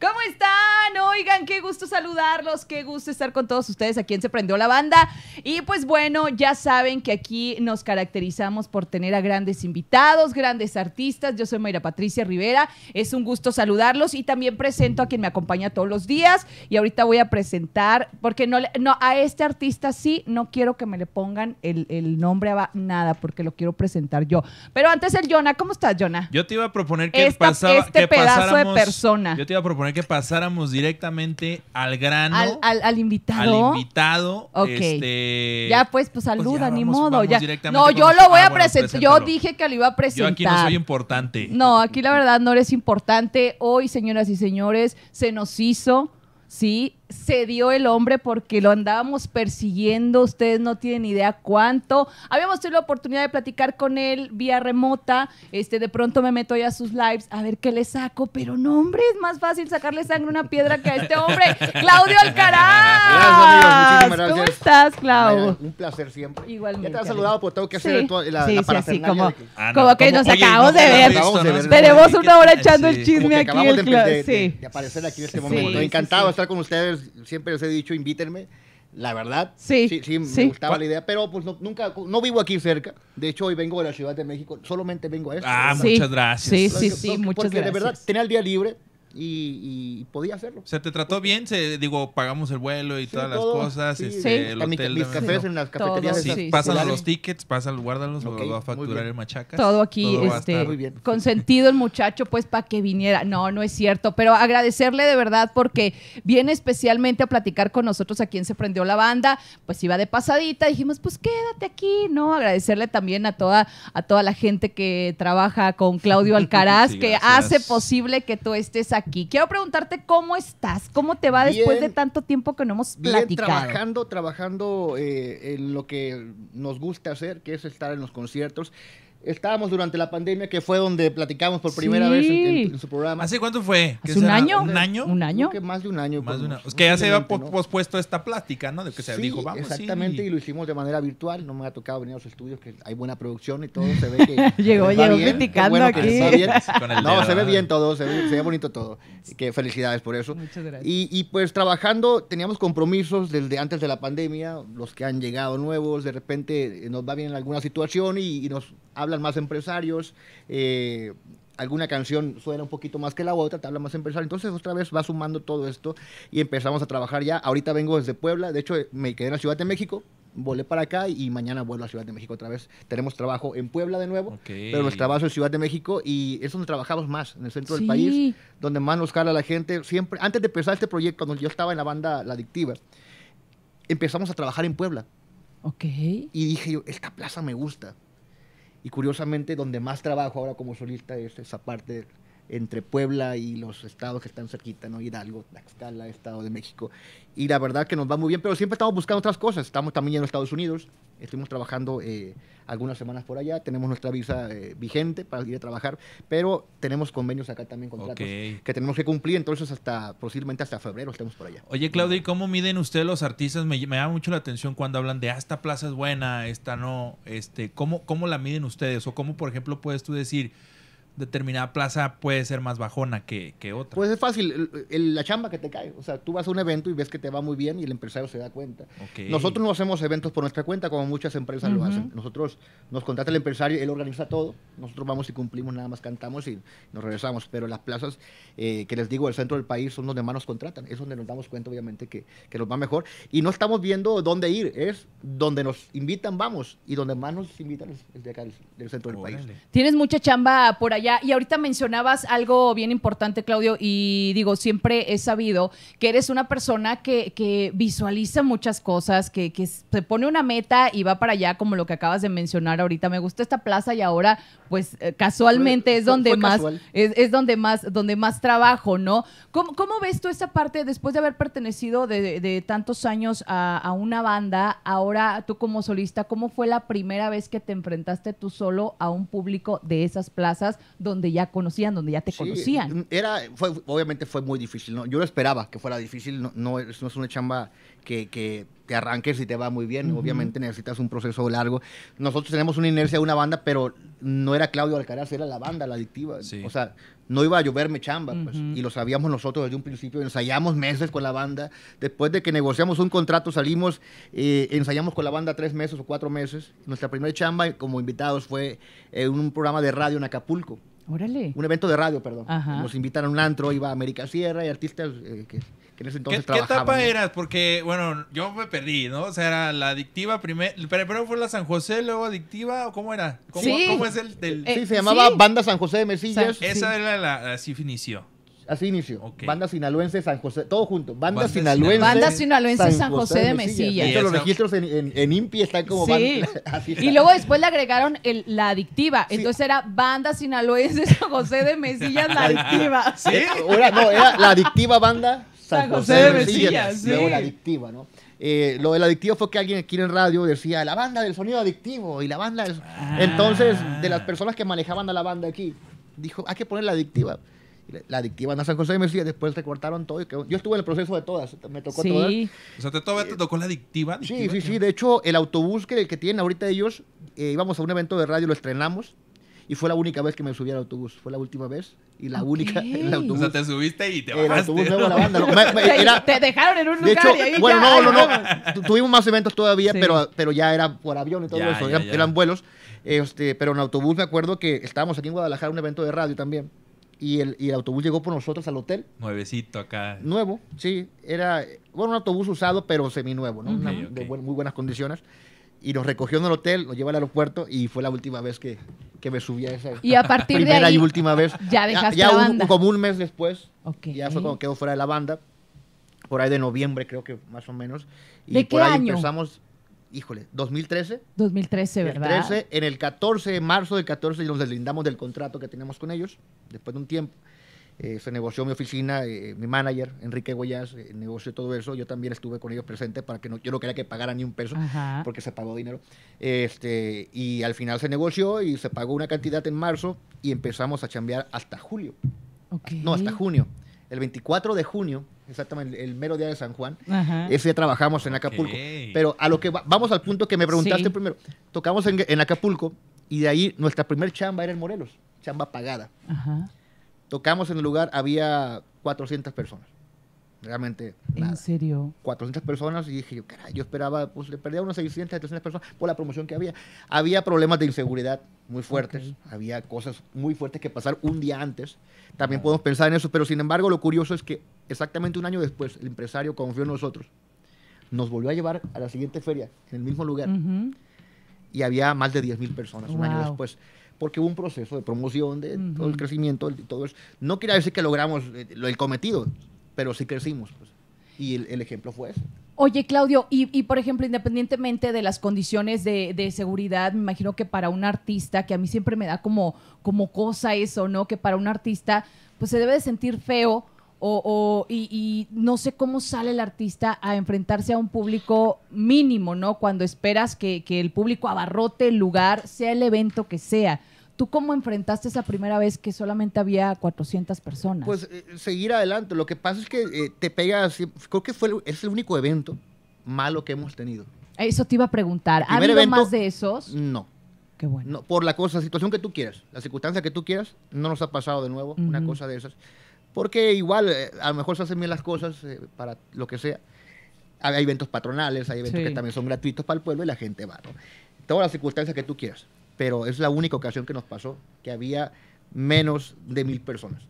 ¿Cómo están? oigan, qué gusto saludarlos, qué gusto estar con todos ustedes aquí en Se Prendió la Banda. Y pues bueno, ya saben que aquí nos caracterizamos por tener a grandes invitados, grandes artistas. Yo soy Mayra Patricia Rivera, es un gusto saludarlos y también presento a quien me acompaña todos los días. Y ahorita voy a presentar, porque no, no a este artista sí, no quiero que me le pongan el, nombre a nada, porque lo quiero presentar yo. Pero antes el Jonah, ¿cómo estás, Jonah? Yo te iba a proponer que, Esta, este pedazo de persona. Yo te iba a proponer que pasáramos directo directamente al grano. Al, invitado. Al invitado. Ok. Este, ya, pues, pues, pues saluda, ni modo. No, yo lo voy a ah, presentar. Pues, yo dije que lo iba a presentar. Yo aquí no soy importante. No, aquí la verdad no eres importante. Hoy, señoras y señores, se nos hizo, ¿sí? se dio el hombre porque lo andábamos persiguiendo, ustedes no tienen idea cuánto. Habíamos tenido la oportunidad de platicar con él vía remota, este, de pronto me meto ya a sus lives a ver qué le saco, pero no, hombre, es más fácil sacarle sangre a una piedra que a este hombre. Claudio Alcaraz. ¿Cómo estás, Claudio? Un placer siempre. Igualmente. Ya te has saludado, porque tengo que hacer la, sí, la así ah, como, que... como que nos acabamos de ver. de ver Tenemos una hora echando el chisme aquí. El Sí. de, aparecer aquí en este momento. Encantado de estar con ustedes siempre, les he dicho, invítenme. La verdad, sí, sí, me gustaba la idea, pero pues nunca, no vivo aquí cerca. De hecho, hoy vengo de la Ciudad de México, solamente vengo a esto. Ah, muchas gracias. Sí, sí, sí, muchas gracias. Porque de verdad, tenía el día libre, y, podía hacerlo. se te trató bien, se, digo, pagamos el vuelo y todas las cosas. Sí, este, el hotel, mis, cafés en las cafeterías. pasan los tickets, pásalo, guárdalos, lo va a facturar el machaca. Todo aquí, todo este, consentido el muchacho, pues, para que viniera. No, no es cierto, pero agradecerle de verdad porque viene especialmente a platicar con nosotros a quien se prendió la banda, pues iba de pasadita, dijimos, pues quédate aquí, ¿no? Agradecerle también a toda, a toda la gente que trabaja con Claudio Alcaraz, que hace posible que tú estés aquí Quiero preguntarte cómo estás, cómo te va después de tanto tiempo que no hemos platicado. trabajando, trabajando eh, en lo que nos gusta hacer, que es estar en los conciertos estábamos durante la pandemia, que fue donde platicamos por primera vez en, su programa. ¿Hace cuánto fue? ¿Hace un año? ¿Un año? ¿Un año? Que más de un año. Es que ya se había pospuesto esta plática, ¿no? De que se dijo, vamos. Exactamente, y lo hicimos de manera virtual. No me ha tocado venir a los estudios, que hay buena producción y todo. Se ve que. llegó, llegó criticando aquí. no, se ve bien todo, se ve, bonito todo. que felicidades por eso. Muchas gracias. Y, y pues trabajando, teníamos compromisos desde antes de la pandemia, los que han llegado nuevos, de repente eh, nos va bien en alguna situación y, y nos habla más empresarios, eh, alguna canción suena un poquito más que la otra, te habla más empresario. Entonces otra vez va sumando todo esto y empezamos a trabajar ya. Ahorita vengo desde Puebla, de hecho eh, me quedé en la Ciudad de México, volé para acá y mañana vuelvo a la Ciudad de México otra vez. Tenemos trabajo en Puebla de nuevo, pero nuestro trabajo es Ciudad de México y es donde trabajamos más, en el centro del país, donde más nos a la gente. Siempre, antes de empezar este proyecto, cuando yo estaba en la banda La Adictiva, empezamos a trabajar en Puebla. Ok. Y dije yo, esta plaza me gusta. Y curiosamente, donde más trabajo ahora como solista es esa parte entre Puebla y los estados que están cerquita, ¿no? Hidalgo, Tlaxcala, Estado de México. Y la verdad que nos va muy bien, pero siempre estamos buscando otras cosas. Estamos también en los Estados Unidos, estuvimos trabajando eh, algunas semanas por allá, tenemos nuestra visa eh, vigente para ir a trabajar, pero tenemos convenios acá también, contratos que tenemos que cumplir, entonces hasta posiblemente hasta febrero estemos por allá. Oye, Claudio, ¿y cómo miden ustedes los artistas? Me, me llama mucho la atención cuando hablan de ah, esta plaza es buena, esta no, este, ¿cómo, cómo la miden ustedes? O cómo, por ejemplo, puedes tú decir determinada plaza puede ser más bajona que, que otra. Pues es fácil, la chamba que te cae. O sea, tú vas a un evento y ves que te va muy bien y el empresario se da cuenta. Nosotros no hacemos eventos por nuestra cuenta como muchas empresas lo hacen. Nosotros nos contrata el empresario, él organiza todo. Nosotros vamos y cumplimos, nada más cantamos y nos regresamos. Pero las plazas eh, que les digo, el centro del país, son donde más nos contratan. Es donde nos damos cuenta, obviamente, que, nos va mejor. Y no estamos viendo dónde ir, es donde nos invitan, vamos. Y donde más nos invitan es de acá, del, centro del país. Tienes mucha chamba por ahí y ahorita mencionabas algo bien importante, Claudio, y digo, siempre he sabido que eres una persona que, visualiza muchas cosas, que, que se pone una meta y va para allá, como lo que acabas de mencionar ahorita. Me gusta esta plaza y ahora, pues eh, casualmente es donde más, es, donde más, donde más trabajo, ¿no? ¿Cómo, cómo ves tú esa parte después de haber pertenecido de, tantos años a, a una banda? Ahora tú como solista, ¿cómo fue la primera vez que te enfrentaste tú solo a un público de esas plazas? donde ya conocían, donde ya te conocían. Era, fue, obviamente fue muy difícil, ¿no? Yo lo esperaba que fuera difícil, no, no, es, no es una chamba que, te arranques y te va muy bien. Obviamente necesitas un proceso largo. Nosotros tenemos una inercia de una banda, pero no era Claudio Alcaraz, era la banda, la adictiva. O sea, no iba a lloverme chamba, pues. Y lo sabíamos nosotros desde un principio. Ensayamos meses con la banda. Después de que negociamos un contrato, salimos, eh, ensayamos con la banda tres meses o cuatro meses. Nuestra primera chamba como invitados fue en eh, un programa de radio en Acapulco. Órale. Un evento de radio, perdón. Nos invitaron a un antro, iba a América Sierra y artistas eh, que ¿Qué, etapa era? eras? Porque, bueno, yo me perdí, ¿no? O sea, era la adictiva primero, pero fue la San José, luego adictiva, ¿o cómo era? ¿Cómo, ¿cómo es el...? Del... Eh, sí, se eh, llamaba Banda San José de Mesillas. esa era la, así inició. Así inició. Banda sinaloense, San José, todo junto. Banda, sinaloense. Banda sinaloense, San, José, de Mesillas. los registros en, en, INPI están como sí. así Y luego después le agregaron la adictiva. Entonces era Banda sinaloense, San José de Mesillas la adictiva. ¿Sí? Eh, era, no, era la adictiva banda San José, de Mesillas, luego la adictiva, ¿no? Eh, lo del adictivo fue que alguien aquí en radio decía la banda del sonido adictivo y la banda ah. entonces de las personas que manejaban a la banda aquí dijo hay que poner la adictiva la adictiva en San José de Mesías, después recortaron todo. Yo estuve en el proceso de todas, me tocó todas. O sea, te, todavía te tocó la adictiva. sí, sí, sí. De hecho, el autobús que, tienen ahorita ellos, eh, íbamos a un evento de radio, lo estrenamos y fue la única vez que me subí al autobús. Fue la última vez y la única en el autobús. O sea, te subiste y te bajaste. El autobús la banda. dejaron en un lugar de Bueno, no, no, no. Tuvimos más eventos todavía, pero, pero ya era por avión y todo eso. eran, vuelos. Este, pero en autobús me acuerdo que estábamos aquí en Guadalajara un evento de radio también. Y el, y el autobús llegó por nosotros al hotel. Nuevecito acá. Nuevo, sí. Era, bueno, un autobús usado, pero seminuevo, ¿no? De muy buenas condiciones y nos recogió en el hotel, nos llevó al aeropuerto y fue la última vez que, que me subí a esa y a partir de ahí, y última vez. Ya dejaste la un, banda. como un mes después, ya fue cuando quedó fuera de la banda, por ahí de noviembre creo que más o menos. Y ¿De por qué ahí año? empezamos, híjole, 2013. 2013, ¿verdad? 2013, en el 14 de marzo del 14 nos deslindamos del contrato que teníamos con ellos, después de un tiempo. Eh, se negoció mi oficina, eh, mi manager, Enrique Goyas eh, negoció todo eso. Yo también estuve con ellos presente para que no, yo no quería que pagara ni un peso porque se pagó dinero. Este, y al final se negoció y se pagó una cantidad en marzo y empezamos a chambear hasta julio. No, hasta junio. El 24 de junio, exactamente, el mero día de San Juan, ese día trabajamos en Acapulco. Pero a lo que vamos al punto que me preguntaste primero. Tocamos en, Acapulco y de ahí nuestra primer chamba era en Morelos, chamba pagada. Ajá Tocamos en el lugar, había 400 personas. Realmente. ¿En serio? 400 personas y dije yo, caray, yo esperaba, pues le perdía unos 600, 700 personas por la promoción que había. Había problemas de inseguridad muy fuertes, había cosas muy fuertes que pasar un día antes. También podemos pensar en eso, pero sin embargo lo curioso es que exactamente un año después el empresario confió en nosotros, nos volvió a llevar a la siguiente feria, en el mismo lugar, y había más de 10 mil personas un año después porque hubo un proceso de promoción de todo el crecimiento, de todo No quiere decir que logramos eh, el, cometido, pero sí crecimos. Pues. Y el, ejemplo fue ese. Oye, Claudio, y, por ejemplo, independientemente de las condiciones de, seguridad, me imagino que para un artista, que a mí siempre me da como, como cosa eso, ¿no? Que para un artista, pues se debe de sentir feo o, y, no sé cómo sale el artista a enfrentarse a un público mínimo, ¿no? Cuando esperas que, el público abarrote el lugar, sea el evento que sea. ¿Tú cómo enfrentaste esa primera vez que solamente había 400 personas? Pues eh, seguir adelante. Lo que pasa es que eh, te pegas, creo que fue es el único evento malo que hemos tenido. Eso te iba a preguntar. ¿Ha habido más de esos? No. Qué bueno. No, por la cosa, situación que tú quieras, la circunstancia que tú quieras, no nos ha pasado de nuevo una cosa de esas. Porque igual, eh, a lo mejor se hacen bien las cosas eh, para lo que sea. Hay eventos patronales, hay eventos que también son gratuitos para el pueblo y la gente va, ¿no? Todas las circunstancias que tú quieras. Pero es la única ocasión que nos pasó que había menos de mil personas.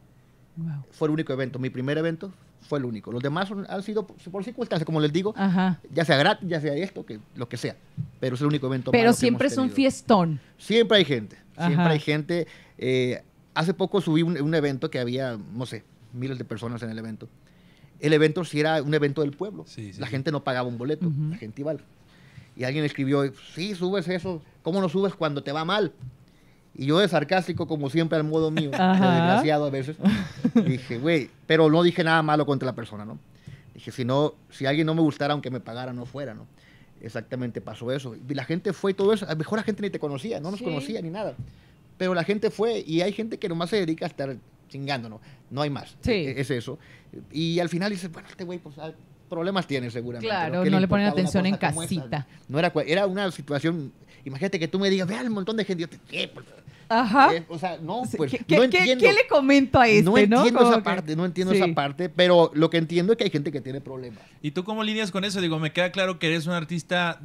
Fue el único evento. Mi primer evento fue el único. Los demás han sido por, circunstancias, como les digo, ya sea gratis, ya sea esto, que, lo que sea. Pero es el único evento. Pero siempre es un fiestón. Siempre hay gente. Siempre hay gente. Eh, hace poco subí un evento que había, no sé, miles de personas en el evento. El evento sí era un evento del pueblo. La gente no pagaba un boleto, la gente iba. Y alguien escribió, sí, subes eso, ¿cómo no subes cuando te va mal? Y yo de sarcástico, como siempre, al modo mío, desgraciado a veces, dije, güey, pero no dije nada malo contra la persona, ¿no? Dije, si no, si alguien no me gustara, aunque me pagara, no fuera, ¿no? Exactamente pasó eso. Y la gente fue y todo eso. A lo mejor la gente ni te conocía, no nos conocía ni nada. Pero la gente fue y hay gente que nomás se dedica a estar chingándonos, no hay más. Sí. E-, e-, es, eso. Y al final dices, bueno, este güey, pues ah, problemas tiene seguramente. Claro, no, le, ponen atención en casita. No era, era una situación, imagínate que tú me digas, vea el montón de gente, yo te, pues, Ajá. o sea, no, pues. ¿Qué, no entiendo, ¿qué le comento a este? No entiendo esa parte, no entiendo esa parte, pero lo que entiendo es que hay gente que tiene problemas. ¿Y tú cómo lidias con eso? Digo, me queda claro que eres un artista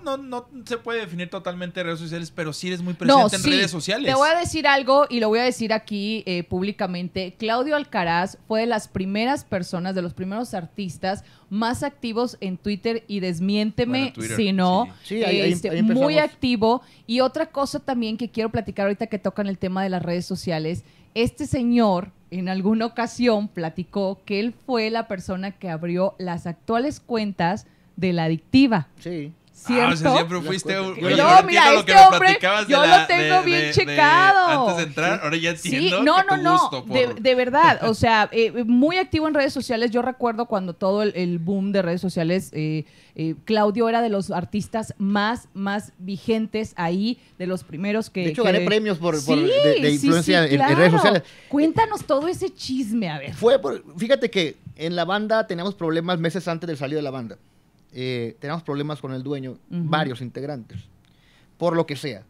no, no, no se puede definir totalmente redes sociales, pero sí eres muy presente en redes sociales. Te voy a decir algo y lo voy a decir aquí eh, públicamente. Claudio Alcaraz fue de las primeras personas, de los primeros artistas más activos en Twitter y desmiénteme si no, sí. Este, muy activo. Y otra cosa también que quiero platicar ahorita que tocan el tema de las redes sociales, este señor en alguna ocasión platicó que él fue la persona que abrió las actuales cuentas de la adictiva. Sí. Ah, siempre fuiste un... mira, este hombre, yo lo tengo bien checado. antes de entrar, ahora ya entiendo. Sí, no, de, verdad, o sea, eh, muy activo en redes sociales. Yo recuerdo cuando todo el, boom de redes sociales, eh, eh, Claudio era de los artistas más, más vigentes ahí, de los primeros que... De hecho, gané premios por, de, influencia en, redes sociales. Cuéntanos todo ese chisme, a ver. Fue fíjate que en la banda teníamos problemas meses antes del salido de la banda. Eh, tenemos problemas con el dueño, varios integrantes, por lo que sea.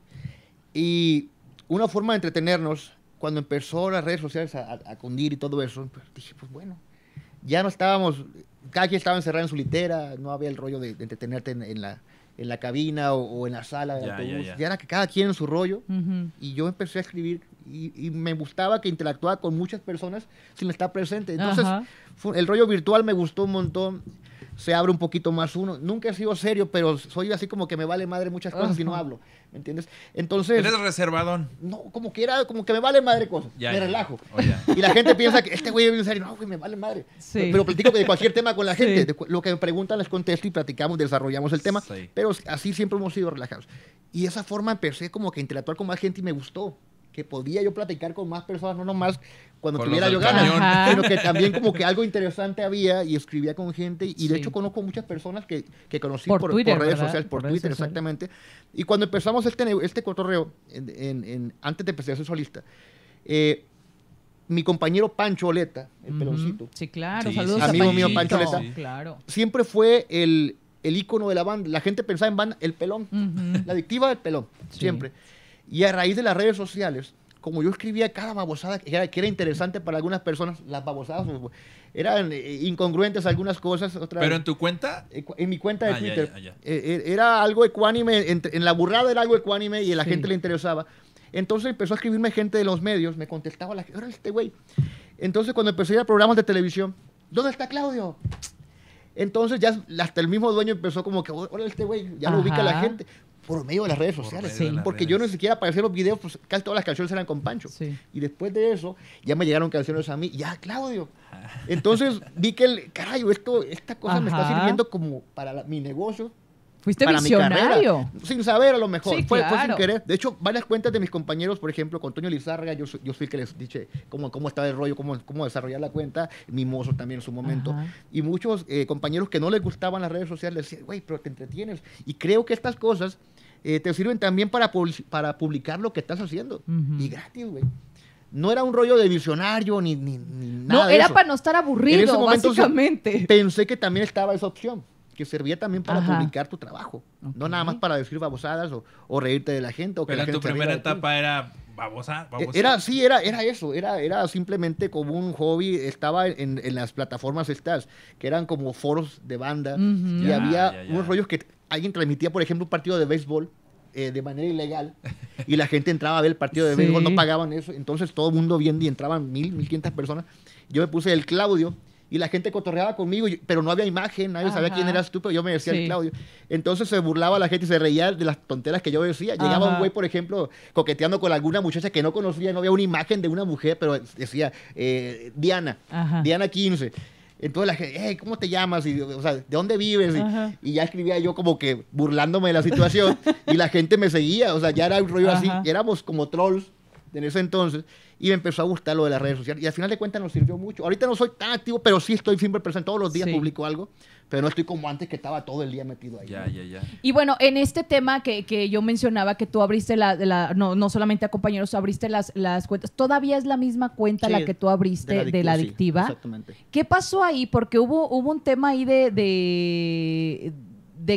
Y una forma de entretenernos, cuando empezó las redes sociales a, a, cundir y todo eso, pues, dije, pues bueno, ya no estábamos, cada quien estaba encerrado en su litera, no había el rollo de, entretenerte en, en, la, en la cabina o, en la sala de autobús, ya, era que cada quien en su rollo, y yo empecé a escribir y, me gustaba que interactuaba con muchas personas sin estar presente. Entonces, el rollo virtual me gustó un montón se abre un poquito más uno. Nunca he sido serio, pero soy así como que me vale madre muchas cosas y no hablo. ¿Me entiendes? Entonces. Eres reservadón. No, como que era, como que me vale madre cosas. me relajo. Oh, y la gente piensa que este güey es bien serio. No, güey, me vale madre. Pero, platico de cualquier tema con la gente. lo que me preguntan les contesto y platicamos, desarrollamos el tema. Pero así siempre hemos sido relajados. Y esa forma empecé como que interactuar con más gente y me gustó. Que podía yo platicar con más personas, no nomás cuando tuviera yo ganas, pero que también como que algo interesante había y escribía con gente y de hecho conozco muchas personas que, que conocí por, redes sociales, por, Twitter exactamente. Y cuando empezamos este, este cotorreo, en, en, antes de empezar a ser solista, eh, mi compañero Pancho Oleta, el peloncito. Sí, claro, saludos. Amigo mío Pancho Oleta. Siempre fue el, el ícono de la banda. La gente pensaba en banda, el pelón, la adictiva del pelón, siempre. Y a raíz de las redes sociales, como yo escribía cada babosada que era, interesante para algunas personas, las babosadas pues, pues, eran eh, eh, incongruentes algunas cosas. ¿Pero en tu cuenta? Eh, en mi cuenta de ah, Twitter. Era algo ecuánime, en, la burrada era algo ecuánime y a la gente le interesaba. Entonces empezó a escribirme gente de los medios, me contestaba la gente, este güey. Entonces cuando empecé a ir a programas de televisión, ¿dónde está Claudio? Entonces ya hasta el mismo dueño empezó como que, órale este güey, ya lo ubica la gente por medio de las redes sociales. Porque yo no siquiera para hacer los videos, pues, casi todas las canciones eran con Pancho. Y después de eso, ya me llegaron canciones a mí, ya Claudio. Ah. Entonces vi que, el, esto, esta cosa me está sirviendo como para mi negocio. Fuiste para visionario. Mi sin saber, a lo mejor. Sí, fue, claro. sin querer. De hecho, varias cuentas de mis compañeros, por ejemplo, con Antonio Lizárraga, yo, fui el que les dije cómo, cómo estaba el rollo, cómo, cómo desarrollar la cuenta. Mimoso también en su momento. Y muchos eh, compañeros que no les gustaban las redes sociales decían, güey, pero te entretienes. Y creo que estas cosas eh, te sirven también para, para publicar lo que estás haciendo. Y gratis, güey. No era un rollo de visionario ni, ni, ni nada. No, era para no estar aburrido, en básicamente. Pensé que también estaba esa opción, que servía también para publicar tu trabajo. No nada más para decir babosadas o, reírte de la gente. O que Pero tu primera etapa era babosa, e-, babosa. Era, sí, era, era eso. Era, era simplemente como un hobby. Estaba en, en las plataformas estas, que eran como foros de banda. Y había unos rollos que alguien transmitía, por ejemplo, un partido de béisbol eh, de manera ilegal y la gente entraba a ver el partido de béisbol, no pagaban eso, entonces todo el mundo viendo y entraban mil, mil quinientas personas. Yo me puse el Claudio y la gente cotorreaba conmigo, pero no había imagen, nadie sabía quién era estúpido, yo me decía el Claudio. Entonces se burlaba la gente y se reía de las tonteras que yo decía. Llegaba un güey, por ejemplo, coqueteando con alguna muchacha que no conocía, no había una imagen de una mujer, pero decía eh, Diana, Diana 15. Entonces la gente, ¿cómo te llamas? Y, o sea, ¿de dónde vives? Y, ya escribía yo como que burlándome de la situación y la gente me seguía, o sea, ya era un rollo así, éramos como trolls en ese entonces y me empezó a gustar lo de las redes sociales y al final de cuentas nos sirvió mucho. Ahorita no soy tan activo, pero sí estoy siempre presente, todos los días publico algo, pero no estoy como antes que estaba todo el día metido ahí. Ya, ya, ya. Y bueno, en este tema que, yo mencionaba que tú abriste la, no, no, solamente a compañeros, abriste las, las cuentas, todavía es la misma cuenta la que tú abriste de la, adictiva, exactamente. ¿Qué pasó ahí? Porque hubo, hubo un tema ahí de, de,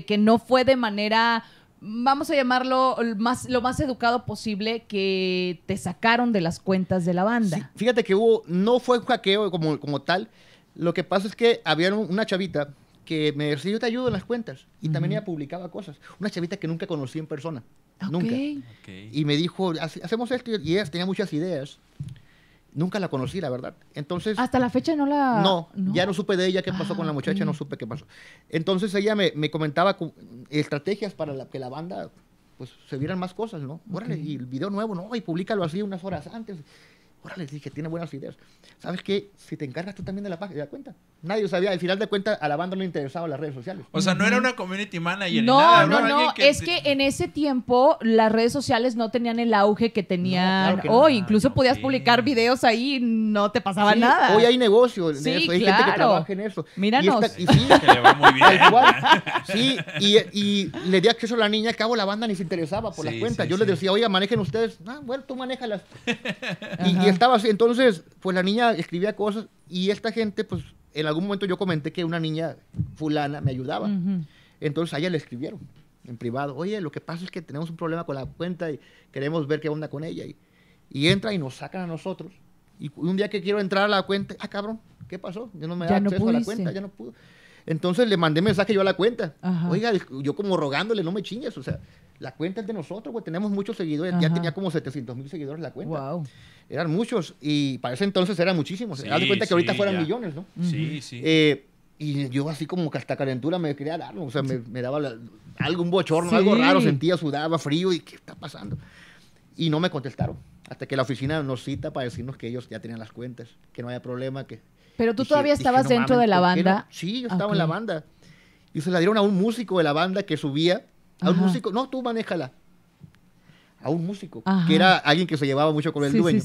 que no fue de manera vamos a llamarlo más, lo más educado posible que te sacaron de las cuentas de la banda. fíjate que hubo, no fue un hackeo como, como tal. Lo que pasa es que había una chavita que me decía, yo te ayudo en las cuentas. Y también ella publicaba cosas. Una chavita que nunca conocí en persona. Nunca. Y me dijo, hacemos esto. Y ella tenía muchas ideas. Nunca la conocí, la verdad. Entonces... Hasta la fecha no la... No, ya no supe de ella qué pasó con la ah, muchacha, no supe qué pasó. Entonces ella me, me comentaba estrategias para que la banda pues se vieran más cosas, ¿no? Órale, y el video nuevo, ¿no? Y públicalo así unas horas antes. Órale, dije, tiene buenas ideas. ¿Sabes qué? Si te encargas tú también de la página, de la cuenta. Nadie sabía. Al final de cuentas, a la banda no le interesaban las redes sociales. O sea, no era una community manager. No, no, no. Es que en ese tiempo las redes sociales no tenían el auge que tenían hoy. Incluso ah, podías publicar videos ahí y no te pasaba nada. Hoy hay negocios sí, Hay gente que trabaja en eso. Míranos. Y, sí, que le va muy bien. sí, y, le di acceso a la niña. Cabo la banda ni se interesaba por las cuentas. Yo le decía, oye, manejen ustedes. Ah, bueno, tú maneja y, entonces, pues la niña escribía cosas y esta gente, pues en algún momento yo comenté que una niña fulana me ayudaba. Entonces a ella le escribieron en privado, oye, lo que pasa es que tenemos un problema con la cuenta y queremos ver qué onda con ella. Y, entra y nos sacan a nosotros. Y un día que quiero entrar a la cuenta, ah, cabrón, ¿qué pasó? Yo no me da acceso a la cuenta, ya no pudo. Entonces le mandé mensaje yo a la cuenta. Oiga, yo como rogándole, no me chiñes, o sea, la cuenta es de nosotros, güey. Tenemos muchos seguidores. Ya tenía como 700 mil seguidores la cuenta. Wow. Eran muchos y para ese entonces eran muchísimos. Sí, Haz cuenta que ahorita fueran millones, ¿no? Sí, sí. Eh, y yo así como que hasta calentura me quería dar, o sea, me, daba algún algo, bochorno, algo raro, sentía, sudaba, frío y ¿qué está pasando? Y no me contestaron, hasta que la oficina nos cita para decirnos que ellos ya tenían las cuentas, que no había problema, que... Pero tú todavía estabas dentro de la banda. Sí, yo estaba en la banda. Y se la dieron a un músico de la banda que subía a un músico, no, tú manéjala. A un músico, que era alguien que se llevaba mucho con el dueño.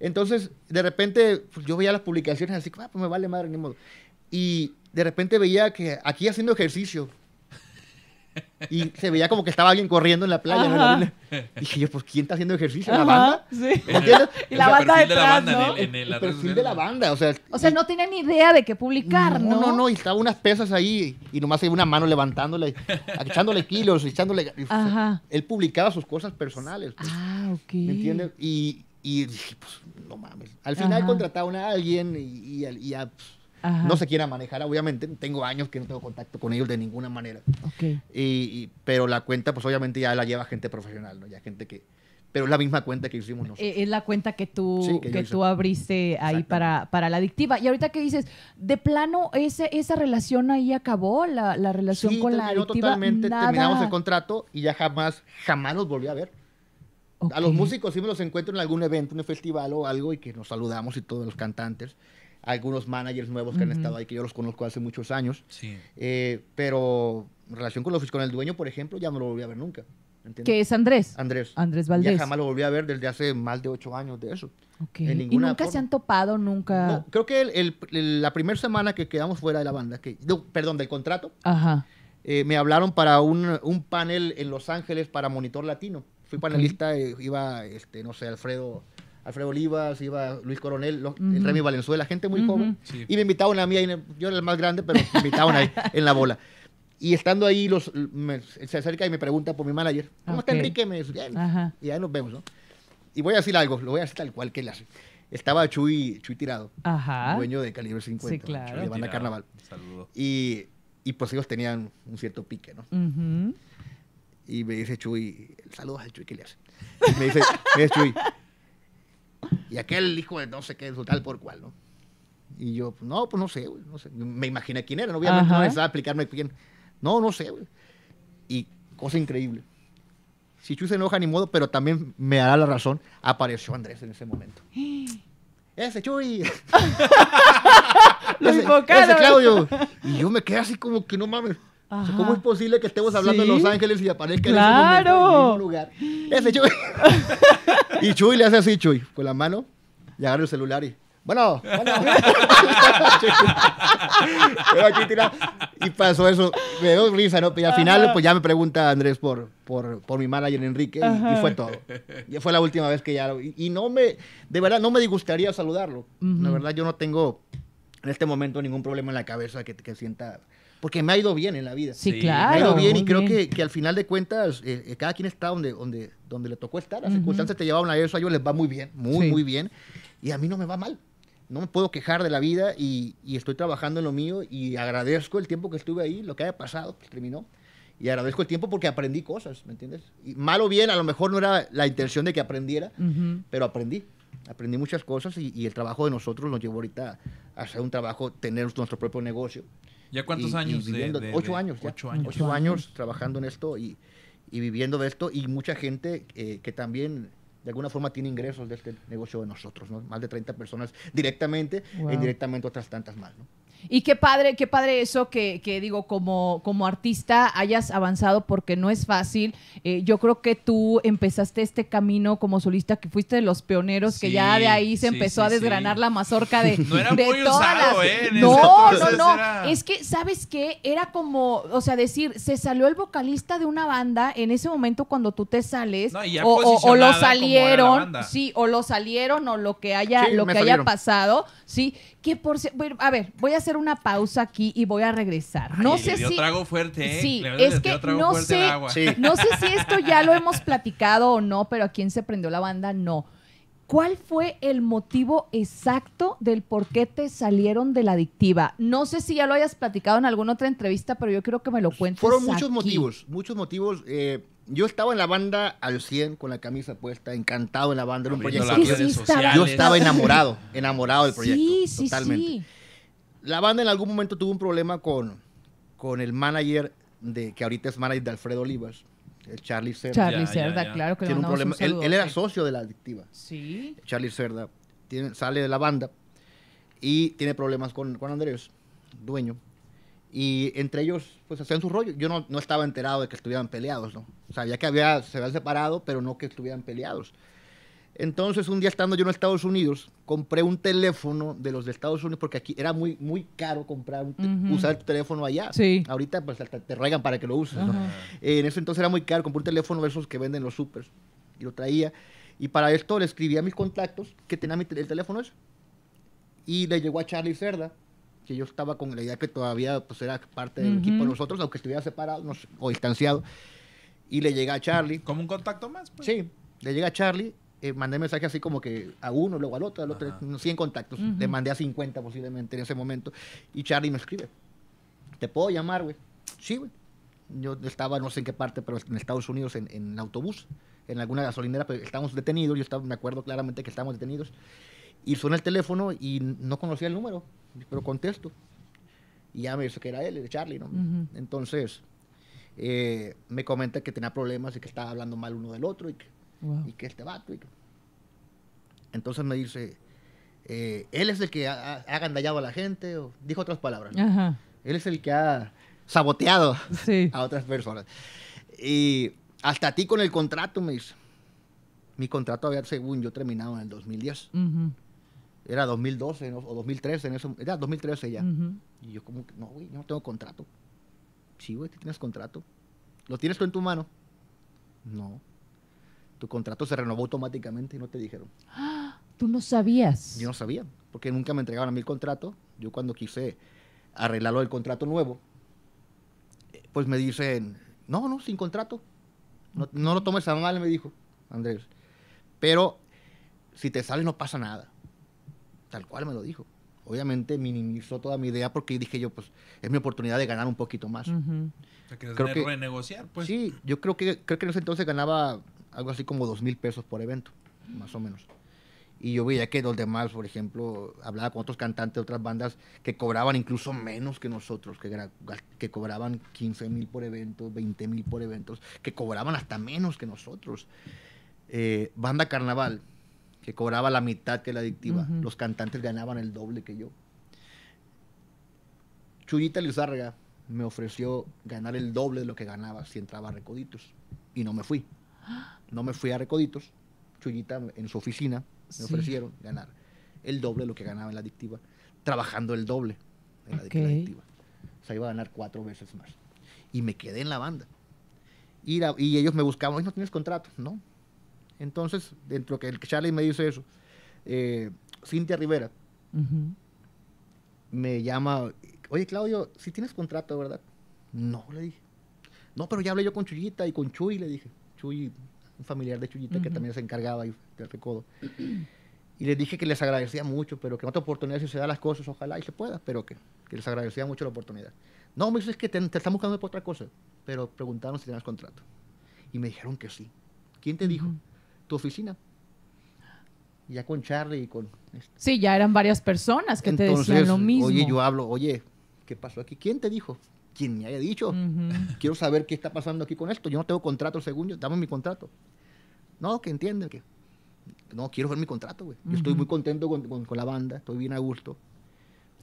Entonces, de repente, pues, yo veía las publicaciones así, ah, pues me vale madre, ni modo. Y de repente veía que aquí haciendo ejercicio, y se veía como que estaba alguien corriendo en la playa. ¿no? Dije yo, pues ¿quién está haciendo ejercicio? ¿La banda? Sí. ¿Entiendes? y la banda la el, perfil de la banda. O sea, o sea, no tienen ni idea de qué publicar, ¿no? No, no, no. Y estaba unas pesas ahí y nomás hay una mano levantándole, echándole kilos, echándole... Ajá. él publicaba sus cosas personales. Pues. ah, ok. ¿Me entiendes? Y, dije, pues, no mames. Al final contrataron a alguien y, y, pues, no se quiera manejar, obviamente. Tengo años que no tengo contacto con ellos de ninguna manera. Y, pero la cuenta, pues obviamente ya la lleva gente profesional, ¿no? Ya gente que... Pero es la misma cuenta que hicimos nosotros. Eh, es la cuenta que tú, tú abriste ahí para, para la adictiva. Y ahorita que dices, de plano, esa relación ahí acabó, la, relación con la adictiva. totalmente. Terminamos el contrato y ya jamás, jamás los volví a ver. A los músicos sí me los encuentro en algún evento, en un festival o algo, y que nos saludamos y todos los cantantes algunos managers nuevos que han estado ahí, que yo los conozco hace muchos años. Eh, pero en relación con, los, con el dueño, por ejemplo, ya no lo volví a ver nunca. ¿Que ¿Qué es Andrés? Andrés. Andrés Valdés. Ya jamás lo volví a ver desde hace más de ocho años de eso. ¿Y nunca se han topado? Nunca. creo que la primera semana que quedamos fuera de la banda, que, perdón, del contrato, Ajá. Eh, me hablaron para un, panel en Los Ángeles para Monitor Latino. Fui panelista, eh, iba, este, no sé, Alfredo Alfredo Olivas, iba Luis Coronel, Remy Valenzuela, gente muy común. Y me invitaban a mí, yo era el más grande, pero me invitaban ahí en la bola. Y estando ahí, los, se acerca y me pregunta por mi manager, ¿cómo está Enrique? Me dice, bien. Y ahí nos vemos, ¿no? Y voy a decir algo, lo voy a decir tal cual que él hace. Estaba Chuy, Chuy Tirado, dueño de Calibre 50, de banda Carnaval. saludo. Y, y pues ellos tenían un cierto pique, ¿no? Y me dice Chuy, saludos al Chuy ¿qué le hace. Y me dice, me dice Chuy, y aquel hijo de no sé qué, tal por cual, ¿no? Y yo, pues, no, pues no sé, güey, no sé. Me imaginé quién era, obviamente Ajá. no necesitaba explicarme quién. No, no sé, güey. Y cosa increíble. Si Chuy se enoja, ni modo, pero también me hará la razón. Apareció Andrés en ese momento. ¡Ese Chuy! ¡Lo ¡Ese Y yo me quedé así como que no mames. ¿Cómo es posible que estemos hablando en de Los Ángeles y aparezca en, ese lugar? Ese Chuy. y Chuy le hace así, Chuy, con la mano y agarra el celular y. Bueno, bueno. y pasó eso. Me risa, ¿no? Y al final, pues ya me pregunta Andrés por, por, por mi manager Enrique y, fue todo. Y fue la última vez que ya. Y, no me. De verdad, no me disgustaría saludarlo. La verdad, yo no tengo en este momento ningún problema en la cabeza que, que sienta porque me ha ido bien en la vida. Sí, claro. Me ha ido bien y creo Que, que, al final de cuentas, eh, eh, cada quien está donde, donde, donde le tocó estar. Las circunstancias te llevaban a eso, a ellos les va muy bien, muy, muy bien. Y a mí no me va mal. No me puedo quejar de la vida y, estoy trabajando en lo mío y agradezco el tiempo que estuve ahí, lo que haya pasado, pues terminó. Y agradezco el tiempo porque aprendí cosas, ¿me entiendes? Y mal o bien, a lo mejor no era la intención de que aprendiera, pero aprendí aprendí muchas cosas y, el trabajo de nosotros nos llevó ahorita a hacer un trabajo, tener nuestro propio negocio. ¿Ya cuántos años? ocho, años ocho años. años trabajando en esto y, viviendo de esto y mucha gente eh, que también de alguna forma tiene ingresos de este negocio de nosotros, ¿no? Más de 30 personas directamente, e indirectamente otras tantas más, ¿no? Y qué padre, qué padre eso que, digo, como, como artista hayas avanzado porque no es fácil. Eh, yo creo que tú empezaste este camino como solista, que fuiste de los pioneros, que ya de ahí se empezó a desgranar la mazorca de, de todas las... ¿eh? No, no, no. Es que, ¿sabes qué? Era como, o sea, decir, se salió el vocalista de una banda en ese momento cuando tú te sales. o, o, lo salieron, sí, o lo salieron, o lo que haya, lo que haya pasado, sí por a ver, voy a hacer una pausa aquí y voy a regresar. No sé si ¿eh? Sí, es que no sé, si esto ya lo hemos platicado o no, pero a quién se prendió la banda no. ¿Cuál fue el motivo exacto del por qué te salieron de la adictiva? No sé si ya lo hayas platicado en alguna otra entrevista, pero yo creo que me lo cuentes. Fueron muchos motivos, muchos motivos. Eh, yo estaba en la banda al 100 con la camisa puesta, encantado en la banda, era un proyecto. yo estaba enamorado, enamorado del proyecto, sí, totalmente. La banda en algún momento tuvo un problema con, con el manager de que ahorita es manager de Alfredo Olivas, el Charlie Cerda. Charlie Cerda, claro que tiene un problema. él, era socio de la adictiva. Sí. Charlie Cerda sale de la banda y tiene problemas con, con Andrés, dueño. Y entre ellos, pues hacían su rollo. Yo no, no estaba enterado de que estuvieran peleados, ¿no? Sabía que había, se habían separado, pero no que estuvieran peleados. Entonces, un día estando yo en Estados Unidos, compré un teléfono de los de Estados Unidos porque aquí era muy, muy caro comprar un usar tu teléfono allá. Sí. Ahorita pues te regan para que lo uses. ¿no? en ese entonces era muy caro, compré un teléfono de esos que venden los supers y lo traía. Y para esto le escribía a mis contactos que tenía mi el teléfono ese. Y le llegó a Charlie Cerda, que yo estaba con la idea que todavía pues, era parte del equipo de nosotros, aunque estuviera separado o distanciado. Y le llega a Charlie. ¿Como un contacto más? Pues. Sí, le llega a Charlie. Eh, mandé mensaje así como que a uno, luego al otro, al otro, no 100 contactos. Le mandé a 50 posiblemente en ese momento. Y Charlie me escribe: ¿Te puedo llamar, güey? Sí, güey. Yo estaba, no sé en qué parte, pero en Estados Unidos, en, en autobús, en alguna gasolinera, pero estábamos detenidos. Yo estaba, me acuerdo claramente que estábamos detenidos. Y suena el teléfono y no conocía el número pero contesto. Y ya me dice que era él, el Charlie, ¿no? Entonces, eh, me comenta que tenía problemas y que estaba hablando mal uno del otro y que, y que este vato. Entonces me dice, eh, él es el que ha, agandallado a la gente, o dijo otras palabras. Él es el que ha saboteado a otras personas. Y hasta a ti con el contrato, me dice. Mi contrato había, según yo, terminado en el 2010. Era 2012 o 2013, en eso, era 2013 ya. Y yo como, no, güey, yo no tengo contrato. Sí, güey, tienes contrato. ¿Lo tienes tú en tu mano? No. Tu contrato se renovó automáticamente y no te dijeron. ¡Ah! Tú no sabías. Yo no sabía, porque nunca me entregaron a mí el contrato. Yo cuando quise arreglarlo el contrato nuevo, eh, pues me dicen, no, no, sin contrato. No, no lo tomes a mal, me dijo Andrés. Pero si te sales no pasa nada tal cual me lo dijo. Obviamente minimizó toda mi idea porque dije yo, pues es mi oportunidad de ganar un poquito más. creo que, renegociar, pues. Sí, yo creo que, creo que en ese entonces ganaba algo así como dos mil pesos por evento, más o menos. Y yo veía que los demás, por ejemplo, hablaba con otros cantantes de otras bandas que cobraban incluso menos que nosotros, que, que cobraban 15 mil por evento 20 mil por evento que cobraban hasta menos que nosotros. Eh, banda Carnaval, que cobraba la mitad que la adictiva. Los cantantes ganaban el doble que yo. Chuyita Lizárraga me ofreció ganar el doble de lo que ganaba si entraba a Recoditos. Y no me fui. No me fui a Recoditos. Chuyita en su oficina me ofrecieron ganar el doble de lo que ganaba en la adictiva, trabajando el doble en la adictiva. O sea, iba a ganar cuatro veces más. Y me quedé en la banda. Y, y ellos me buscaban, no tienes contrato, ¿no? Entonces, dentro que el Charlie me dice eso, eh, Cintia Rivera me llama, oye Claudio, si ¿sí tienes contrato, ¿verdad? No, le dije. No, pero ya hablé yo con Chuyita y con Chuy, le dije. Chuy, un familiar de Chuyita que también se encargaba ahí del recodo. Y le dije que les agradecía mucho, pero que en otra oportunidad si se dan las cosas, ojalá y se pueda, pero que, les agradecía mucho la oportunidad. No, me dice es que te, están buscando por otra cosa, pero preguntaron si tenías contrato. Y me dijeron que sí. ¿Quién te dijo? tu oficina. Ya con Charlie y con... Este, sí, ya eran varias personas que te decían lo mismo. Oye, yo hablo, oye, ¿qué pasó aquí? ¿Quién te dijo? ¿Quién me haya dicho. Quiero saber qué está pasando aquí con esto. Yo no tengo contrato, según yo. Dame mi contrato. No, que entiende que... No, quiero ver mi contrato, güey. estoy muy contento con, la banda, estoy bien a gusto.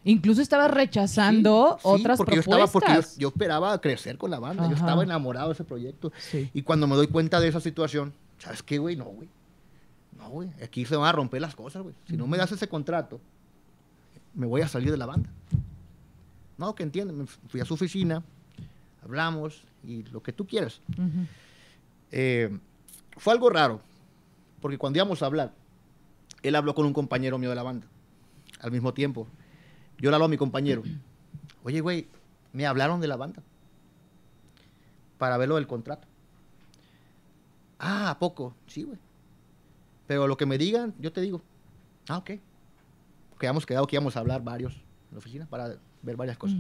Incluso estaba rechazando otras sí, porque Yo estaba, porque yo, esperaba crecer con la banda, yo estaba enamorado de ese proyecto. Y cuando me doy cuenta de esa situación, ¿sabes qué, güey? No, güey. No, güey. Aquí se van a romper las cosas, güey. Si no me das ese contrato, me voy a salir de la banda. No, que entienden. Fui a su oficina, hablamos y lo que tú quieras. Eh, fue algo raro, porque cuando íbamos a hablar, él habló con un compañero mío de la banda al mismo tiempo. Yo le hablo a mi compañero. Oye, güey, me hablaron de la banda para verlo del contrato. Ah, poco? Sí, güey. Pero lo que me digan, yo te digo. Ah, ok. habíamos quedado que íbamos a hablar varios en la oficina para ver varias cosas.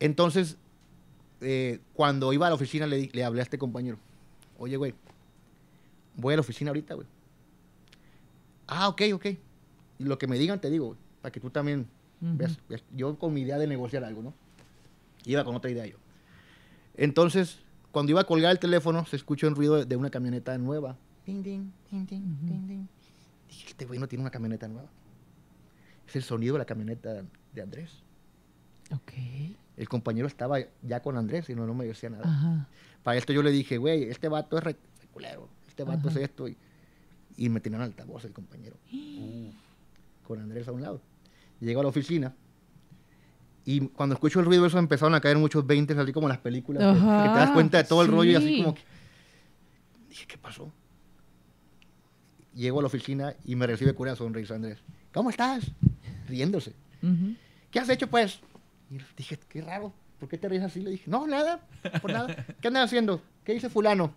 Entonces, eh, cuando iba a la oficina, le, hablé a este compañero. Oye, güey, voy a la oficina ahorita, güey. Ah, ok, ok. Y lo que me digan, te digo, güey. Para que tú también veas. Yo con mi idea de negociar algo, ¿no? Iba con otra idea yo. Entonces, cuando iba a colgar el teléfono, se escuchó un ruido de una camioneta nueva. Ding, ding, ding, ding, ding, Dije, este güey no tiene una camioneta nueva. Es el sonido de la camioneta de Andrés. Ok. El compañero estaba ya con Andrés y no, no me decía nada. Para esto yo le dije, güey, este vato es reculero, este vato es esto. Y, me me en altavoz el compañero. Con Andrés a un lado. Llego a la oficina y cuando escucho el ruido, eso empezaron a caer muchos 20, así como las películas, te das cuenta de todo el rollo y así como Dije, ¿qué pasó? Llego a la oficina y me recibe cura una sonrisa Andrés. ¿Cómo estás? Riéndose. ¿Qué has hecho, pues? dije, qué raro, ¿por qué te ríes así? Le dije, no, nada, por nada. ¿Qué andas haciendo? ¿Qué dice fulano?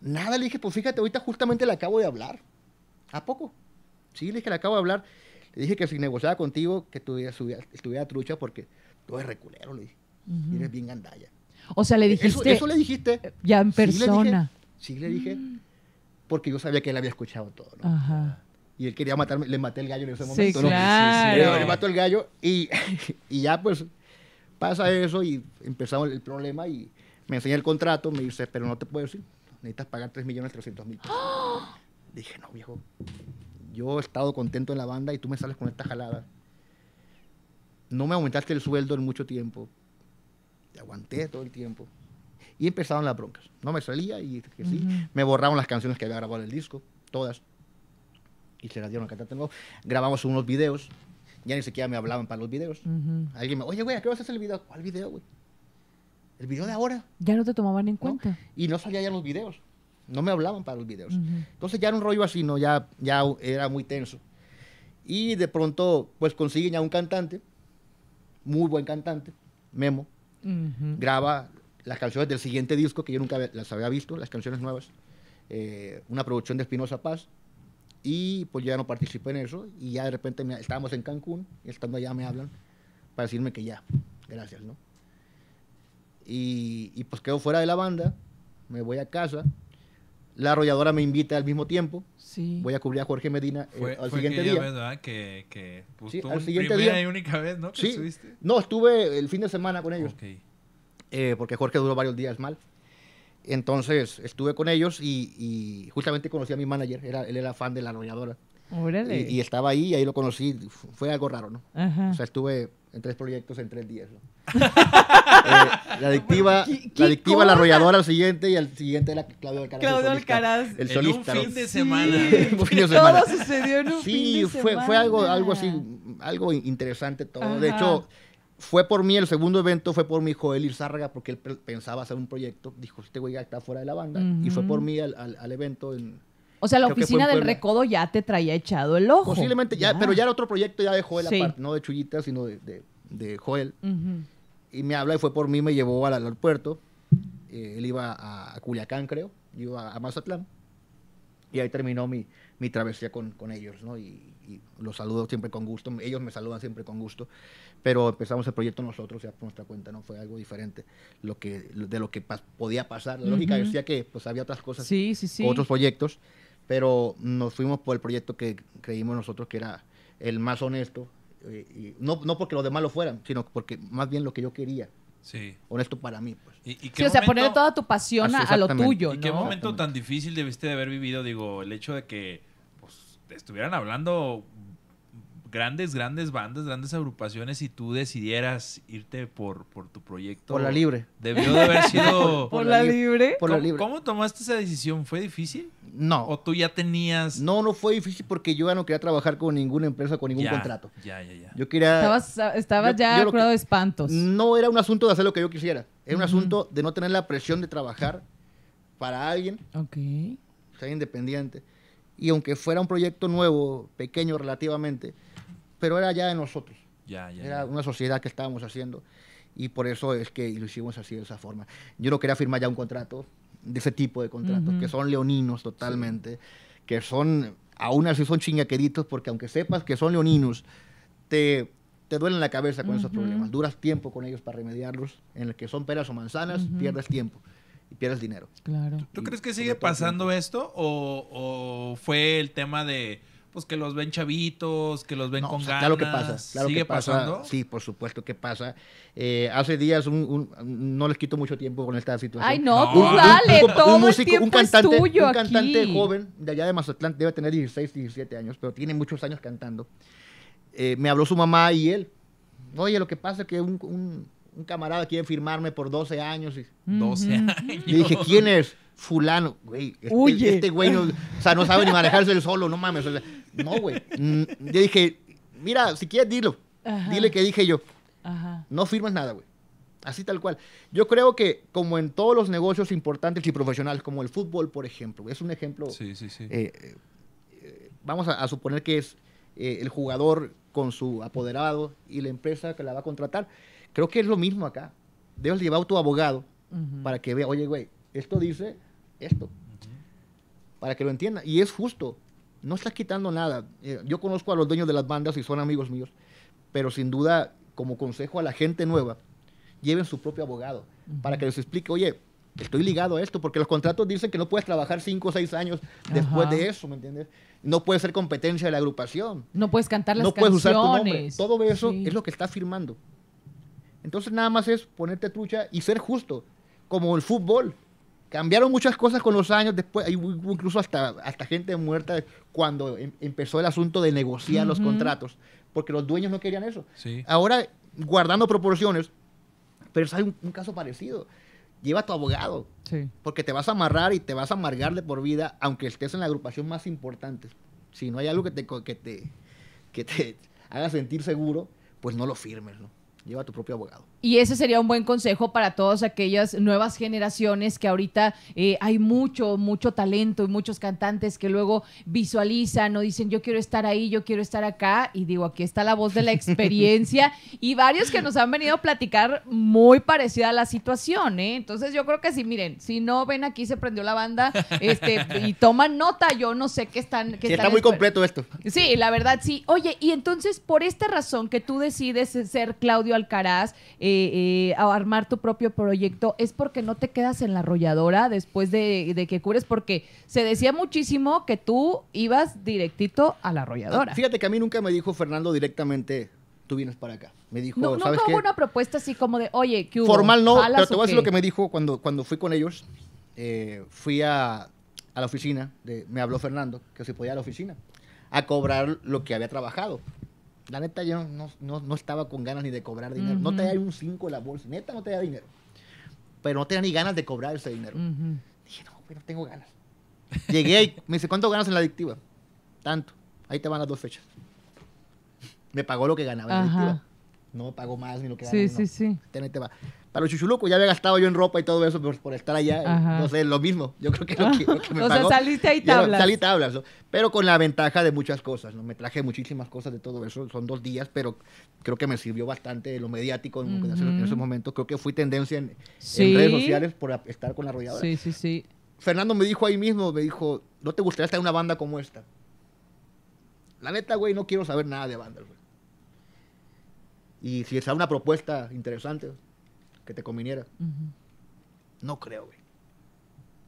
Nada, le dije, pues fíjate, ahorita justamente le acabo de hablar. ¿A poco? Sí, le dije, le acabo de hablar. Le dije que si negociaba contigo, que tuviera trucha porque tú eres reculero, le dije. Eres bien gandalla. O sea, le dijiste. Eso, eso le dijiste. Ya en persona. Sí, le dije. Porque yo sabía que él había escuchado todo. ¿no? Ajá. Y él quería matarme, le maté el gallo en ese momento. sí, le, mató el gallo y, ya pues pasa eso y empezamos el problema y me enseña el contrato, me dice, pero no te puedo decir, necesitas pagar 3.300.000 millones mil Dije, no, viejo, yo he estado contento en la banda y tú me sales con esta jalada. No me aumentaste el sueldo en mucho tiempo. Te aguanté todo el tiempo. Y empezaron las broncas. No me salía y que Me borraron las canciones que había grabado en el disco, todas. Y se las dieron a cantante Grabamos unos videos. Ya ni siquiera me hablaban para los videos. Alguien me, oye, güey, ¿a qué vas a hacer el video? ¿Cuál video, güey? El video de ahora. Ya no te tomaban en cuenta. Y no salía ya los videos. No me hablaban para los videos. Entonces ya era un rollo así, ¿no? Ya, ya era muy tenso. Y de pronto, pues consiguen a un cantante, muy buen cantante, Memo. Graba las canciones del siguiente disco, que yo nunca las había visto, las canciones nuevas. Eh, una producción de Espinosa Paz. Y pues ya no participé en eso. Y ya de repente estábamos en Cancún, y estando allá me hablan para decirme que ya, gracias, ¿no? Y, y pues quedo fuera de la banda, me voy a casa, la arrolladora me invita al mismo tiempo. Sí. Voy a cubrir a Jorge Medina eh, al siguiente día. ¿verdad? Que, que pues, y única vez, ¿no? Sí. Estuviste? No, estuve el fin de semana con ellos. Eh, porque Jorge duró varios días mal. Entonces estuve con ellos y, justamente conocí a mi manager. Era, él era fan de la arrolladora. Órale. Y, y, estaba ahí y ahí lo conocí. Fue algo raro, ¿no? Ajá. O sea, estuve en tres proyectos en tres días. Eh, la adictiva, la, adictiva arrolladora al siguiente y al siguiente era Claudio Alcaraz. Claudio Alcaraz. El solista. un fin de semana. Sí. fue, fue algo, algo así, algo interesante todo. De hecho, fue por mí, el segundo evento fue por mi hijo Elir Irzárraga, porque él pensaba hacer un proyecto. Dijo, este güey ya está fuera de la banda. Y fue por mí al evento en o sea, la oficina del Recodo ya te traía echado el ojo. Posiblemente ya, pero ya era otro proyecto ya de Joel no de Chuyita, sino de, Joel. Y me habla y fue por mí, me llevó al aeropuerto. Eh, él iba a, Culiacán, creo, iba a, Mazatlán. Y ahí terminó mi, travesía con, ellos, ¿no? Y, los saludo siempre con gusto, ellos me saludan siempre con gusto, pero empezamos el proyecto nosotros, ya por nuestra cuenta, ¿no? Fue algo diferente lo que, de lo que podía pasar. La lógica decía que pues había otras cosas, sí, sí, sí. otros proyectos, pero nos fuimos por el proyecto que creímos nosotros que era el más honesto, eh, y no, no porque los demás lo fueran, sino porque más bien lo que yo quería. Sí. Honesto para mí, pues. sí, o sea, poner toda tu pasión a, lo tuyo. ¿Y qué momento tan difícil debiste de haber vivido? Digo, el hecho de que pues, estuvieran hablando grandes, grandes bandas, grandes agrupaciones y tú decidieras irte por, tu proyecto. Por la libre. Debió de haber sido... ¿Por, la libre? ¿Por la ¿Cómo tomaste esa decisión? ¿Fue difícil? No. ¿O tú ya tenías...? No, no fue difícil porque yo ya no quería trabajar con ninguna empresa, con ningún contrato. Ya, ya, ya. Yo quería... Estabas, ah, estabas ya curado de espantos. No era un asunto de hacer lo que yo quisiera. Era un asunto de no tener la presión de trabajar para alguien. Ok. Ser independiente. Y aunque fuera un proyecto nuevo, pequeño relativamente, pero era ya de nosotros. Ya, ya, era una sociedad que estábamos haciendo y por eso es que lo hicimos así de esa forma. Yo no quería firmar ya un contrato, de ese tipo de contratos, que son leoninos totalmente, que son, aún así son chingaqueritos, porque aunque sepas que son leoninos, te, te duelen la cabeza con esos problemas. Duras tiempo con ellos para remediarlos. En el que son peras o manzanas, pierdes tiempo y pierdes dinero. Claro. ¿Tú, crees que sigue pasando esto o, fue el tema de pues que los ven chavitos, que los ven con ganas. Claro que pasa, claro ¿Sigue que pasa, pasando? Sí, por supuesto que pasa. Eh, hace días, no les quito mucho tiempo con esta situación. Ay, no, tú dale, todo tiempo cantante, es tuyo Un cantante joven de allá de Mazatlán, debe tener 16, 17 años, pero tiene muchos años cantando. Eh, me habló su mamá y él. Oye, lo que pasa es que un, camarada quiere firmarme por 12 años. 12 años. Le dije, ¿quién es? Fulano. Güey, este, este güey no, no sabe ni manejarse el solo, no mames. O no, güey. Mm, yo dije, mira, si quieres, dilo. Dile que dije yo. No firmas nada, güey. Así tal cual. Yo creo que, como en todos los negocios importantes y profesionales, como el fútbol, por ejemplo, es un ejemplo. Sí, sí, sí. Eh, eh, vamos a, suponer que es eh, el jugador con su apoderado y la empresa que la va a contratar. Creo que es lo mismo acá. Debes llevar a tu abogado para que vea, oye, güey, esto dice esto. Para que lo entienda. Y es justo no estás quitando nada. Eh, yo conozco a los dueños de las bandas y son amigos míos, pero sin duda, como consejo a la gente nueva, lleven su propio abogado para que les explique, oye, estoy ligado a esto, porque los contratos dicen que no puedes trabajar cinco o seis años después de eso, ¿me entiendes? No puedes ser competencia de la agrupación. No puedes cantar las canciones. No puedes usar tu nombre. Todo eso es lo que estás firmando. Entonces nada más es ponerte trucha y ser justo, como el fútbol. Cambiaron muchas cosas con los años, después hubo incluso hasta, gente muerta cuando em, empezó el asunto de negociar los contratos, porque los dueños no querían eso. Ahora, guardando proporciones, pero hay un, caso parecido lleva a tu abogado. Porque te vas a amarrar y te vas a amargar de por vida, aunque estés en la agrupación más importante. Si no hay algo que te, que te, que te haga sentir seguro, pues no lo firmes, ¿no? Lleva tu propio abogado. Y ese sería un buen consejo para todas aquellas nuevas generaciones que ahorita eh, hay mucho, mucho talento y muchos cantantes que luego visualizan o dicen yo quiero estar ahí, yo quiero estar acá. Y digo, aquí está la voz de la experiencia y varios que nos han venido a platicar muy parecida a la situación. ¿eh? Entonces yo creo que sí miren, si no ven aquí se prendió la banda este, y toman nota, yo no sé qué están... Qué está muy completo esto. Sí, la verdad sí. Oye, y entonces por esta razón que tú decides ser Claudio, Alcaraz, eh, eh, a armar tu propio proyecto, es porque no te quedas en la arrolladora después de, que cures, porque se decía muchísimo que tú ibas directito a la arrolladora. fíjate que a mí nunca me dijo Fernando directamente, tú vienes para acá. Me dijo, no, ¿sabes una propuesta así como de, oye, Formal no, pero te voy a decir lo que me dijo cuando, cuando fui con ellos. Eh, fui a, la oficina, me habló Fernando, que se podía a la oficina, a cobrar lo que había trabajado. La neta, yo no, estaba con ganas ni de cobrar dinero. no te No un 5 en la bolsa. Neta, no te da dinero. Pero no tenía ni ganas de cobrar ese dinero. Dije, no, güey, no tengo ganas. Llegué y me dice, ¿cuánto ganas en la adictiva? Tanto. Ahí te van las dos fechas. Me pagó lo que ganaba en la adictiva. No me pagó más ni lo que ganaba. Sí, sí, sí. Ahí te va para los chuchulucos. Ya había gastado yo en ropa y todo eso por, por estar allá. Eh, no sé, lo mismo. Yo creo que lo quiero ah, que me O sea, saliste ahí tablas. salí tablas, ¿no? pero con la ventaja de muchas cosas, ¿no? Me traje muchísimas cosas de todo eso. Son dos días, pero creo que me sirvió bastante lo mediático en, esos momentos. Creo que fui tendencia en, redes sociales por estar con la arrolladora. Sí, sí, sí. Fernando me dijo ahí mismo, me dijo, ¿no te gustaría estar en una banda como esta? La neta, güey, no quiero saber nada de bandas, güey. Y si es una propuesta interesante, que te conviniera. No creo,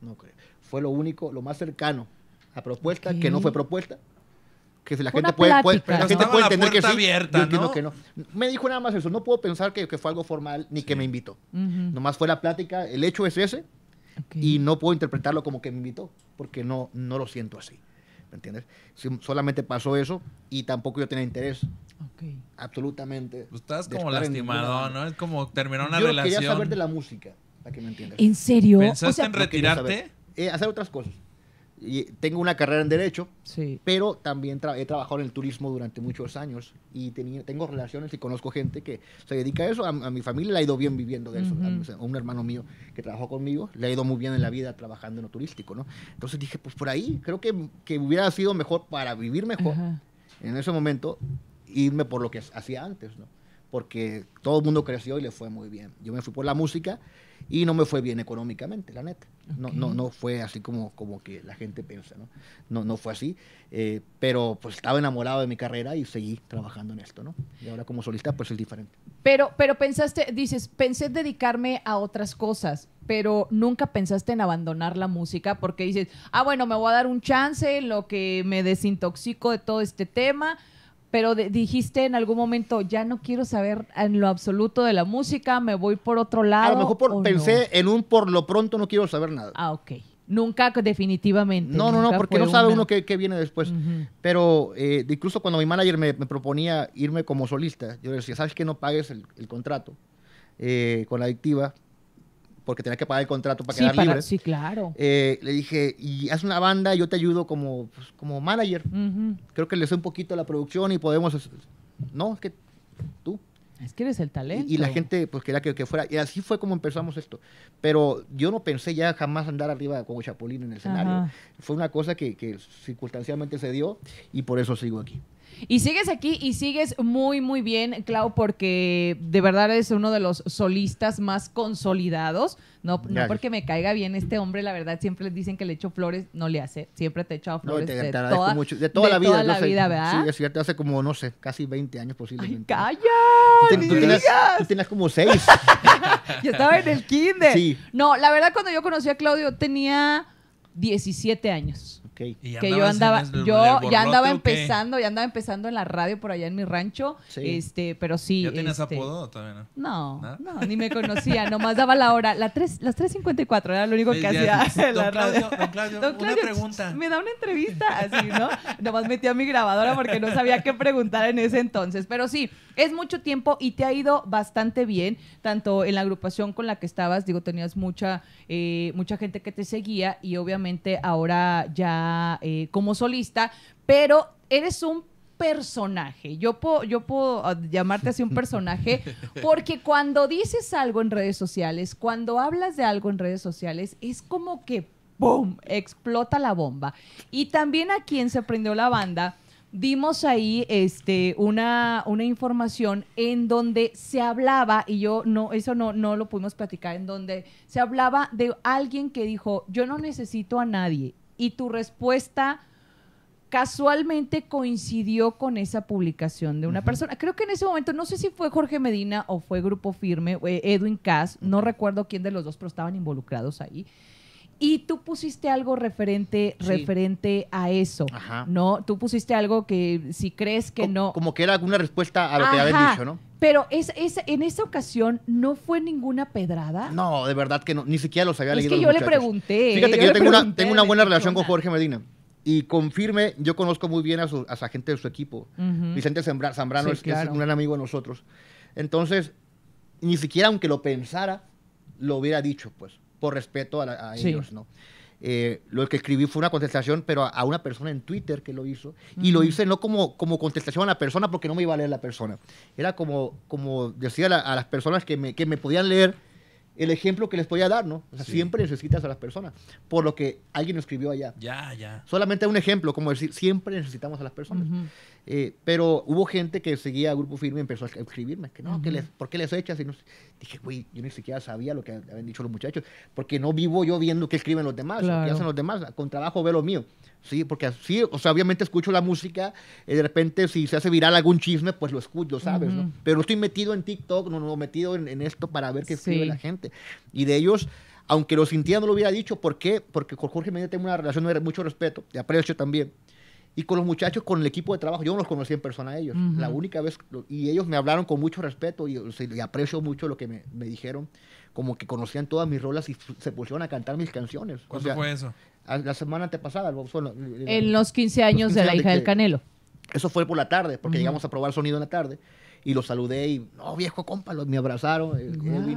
No creo. Fue lo único, lo más cercano a propuesta, que no fue propuesta. Que si la gente puede, la gente puede entender que sí. ¿no? no. Me dijo nada más eso. No puedo pensar que, fue algo formal ni que me invitó. Nomás fue la plática. El hecho es ese. Y no puedo interpretarlo como que me invitó, porque no, no lo siento así. ¿me entiendes? Si solamente pasó eso y tampoco yo tenía interés. Okay. Absolutamente. Pues estás como lastimado, ¿no? Es como Terminó una relación. Yo quería saber de la música, para que me entiendas. ¿En serio? ¿Pensaste o sea, en retirarte? Eh, hacer otras cosas tengo una carrera en Derecho, sí. pero también he trabajado en el turismo durante muchos años y tengo relaciones y conozco gente que se dedica a eso. A, mi familia le ha ido bien viviendo de eso. a, un hermano mío que trabajó conmigo le ha ido muy bien en la vida trabajando en lo turístico, ¿no? Entonces dije, pues por ahí creo que, que hubiera sido mejor para vivir mejor en ese momento irme por lo que hacía antes, ¿no? Porque todo el mundo creció y le fue muy bien. Yo me fui por la música y no me fue bien económicamente, la neta. No, no, no fue así como, como que la gente piensa, ¿no? No, no fue así, eh, pero pues estaba enamorado de mi carrera y seguí trabajando en esto, ¿no? Y ahora como solista pues es diferente. Pero, pero pensaste, dices, pensé dedicarme a otras cosas, pero nunca pensaste en abandonar la música porque dices, ah, bueno, me voy a dar un chance, lo que me desintoxico de todo este tema pero dijiste en algún momento, ya no quiero saber en lo absoluto de la música, me voy por otro lado. A lo mejor pensé en un por lo pronto no quiero saber nada. Ah, ok. Nunca definitivamente. No, no, no, porque no sabe uno qué, viene después. Pero eh, incluso cuando mi manager me, proponía irme como solista, yo le decía, ¿sabes que No pagues el, contrato eh, con la adictiva porque tenía que pagar el contrato para sí, quedar Sí, claro. Eh, le dije, y haz una banda, yo te ayudo como, pues, como manager. Creo que le sé un poquito a la producción y podemos... No, es que tú. Es que eres el talento. Y, la gente, pues, quería que, fuera. Y así fue como empezamos esto. Pero yo no pensé ya jamás andar arriba como Chapulín en el escenario. Fue una cosa que circunstancialmente se dio y por eso sigo aquí. Y sigues aquí y sigues muy, muy bien, Clau, porque de verdad es uno de los solistas más consolidados. No, no porque me caiga bien este hombre, la verdad, siempre le dicen que le echo flores, no le hace. Siempre te he echado flores no, te, de, toda, mucho. de, toda, la vida. Toda la vida ¿verdad? Sí, es cierto, hace como, no sé, casi 20 años posiblemente. Ay, ¡Calla! Tú, tenías, tú tenías como 6. yo estaba en el kinder. Sí. No, la verdad, cuando yo conocí a Claudio tenía 17 años que yo andaba, yo ya andaba empezando, ya andaba empezando en la radio por allá en mi rancho. Este, pero sí. ¿Ya tienes este, apodo también? no? No, ni me conocía, nomás daba la hora. La 3, las 3.54 era lo único que hacía en la radio. don Claudio, una pregunta. Me da una entrevista, así, ¿no? nomás metía mi grabadora porque no sabía qué preguntar en ese entonces. Pero sí, es mucho tiempo y te ha ido bastante bien, tanto en la agrupación con la que estabas, digo, tenías mucha, eh, mucha gente que te seguía y obviamente ahora ya eh, como solista, pero eres un personaje. Yo puedo, yo puedo ah, llamarte así un personaje porque cuando dices algo en redes sociales, cuando hablas de algo en redes sociales, es como que ¡boom! explota la bomba. Y también a quien se prendió la banda, dimos ahí este, una, una información en donde se hablaba, y yo no, eso no, no lo pudimos platicar, en donde se hablaba de alguien que dijo, yo no necesito a nadie, y tu respuesta casualmente coincidió con esa publicación de una persona. Creo que en ese momento, no sé si fue Jorge Medina o fue Grupo Firme, eh, Edwin Cass, no recuerdo quién de los dos, pero estaban involucrados ahí. Y tú pusiste algo referente, referente a eso, ¿no? Tú pusiste algo que si crees que no... Como que era alguna respuesta a lo que habéis dicho, ¿no? Pero en esa ocasión no fue ninguna pedrada. No, de verdad que no, ni siquiera lo sabía. es Es que yo le pregunté. Fíjate que yo tengo una, buena relación con Jorge Medina. Y confirme, yo conozco muy bien a, su, gente de su equipo. Vicente Zambrano es, que es un gran amigo de nosotros. Entonces, ni siquiera aunque lo pensara, lo hubiera dicho, pues por respeto a, ellos, ¿no? Eh, lo que escribí fue una contestación, pero a, una persona en Twitter que lo hizo. Y lo hice no como, como contestación a la persona, porque no me iba a leer la persona. Era como, como decía a las personas que me, que me podían leer el ejemplo que les podía dar, ¿no? O sea, siempre necesitas a las personas, por lo que alguien escribió allá. Ya, ya. Solamente un ejemplo, como decir, siempre necesitamos a las personas. Eh, pero hubo gente que seguía a Grupo Firme y empezó a escribirme, que no, les, ¿por qué les echas? Y dije, güey, yo ni siquiera sabía lo que habían dicho los muchachos, porque no vivo yo viendo qué escriben los demás, qué hacen los demás, con trabajo veo lo mío. Sí, porque así, o sea, obviamente escucho la música, y eh, de repente si se hace viral algún chisme, pues lo escucho, sabes, ¿no? Pero estoy metido en TikTok, no, no metido en, esto para ver qué escribe la gente. Y de ellos, aunque lo sintiera, no lo hubiera dicho, ¿por qué? Porque con Jorge Medina tengo una relación de mucho respeto, de aprecio también. Y con los muchachos, con el equipo de trabajo, yo no los conocí en persona a ellos. La única vez, y ellos me hablaron con mucho respeto y, aprecio mucho lo que me, dijeron, como que conocían todas mis rolas y se pusieron a cantar mis canciones. ¿Cuándo fue eso? la semana antepasada. Eh, eh, en los 15 años de la hija del Canelo. Eso fue por la tarde, porque llegamos a probar sonido en la tarde. Y los saludé y, no, viejo compa, me abrazaron. Eh,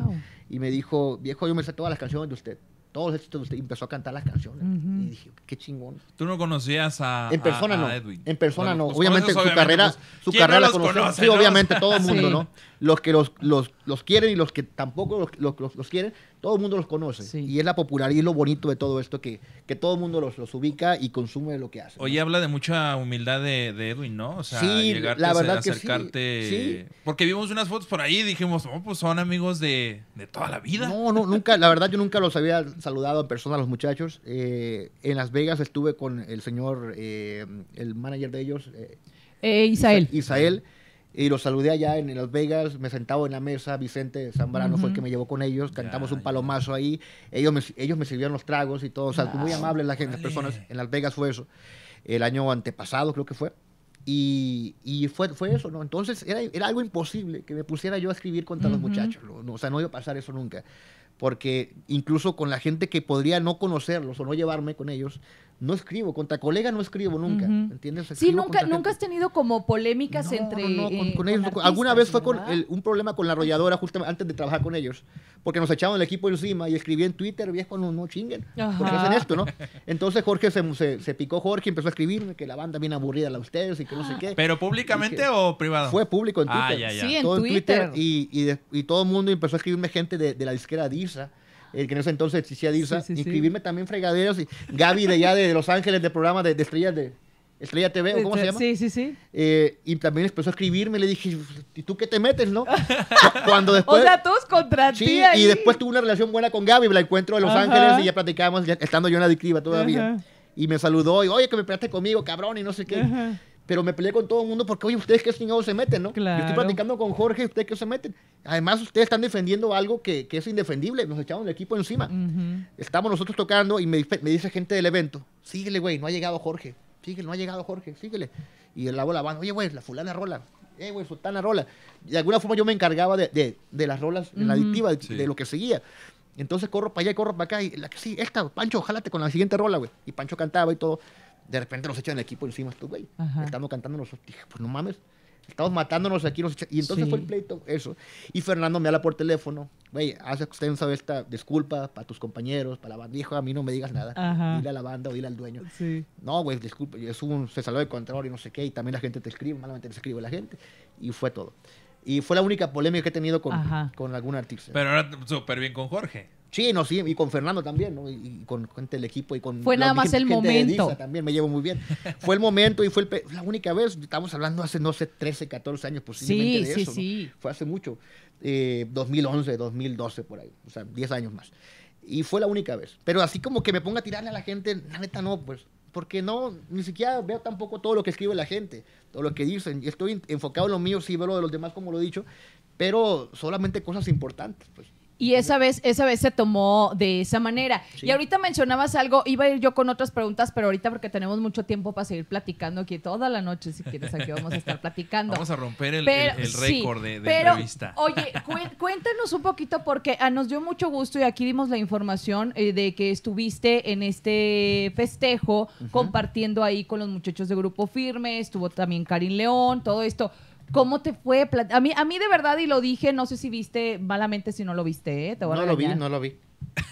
y me dijo, viejo, yo me sé todas las canciones de usted todos estos empezó a cantar las canciones. Y dije, qué chingón. ¿Tú no conocías a, Edwin? En persona no. Pues, obviamente su carrera, pues, su carrera la conocí. Sí, obviamente, todo el mundo, ¿no? Los que los, los, los, quieren y los que tampoco los, los, los quieren, todo el mundo los conoce. Y es la popularidad y lo bonito de todo esto, que, todo el mundo los, los ubica y consume lo que hace. Oye, habla de mucha humildad de, Edwin, ¿no? O sea, sí, la verdad que Porque vimos unas fotos por ahí y dijimos, oh, pues son amigos de, toda la vida. No, nunca, la verdad yo nunca los había saludado en persona a los muchachos. Eh, en Las Vegas estuve con el señor, eh, el manager de ellos. Eh, eh Isael. Isael. Y los saludé allá en, Las Vegas, me sentaba en la mesa, Vicente Zambrano fue el que me llevó con ellos, cantamos un palomazo ahí, ellos me, ellos me sirvieron los tragos y todo, o sea, muy ah, amable la gente, las personas, en Las Vegas fue eso, el año antepasado creo que fue, y, y fue, fue eso, ¿no? Entonces era, era, algo imposible que me pusiera yo a escribir contra los muchachos, o sea, no iba a pasar eso nunca, porque incluso con la gente que podría no conocerlos o no llevarme con ellos, no escribo, contra colega no escribo nunca, ¿entiendes? sí, nunca, nunca has tenido como polémicas entre... No, no, eh, con, ellos. alguna vez fue con un problema con la arrolladora justamente antes de trabajar con ellos, porque nos echaban el equipo encima y escribí en Twitter, viejo, no, no chinguen, porque hacen esto, ¿no? Entonces Jorge se, se, picó, Jorge empezó a escribirme que la banda viene aburrida la ustedes y que no sé ah. qué. ¿Pero públicamente o privado? Fue público en ah, Twitter. Sí, en Twitter. y, y, todo el mundo empezó a escribirme gente de, de la disquera Disa el que en ese entonces existía DIRSA, inscribirme también fregaderos. Y Gaby de allá de Los Ángeles, del programa de, Estrellas de, Estrella TV, cómo se llama? Sí, sí, sí. Eh, y también empezó a escribirme, le dije, ¿y tú qué te metes, no? Cuando después... o sea, contra Sí, y después tuve una relación buena con Gaby, me la encuentro en Los Ángeles y ya platicábamos, estando yo en la adictiva todavía. Y me saludó y, oye, que me peleaste conmigo, cabrón, y no sé qué. Ajá pero me peleé con todo el mundo porque, oye, ustedes qué chingados se meten, ¿no? Yo estoy platicando con Jorge, ustedes qué se meten. Además, ustedes están defendiendo algo que, es indefendible, nos echamos el equipo encima. Estamos nosotros tocando y me, dice gente del evento, síguele, güey, no ha llegado Jorge, síguele, no ha llegado Jorge, síguele. Y el lavo la banda, oye, güey, la fulana rola, eh, güey, sultana rola. De alguna forma yo me encargaba de, las rolas, de la adictiva, de, lo que seguía. Entonces corro para allá y corro para acá y la que sí, esta, Pancho, jálate con la siguiente rola, güey. Y Pancho cantaba y todo de repente nos echan el equipo encima estos güey. Estamos cantando nosotros, dije, pues no mames, estamos matándonos aquí. Y entonces fue el pleito, eso. Y Fernando me habla por teléfono, güey, hace que usted no esta disculpa para tus compañeros, para la banda. Dijo, a mí no me digas nada, Ajá. dile a la banda o dile al dueño. Sí. No, güey, disculpa, es un, se salió de control y no sé qué, y también la gente te escribe, malamente te escribe la gente. Y fue todo. Y fue la única polémica que he tenido con, con algún artista. Pero ahora súper bien con Jorge. Sí, no, sí, y con Fernando también, ¿no? Y, con el equipo y con... Fue nada más el momento. también me llevo muy bien. Fue el momento y fue la única vez, estamos hablando hace, no sé, 13, 14 años posiblemente sí, de sí, Sí. Fue hace mucho, 2011, eh, 2012, por ahí, o sea, 10 años más. Y fue la única vez. Pero así como que me ponga a tirarle a la gente, la neta no, pues, porque no, ni siquiera veo tampoco todo lo que escribe la gente, todo lo que dicen. Estoy enfocado en lo mío, sí veo lo de los demás, como lo he dicho, pero solamente cosas importantes, pues. Y esa vez, esa vez se tomó de esa manera. Y ahorita mencionabas algo, iba a ir yo con otras preguntas, pero ahorita porque tenemos mucho tiempo para seguir platicando aquí toda la noche, si quieres, aquí vamos a estar platicando. Vamos a romper el, récord de, Oye, cuéntanos un poquito porque ah, nos dio mucho gusto y aquí dimos la información eh, de que estuviste en este festejo compartiendo ahí con los muchachos de Grupo Firme, estuvo también Karin León, todo esto. ¿Cómo te fue? A mí, a mí de verdad, y lo dije, no sé si viste malamente, si no lo viste, ¿eh? Te voy a no lo vi, no lo vi.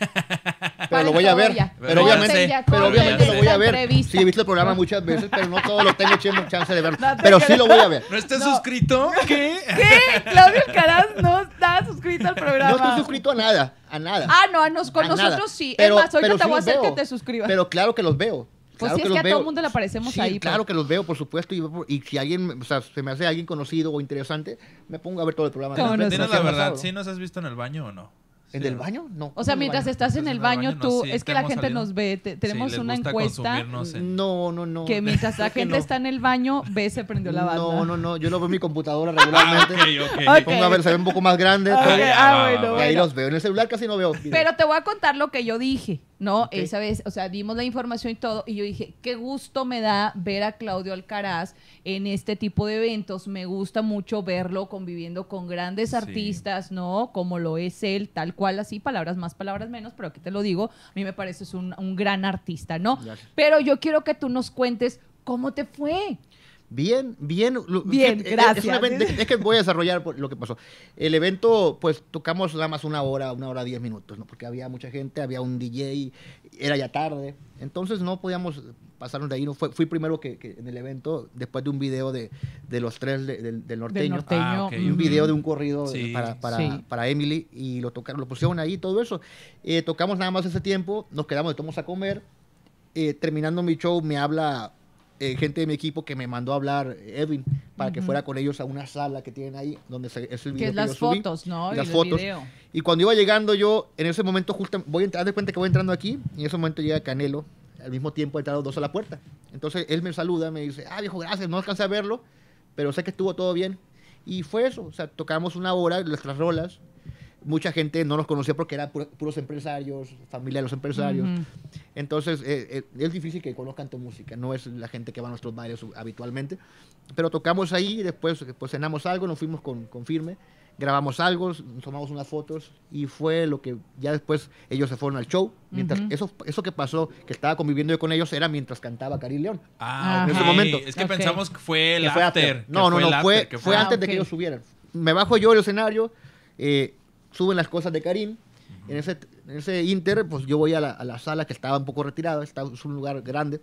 pero lo voy a ver. Pero, obviamente, pero obviamente lo voy a ver. Sí, he visto el programa muchas veces, pero no todo lo tengo chance de verlo. pero sí lo voy a ver. ¿No estás suscrito? ¿Qué? ¿Qué? Claudio Caraz no está suscrito al programa. No estoy suscrito a nada, a nada. Ah, no, a con nosotros sí. Pero, es más, te voy a hacer que te suscribas. Pero claro que los veo. Pues es que, a todo mundo le aparecemos ahí. Claro pues. que los veo, por supuesto. Y, si alguien, o sea, se me hace alguien conocido o interesante, me pongo a ver todo el programa. No, no, la verdad, ¿sí nos has visto en el baño o no? ¿En el baño? No. O sea, mientras estás en el baño, tú, es que la gente nos ve, tenemos una encuesta. No, no, no. Que mientras la gente está en el baño, ve, se prendió la banda. No, no, no, yo lo veo en mi computadora regularmente. ah, okay, Me pongo a ver, se ve un poco más grande. Ah, bueno, ahí los veo. En el celular casi no veo. Pero te voy a contar lo que yo dije. ¿no? Esa vez, o sea, dimos la información y todo, y yo dije, qué gusto me da ver a Claudio Alcaraz en este tipo de eventos, me gusta mucho verlo conviviendo con grandes artistas, ¿no? Como lo es él, tal cual, así, palabras más, palabras menos, pero aquí te lo digo, a mí me parece es un, un gran artista, ¿no? Pero yo quiero que tú nos cuentes cómo te fue. Bien, bien. Bien, gracias. Es, que voy a desarrollar lo que pasó. El evento, pues tocamos nada más una hora, una hora diez minutos, ¿no? Porque había mucha gente, había un DJ, era ya tarde. Entonces no podíamos pasarnos de ahí. No, fui primero que, en el evento, después de un video de, los tres del norteño. Del norteño. Ah, un video de un corrido para, Emily y lo tocaron, lo pusieron ahí, todo eso. Eh, tocamos nada más ese tiempo, nos quedamos de a comer. Eh, terminando mi show, me habla eh, gente de mi equipo que me mandó a hablar, Edwin, para que fuera con ellos a una sala que tienen ahí, donde es el video. Que, es las fotos, ¿no? Las y fotos. Y cuando iba llegando yo, en ese momento, justo voy a entrar, de cuenta que voy entrando aquí, y en ese momento llega Canelo, al mismo tiempo he entrado dos a la puerta. Entonces él me saluda, me dice, ah, viejo, gracias, no alcancé a verlo, pero sé que estuvo todo bien. Y fue eso, o sea, tocamos una hora, nuestras rolas, mucha gente no los conocía porque eran puros empresarios, familia de los empresarios. Entonces, eh, eh, es difícil que conozcan tu música, no es la gente que va a nuestros bailes habitualmente. Pero tocamos ahí, después pues, cenamos algo, nos fuimos con, firme, grabamos algo, tomamos unas fotos y fue lo que ya después ellos se fueron al show. Mientras, eso, eso que pasó, que estaba conviviendo yo con ellos, era mientras cantaba Cari León. Ah, en ese momento. Es que pensamos que fue el after, No, no, no, fue, antes de que ah, ellos subieran. Me bajo yo del escenario. Eh, suben las cosas de Karim. En ese, en inter, pues yo voy a la, sala que estaba un poco retirada, estaba, es un lugar grande.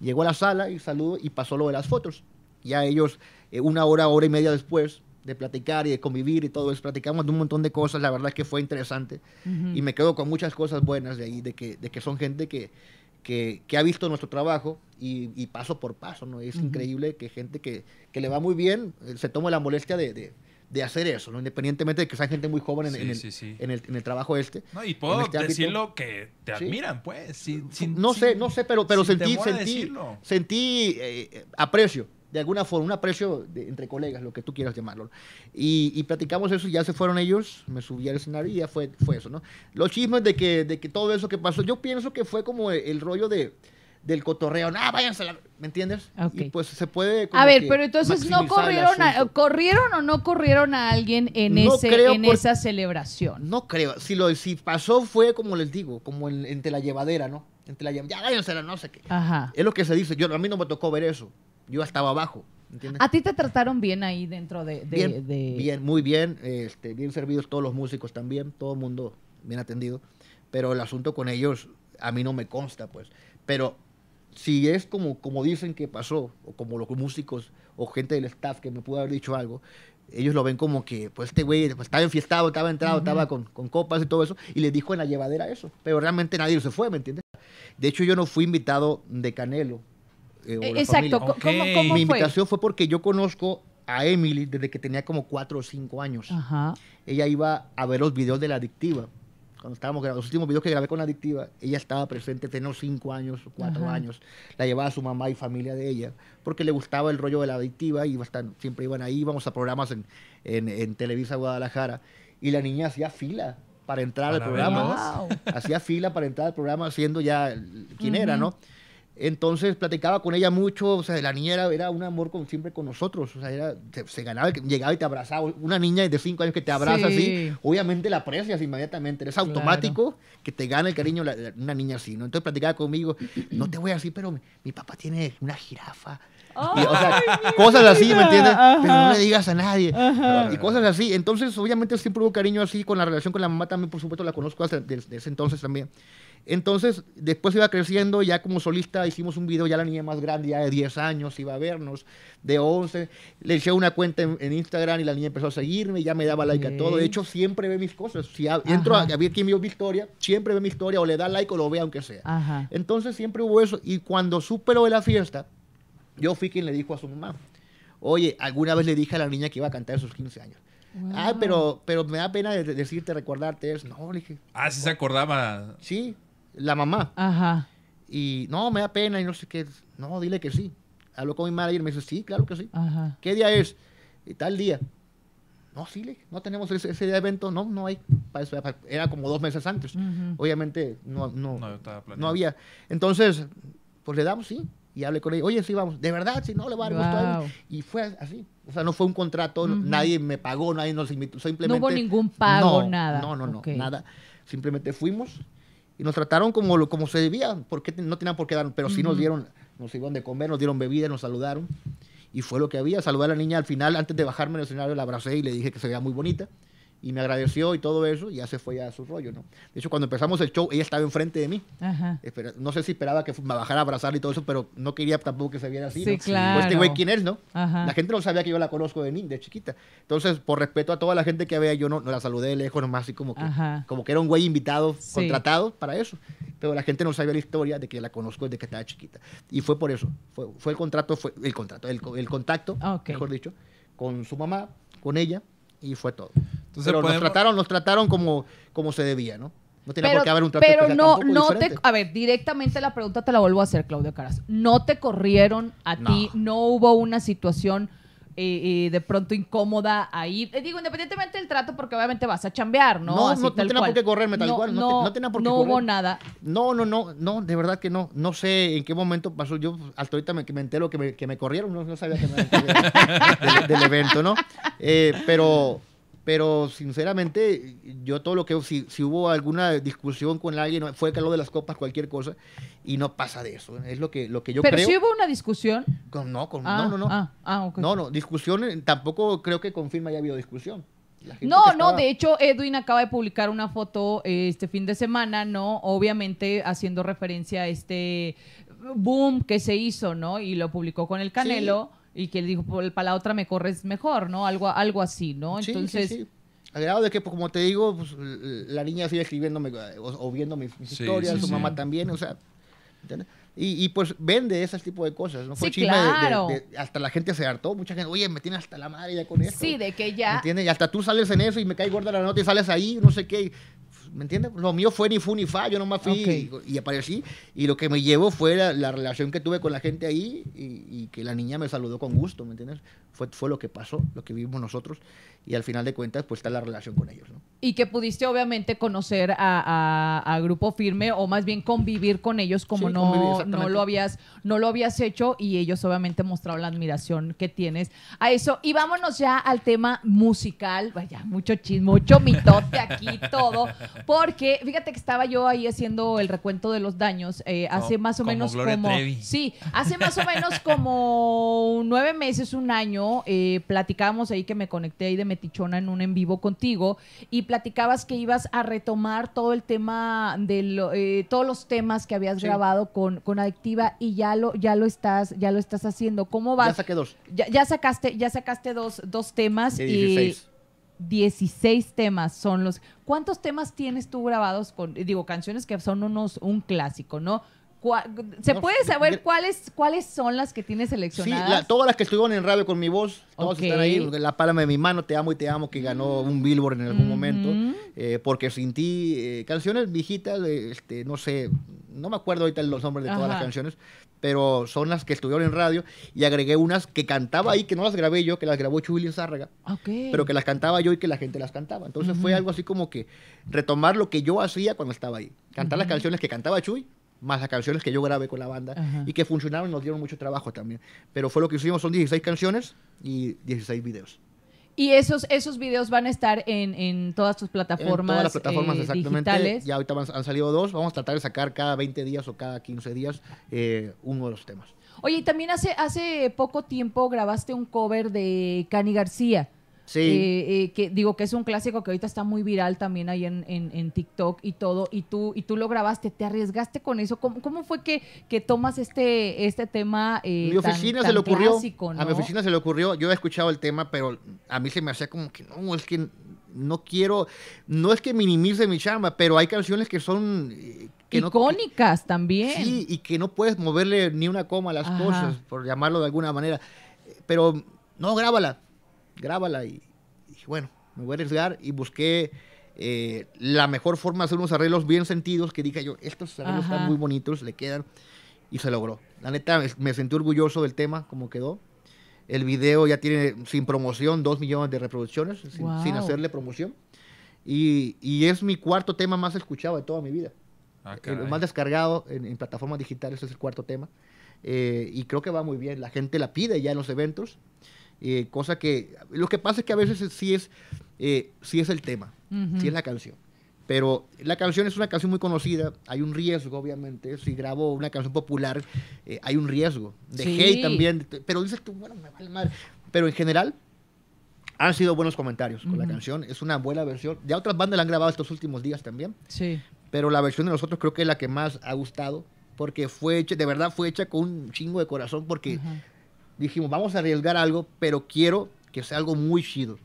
Llegó a la sala y saludo y pasó lo de las fotos. Ya ellos, eh, una hora, hora y media después de platicar y de convivir y todo eso, platicamos de un montón de cosas, la verdad es que fue interesante y me quedo con muchas cosas buenas de ahí, de que, son gente que, que, ha visto nuestro trabajo y, paso por paso, ¿no? Es increíble que gente que, que, le va muy bien eh, se tome la molestia de de hacer eso, ¿no? Independientemente de que sean gente muy joven en, el, trabajo este. y puedo este decirlo que te admiran, pues. no sé, no sé, pero, pero sentí, sentí, sentí eh, aprecio, de alguna forma, un aprecio entre colegas, lo que tú quieras llamarlo. Y, platicamos eso, ya se fueron ellos, me subí al escenario y ya fue, fue eso, ¿no? Los chismes de que, de que todo eso que pasó, yo pienso que fue como el rollo de del cotorreo. Ah, váyanse. ¿Me entiendes? Y pues se puede. a ver, pero entonces no corrieron, corrieron o no corrieron a alguien en ese, en esa celebración. No creo. Si lo, si pasó fue como les digo, como entre la llevadera, ¿no? Entre la ya váyanse no sé qué. Ajá. Es lo que se dice. Yo a mí no me tocó ver eso. Yo estaba abajo. ¿Entiendes? ¿A ti te trataron bien ahí dentro de...? bien, muy bien, este, bien servidos todos los músicos también, todo el mundo bien atendido, pero el asunto con ellos a mí no me consta, pues. Pero si es como, como dicen que pasó, o como los músicos o gente del staff que me pudo haber dicho algo, ellos lo ven como que, pues este güey pues, estaba enfiestado, estaba entrado, estaba con, con, copas y todo eso, y le dijo en la llevadera eso, pero realmente nadie se fue, ¿me entiendes? De hecho, yo no fui invitado de Canelo. Eh, eh, exacto, ¿Cómo, Mi invitación fue porque yo conozco a Emily desde que tenía como cuatro o cinco años. Ella iba a ver los videos de la adictiva cuando estábamos grabando, los últimos videos que grabé con la adictiva, ella estaba presente, tenía cinco años, cuatro años, la llevaba a su mamá y familia de ella, porque le gustaba el rollo de la adictiva, y siempre iban ahí, íbamos a programas en, Televisa Guadalajara, y la niña hacía fila para entrar al programa, hacía fila para entrar al programa siendo ya quien era, ¿no? Entonces platicaba con ella mucho, o sea, la niña era, un amor con, siempre con nosotros, o sea, era, se, ganaba, llegaba y te abrazaba. Una niña de 5 años que te abraza así, obviamente la aprecias inmediatamente, es automático que te gane el cariño una niña así, ¿no? Entonces platicaba conmigo, no te voy así, pero mi, papá tiene una jirafa. o sea, cosas así, ¿me entiendes? Pero no le digas a nadie. Y cosas así. Entonces, obviamente siempre hubo cariño así con la relación con la mamá también, por supuesto, la conozco desde, desde ese entonces también. Entonces, después iba creciendo, ya como solista hicimos un video, ya la niña más grande, ya de 10 años, iba a vernos, de 11. Le eché una cuenta en, Instagram y la niña empezó a seguirme, ya me daba like a todo. De hecho, siempre ve mis cosas. Si entro a, ver quién vio mi historia, siempre ve mi historia, o le da like o lo ve, aunque sea. Entonces, siempre hubo eso. Y cuando superó de la fiesta, yo fui quien le dijo a su mamá, oye, alguna vez le dije a la niña que iba a cantar a sus 15 años. Ah, pero, pero me da pena decirte, recordarte eso. No, dije. Ah, sí se acordaba. Sí, la mamá. Ajá. Y no, me da pena y no sé qué. No, dile que sí. Hablo con mi madre y me dice, sí, claro que sí. Ajá. ¿Qué día es? Y tal día. No, sí, no tenemos ese, de evento, no, no hay. Para eso, era como dos meses antes. Obviamente no, no, no, no, había. Entonces, pues le damos, sí. Y hablé con él. oye, sí, vamos, de verdad, si no, le va a dar wow. Y fue así. O sea, no fue un contrato, nadie me pagó, nadie nos invitó, simplemente. No hubo ningún pago, nada. No, no, no, nada. Simplemente fuimos y nos trataron como, como se debía, porque no tenían por qué dar, pero sí nos dieron, nos iban de comer, nos dieron bebida, nos saludaron y fue lo que había. Saludé a la niña al final, antes de bajarme del escenario, la abracé y le dije que se veía muy bonita y me agradeció y todo eso, y ya se fue a su rollo, ¿no? De hecho, cuando empezamos el show, ella estaba enfrente de mí. Ajá. no sé si esperaba que me bajara a abrazar y todo eso, pero no quería tampoco que se viera así. Sí, ¿no? Pues, claro. este güey, ¿quién es, no? La gente no sabía que yo la conozco de, niña, de chiquita. Entonces, por respeto a toda la gente que había yo no, no, la saludé de lejos nomás, así como que, como que era un güey invitado, contratado para eso. Pero la gente no sabía la historia de que la conozco desde que estaba chiquita. Y fue por eso. Fue, fue el contrato, fue el contrato, el, el contacto, ah, mejor dicho, con su mamá, con ella, y fue todo pero nos trataron, nos trataron como, se debía, ¿no? No tenía por qué haber un trato Pero no, no te. A ver, directamente la pregunta te la vuelvo a hacer, Claudia Caras. No te corrieron a ti, no hubo una situación. Eh, eh, de pronto incómoda ahí. Eh, digo, independientemente del trato, porque obviamente vas a chambear, ¿no? No, no, no tenía por qué correrme tal cual. No, por qué No hubo nada. No, no, no, no, de verdad que no. No sé en qué momento pasó. Yo hasta ahorita me, me entero que me, que me corrieron, no, sabía que me corrieron del, evento, ¿no? pero pero sinceramente yo todo lo que si, hubo alguna discusión con alguien fue calor de las copas cualquier cosa y no pasa de eso es lo que lo que yo creo pero si hubo una discusión ah, no no no ah, ah, no no discusión eh, tampoco creo que confirma haya habido discusión no, no, de hecho Edwin acaba de publicar una foto eh, este fin de semana, ¿no? Obviamente haciendo referencia a este boom que se hizo, ¿no? Y lo publicó con el Canelo. Sí y que él dijo, para la otra me corres mejor, ¿no? Algo, algo así, ¿no? Entonces... Sí, sí. Al grado de que, pues, como te digo, pues, la niña sigue escribiéndome eh, o, viendo mis, historias, su mamá también, o sea, ¿entiendes? Y, pues vende ese tipo de cosas. No fue chisme hasta la gente se hartó. Mucha gente, oye, me tiene hasta la madre ya con eso. Sí, de que ya. entiendes? Y hasta tú sales en eso y me cae gorda la nota y sales ahí, no sé qué. ¿me entiendes? Lo mío fue ni fu ni fa, yo nomás fui y, aparecí. Y lo que me llevó fue la, relación que tuve con la gente ahí y, que la niña me saludó con gusto, ¿me entiendes? Fue, lo que pasó, lo que vivimos nosotros. Y al final de cuentas, pues está la relación con ellos, ¿no? Y que pudiste obviamente conocer a, Grupo Firme o más bien convivir con ellos como no, no, lo habías, no lo habías hecho y ellos obviamente mostraron la admiración que tienes a eso. Y vámonos ya al tema musical. Vaya, mucho chisme, mucho mitote aquí todo. Porque fíjate que estaba yo ahí haciendo el recuento de los daños eh, hace más o menos como. Sí, hace más o menos como nueve meses, un año, eh, platicábamos ahí que me conecté ahí de Metichona en un en vivo contigo y platicabas que ibas a retomar todo el tema de eh, todos los temas que habías grabado con, Adictiva y ya lo, ya lo estás, ya lo estás haciendo. ¿Cómo vas? Ya saqué dos. Ya, sacaste, ya sacaste dos, dos temas. 16 temas son los. ¿Cuántos temas tienes tú grabados con, digo, canciones que son unos, un clásico, ¿no? ¿Se puede saber cuáles, cuáles son las que tienes seleccionadas? Sí, todas las que estuvieron en radio con mi voz, todas están ahí. La palma de mi mano, Te amo y te amo, que ganó un Billboard en algún momento. Eh, porque sin ti, eh, canciones viejitas, eh, este, no sé, no me acuerdo ahorita los nombres de todas las canciones, pero son las que estuvieron en radio y agregué unas que cantaba ahí, que no las grabé yo, que las grabó Chuy Zárraga, pero que las cantaba yo y que la gente las cantaba. Entonces fue algo así como que retomar lo que yo hacía cuando estaba ahí, cantar las canciones que cantaba Chuy más las canciones que yo grabé con la banda y que funcionaron nos dieron mucho trabajo también. Pero fue lo que hicimos, son 16 canciones y 16 videos. Y esos, esos videos van a estar en, todas tus plataformas. En todas las plataformas, eh, exactamente. Ya ahorita han, salido dos. Vamos a tratar de sacar cada 20 días o cada 15 días eh, uno de los temas. Oye, y también hace, hace poco tiempo grabaste un cover de Cani García. Eh, eh, que digo que es un clásico que ahorita está muy viral también ahí en, en, TikTok y todo, y tú, y tú lo grabaste, te arriesgaste con eso. ¿Cómo, fue que, que tomas este, este tema? Eh, mi oficina se le ocurrió. A mi oficina se le ocurrió, yo he escuchado el tema, pero a mí se me hacía como que no, es que no quiero, no es que minimice mi chamba, pero hay canciones que son... Eh, que Icónicas también. Sí, y que no puedes moverle ni una coma a las cosas, por llamarlo de alguna manera. Pero no, grábala grábala y, y bueno, me voy a arriesgar y busqué eh, la mejor forma de hacer unos arreglos bien sentidos que dije yo, estos arreglos están muy bonitos, le quedan y se logró. La neta, me, sentí orgulloso del tema, como quedó. El video ya tiene sin promoción dos millones de reproducciones, sin, hacerle promoción. Y, es mi cuarto tema más escuchado de toda mi vida. Ah, el más descargado en, plataformas digitales es el cuarto tema. Eh, y creo que va muy bien. La gente la pide ya en los eventos. Eh, cosa que. Lo que pasa es que a veces sí es, eh, sí es el tema, sí es la canción. Pero la canción es una canción muy conocida, hay un riesgo, obviamente. Si grabo una canción popular, eh, hay un riesgo. De gay hate también. Pero dices tú, bueno, me vale mal Pero en general, han sido buenos comentarios con la canción. Es una buena versión. Ya otras bandas la han grabado estos últimos días también. Sí. Pero la versión de nosotros creo que es la que más ha gustado. Porque fue hecha, de verdad fue hecha con un chingo de corazón. Porque dijimos, vamos a arriesgar algo, pero quiero que sea algo muy chido,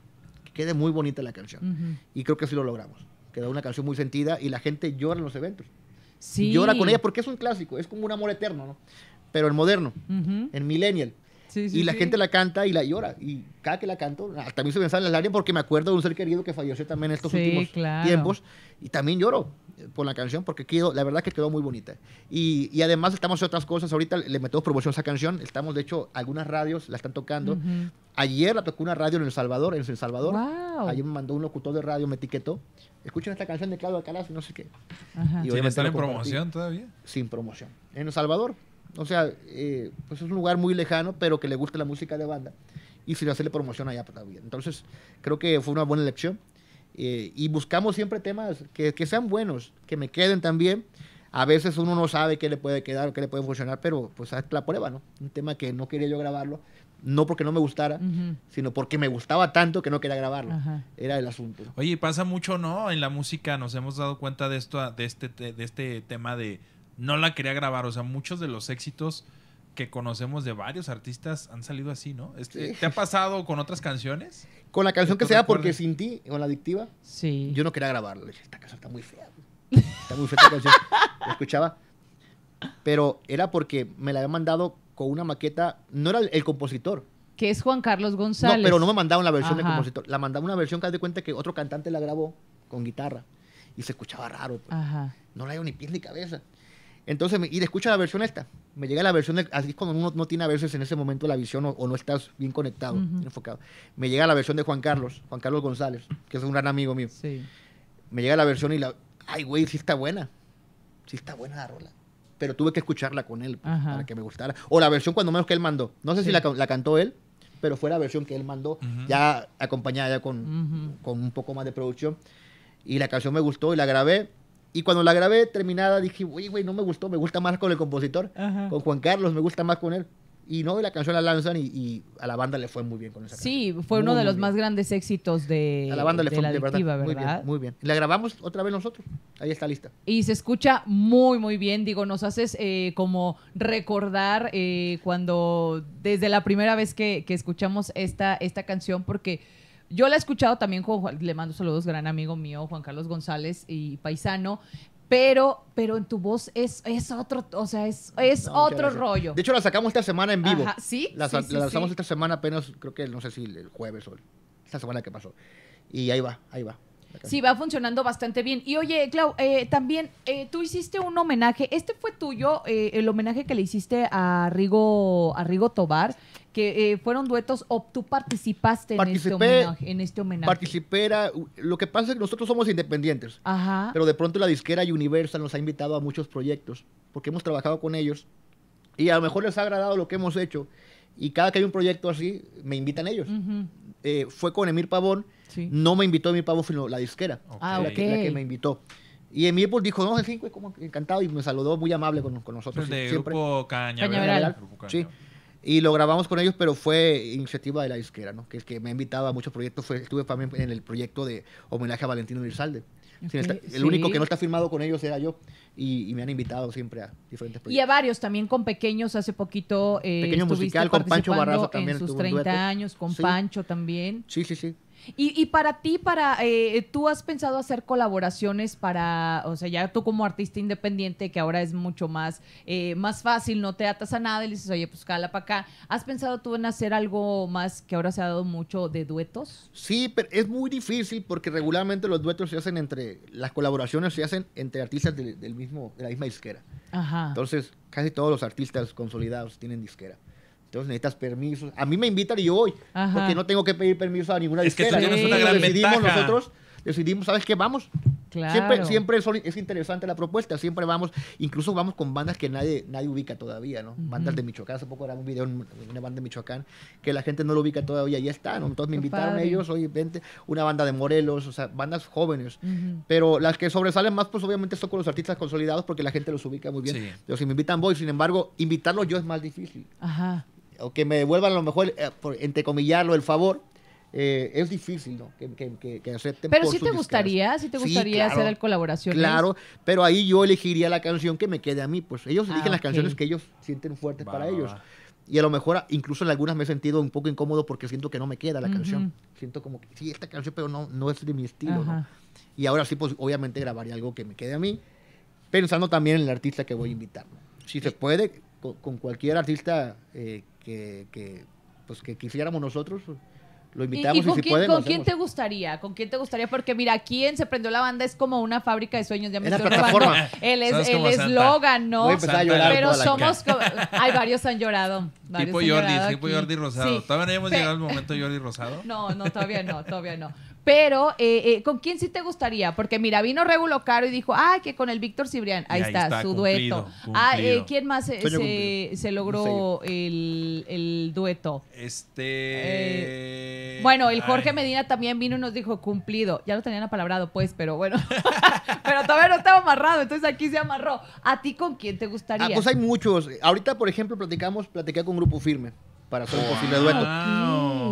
que quede muy bonita la canción. Y creo que sí lo logramos. Queda una canción muy sentida y la gente llora en los eventos. Sí. Llora con ella porque es un clásico, es como un amor eterno, ¿no? Pero el moderno, el millennial, y la gente la canta y la llora. Y cada que la canto, también se me sale la lágrima porque me acuerdo de un ser querido que falleció también en estos últimos tiempos. Y también lloro eh, por la canción porque quedó, la verdad que quedó muy bonita. Y, y además estamos haciendo otras cosas. Ahorita le metemos promoción a esa canción. Estamos, de hecho, algunas radios la están tocando. Ayer la tocó una radio en El Salvador, en El Salvador. Ayer me mandó un locutor de radio, me etiquetó. Escuchen esta canción de Claudio Alcalá no sé qué. Y estar en promoción todavía? Sin promoción. En El Salvador, o sea, eh, pues es un lugar muy lejano, pero que le gusta la música de banda. Y si lo hace la promoción allá, pues, todavía. Entonces, creo que fue una buena elección. Eh, y buscamos siempre temas que, sean buenos, que me queden también. A veces uno no sabe qué le puede quedar o qué le puede funcionar, pero pues es la prueba, ¿no? Un tema que no quería yo grabarlo, no porque no me gustara, sino porque me gustaba tanto que no quería grabarlo. Era el asunto. Oye, pasa mucho, ¿no? En la música nos hemos dado cuenta de esto, de este, de este tema de, no la quería grabar. O sea, muchos de los éxitos que conocemos de varios artistas han salido así, ¿no? ¿Te ha pasado con otras canciones? Con la canción que sea, porque sin ti, con la adictiva, sí. yo no quería grabarla. Esta canción está muy fea. Está muy fea esta canción. La escuchaba. Pero era porque me la había mandado con una maqueta. No era el, compositor. Que es Juan Carlos González. No, pero no me mandaron la versión del compositor. La mandaron una versión que de cuenta que otro cantante la grabó con guitarra. Y se escuchaba raro. Pues. Ajá. No la hay ni pies ni cabeza. Entonces, y escucha la versión esta. Me llega la versión, de, así es cuando uno no tiene a veces en ese momento la visión o, no estás bien conectado, bien enfocado. Me llega la versión de Juan Carlos, Juan Carlos González, que es un gran amigo mío. Sí. Me llega la versión y la, ay, güey, sí está buena. Sí está buena la rola. Pero tuve que escucharla con él pues, para que me gustara. O la versión cuando menos que él mandó. No sé si la, cantó él, pero fue la versión que él mandó, ya acompañada ya con, con un poco más de producción. Y la canción me gustó y la grabé y cuando la grabé terminada dije, uy güey, no me gustó, me gusta más con el compositor, con Juan Carlos, me gusta más con él. Y no, y la canción la lanzan y, a la banda le fue muy bien con esa canción. Sí, fue uno de los más grandes éxitos de la banda verdad, Muy bien, muy bien. La grabamos otra vez nosotros. Ahí está lista. Y se escucha muy, muy bien. Digo, nos haces eh, como recordar eh, cuando, desde la primera vez que, que escuchamos esta, esta canción, porque yo la he escuchado también con le mando saludos, gran amigo mío, Juan Carlos González y paisano. Pero, pero en tu voz es, es otro, o sea, es, es otro rollo. De hecho, la sacamos esta semana en vivo. ¿Sí? La, sí, lanzamos esta semana apenas, creo que, no sé si el jueves o esta semana que pasó. Y ahí va, ahí va. Sí, va funcionando bastante bien. Y oye, Clau, eh, también eh, tú hiciste un homenaje. Este fue tuyo, eh, el homenaje que le hiciste a Rigo, a Rigo Tobar, que fueron duetos, o tú participaste en, este homenaje, en este Participé, lo que pasa es que nosotros somos independientes, Ajá. pero de pronto la disquera Universal nos ha invitado a muchos proyectos, porque hemos trabajado con ellos, y a lo mejor les ha agradado lo que hemos hecho, y cada que hay un proyecto así, me invitan ellos. fue con Emir Pavón no me invitó mi pavo, sino la disquera. Ah, La, que me invitó. Y en mi dijo, no, en como encantado y me saludó muy amable con, nosotros. De Grupo Cañaveral. Sí. Y lo grabamos con ellos, pero fue iniciativa de la disquera, ¿no? Que es que me invitado a muchos proyectos. Fue, estuve también en el proyecto de homenaje a Valentino Virsalde. el único que no está firmado con ellos era yo y, me han invitado siempre a diferentes proyectos. Y a varios también con pequeños hace poquito. Eh, Pequeño musical con Pancho Barraza también. En sus 30 años, con Pancho también. Sí, sí, sí. Y, para ti, para eh, tú has pensado hacer colaboraciones para, o sea, ya tú como artista independiente, que ahora es mucho más, eh, más fácil, no te atas a nada y le dices, oye, pues cala para acá. ¿Has pensado tú en hacer algo más que ahora se ha dado mucho de duetos? Sí, pero es muy difícil porque regularmente los duetos se hacen entre, las colaboraciones se hacen entre artistas del mismo, de la misma disquera. Ajá. Entonces, casi todos los artistas consolidados tienen disquera. Entonces necesitas permisos. A mí me invitan y yo voy, porque no tengo que pedir permiso a ninguna es Que decidimos nosotros, decidimos, ¿sabes qué? Vamos. Siempre, siempre es interesante la propuesta, siempre vamos, incluso vamos con bandas que nadie, nadie ubica todavía, ¿no? Bandas de Michoacán, hace poco era un video en una banda de Michoacán que la gente no lo ubica todavía, ya está, Entonces me invitaron ellos, hoy vente, una banda de Morelos, o sea, bandas jóvenes, pero las que sobresalen más, pues obviamente son con los artistas consolidados porque la gente los ubica muy bien. Sí. si me invitan voy, sin embargo, invitarlos yo es más difícil. Ajá o que me devuelvan a lo mejor, entre eh, por entrecomillarlo, el favor. Eh, es difícil, ¿no? Que, que, acepten. Pero por sí, te gustaría, sí te gustaría, te gustaría hacer el colaboración. Claro, pero ahí yo elegiría la canción que me quede a mí. Pues ellos eligen ah, las canciones que ellos sienten fuertes para ellos. Y a lo mejor, incluso en algunas me he sentido un poco incómodo porque siento que no me queda la canción. Siento como que sí, esta canción, pero no, no es de mi estilo, Y ahora sí, pues obviamente grabaría algo que me quede a mí, pensando también en el artista que voy a invitar. Si se puede, con, cualquier artista eh, que, que, pues, que quisiéramos nosotros. Pues, lo invitamos ¿Y, con, y si quién, ¿con quién, te gustaría? ¿Con quién te gustaría? Porque mira, ¿Quién Se Prendió la Banda es como una fábrica de sueños. Ya me la plataforma. El, es, el eslogan, ¿no? Pero somos... Hay varios han llorado. tipo han Jordi, llorado tipo Jordi Rosado. ¿Todavía no hemos llegado al momento Jordi Rosado? No, no, todavía no, todavía no. Pero, eh, eh, ¿con quién sí te gustaría? Porque mira, vino Regulo Caro y dijo, ah, que con el Víctor Cibrián. Ahí, está, su dueto. Ah, eh, ¿quién más se, logró el, dueto? Este. bueno, el Jorge Medina también vino y nos dijo cumplido. Ya lo tenían apalabrado, pues, pero bueno. pero todavía no estaba amarrado, entonces aquí se amarró. ¿A ti con quién te gustaría? Ah, pues hay muchos. Ahorita, por ejemplo, platicamos, platicé con Grupo Firme para hacer un posible dueto.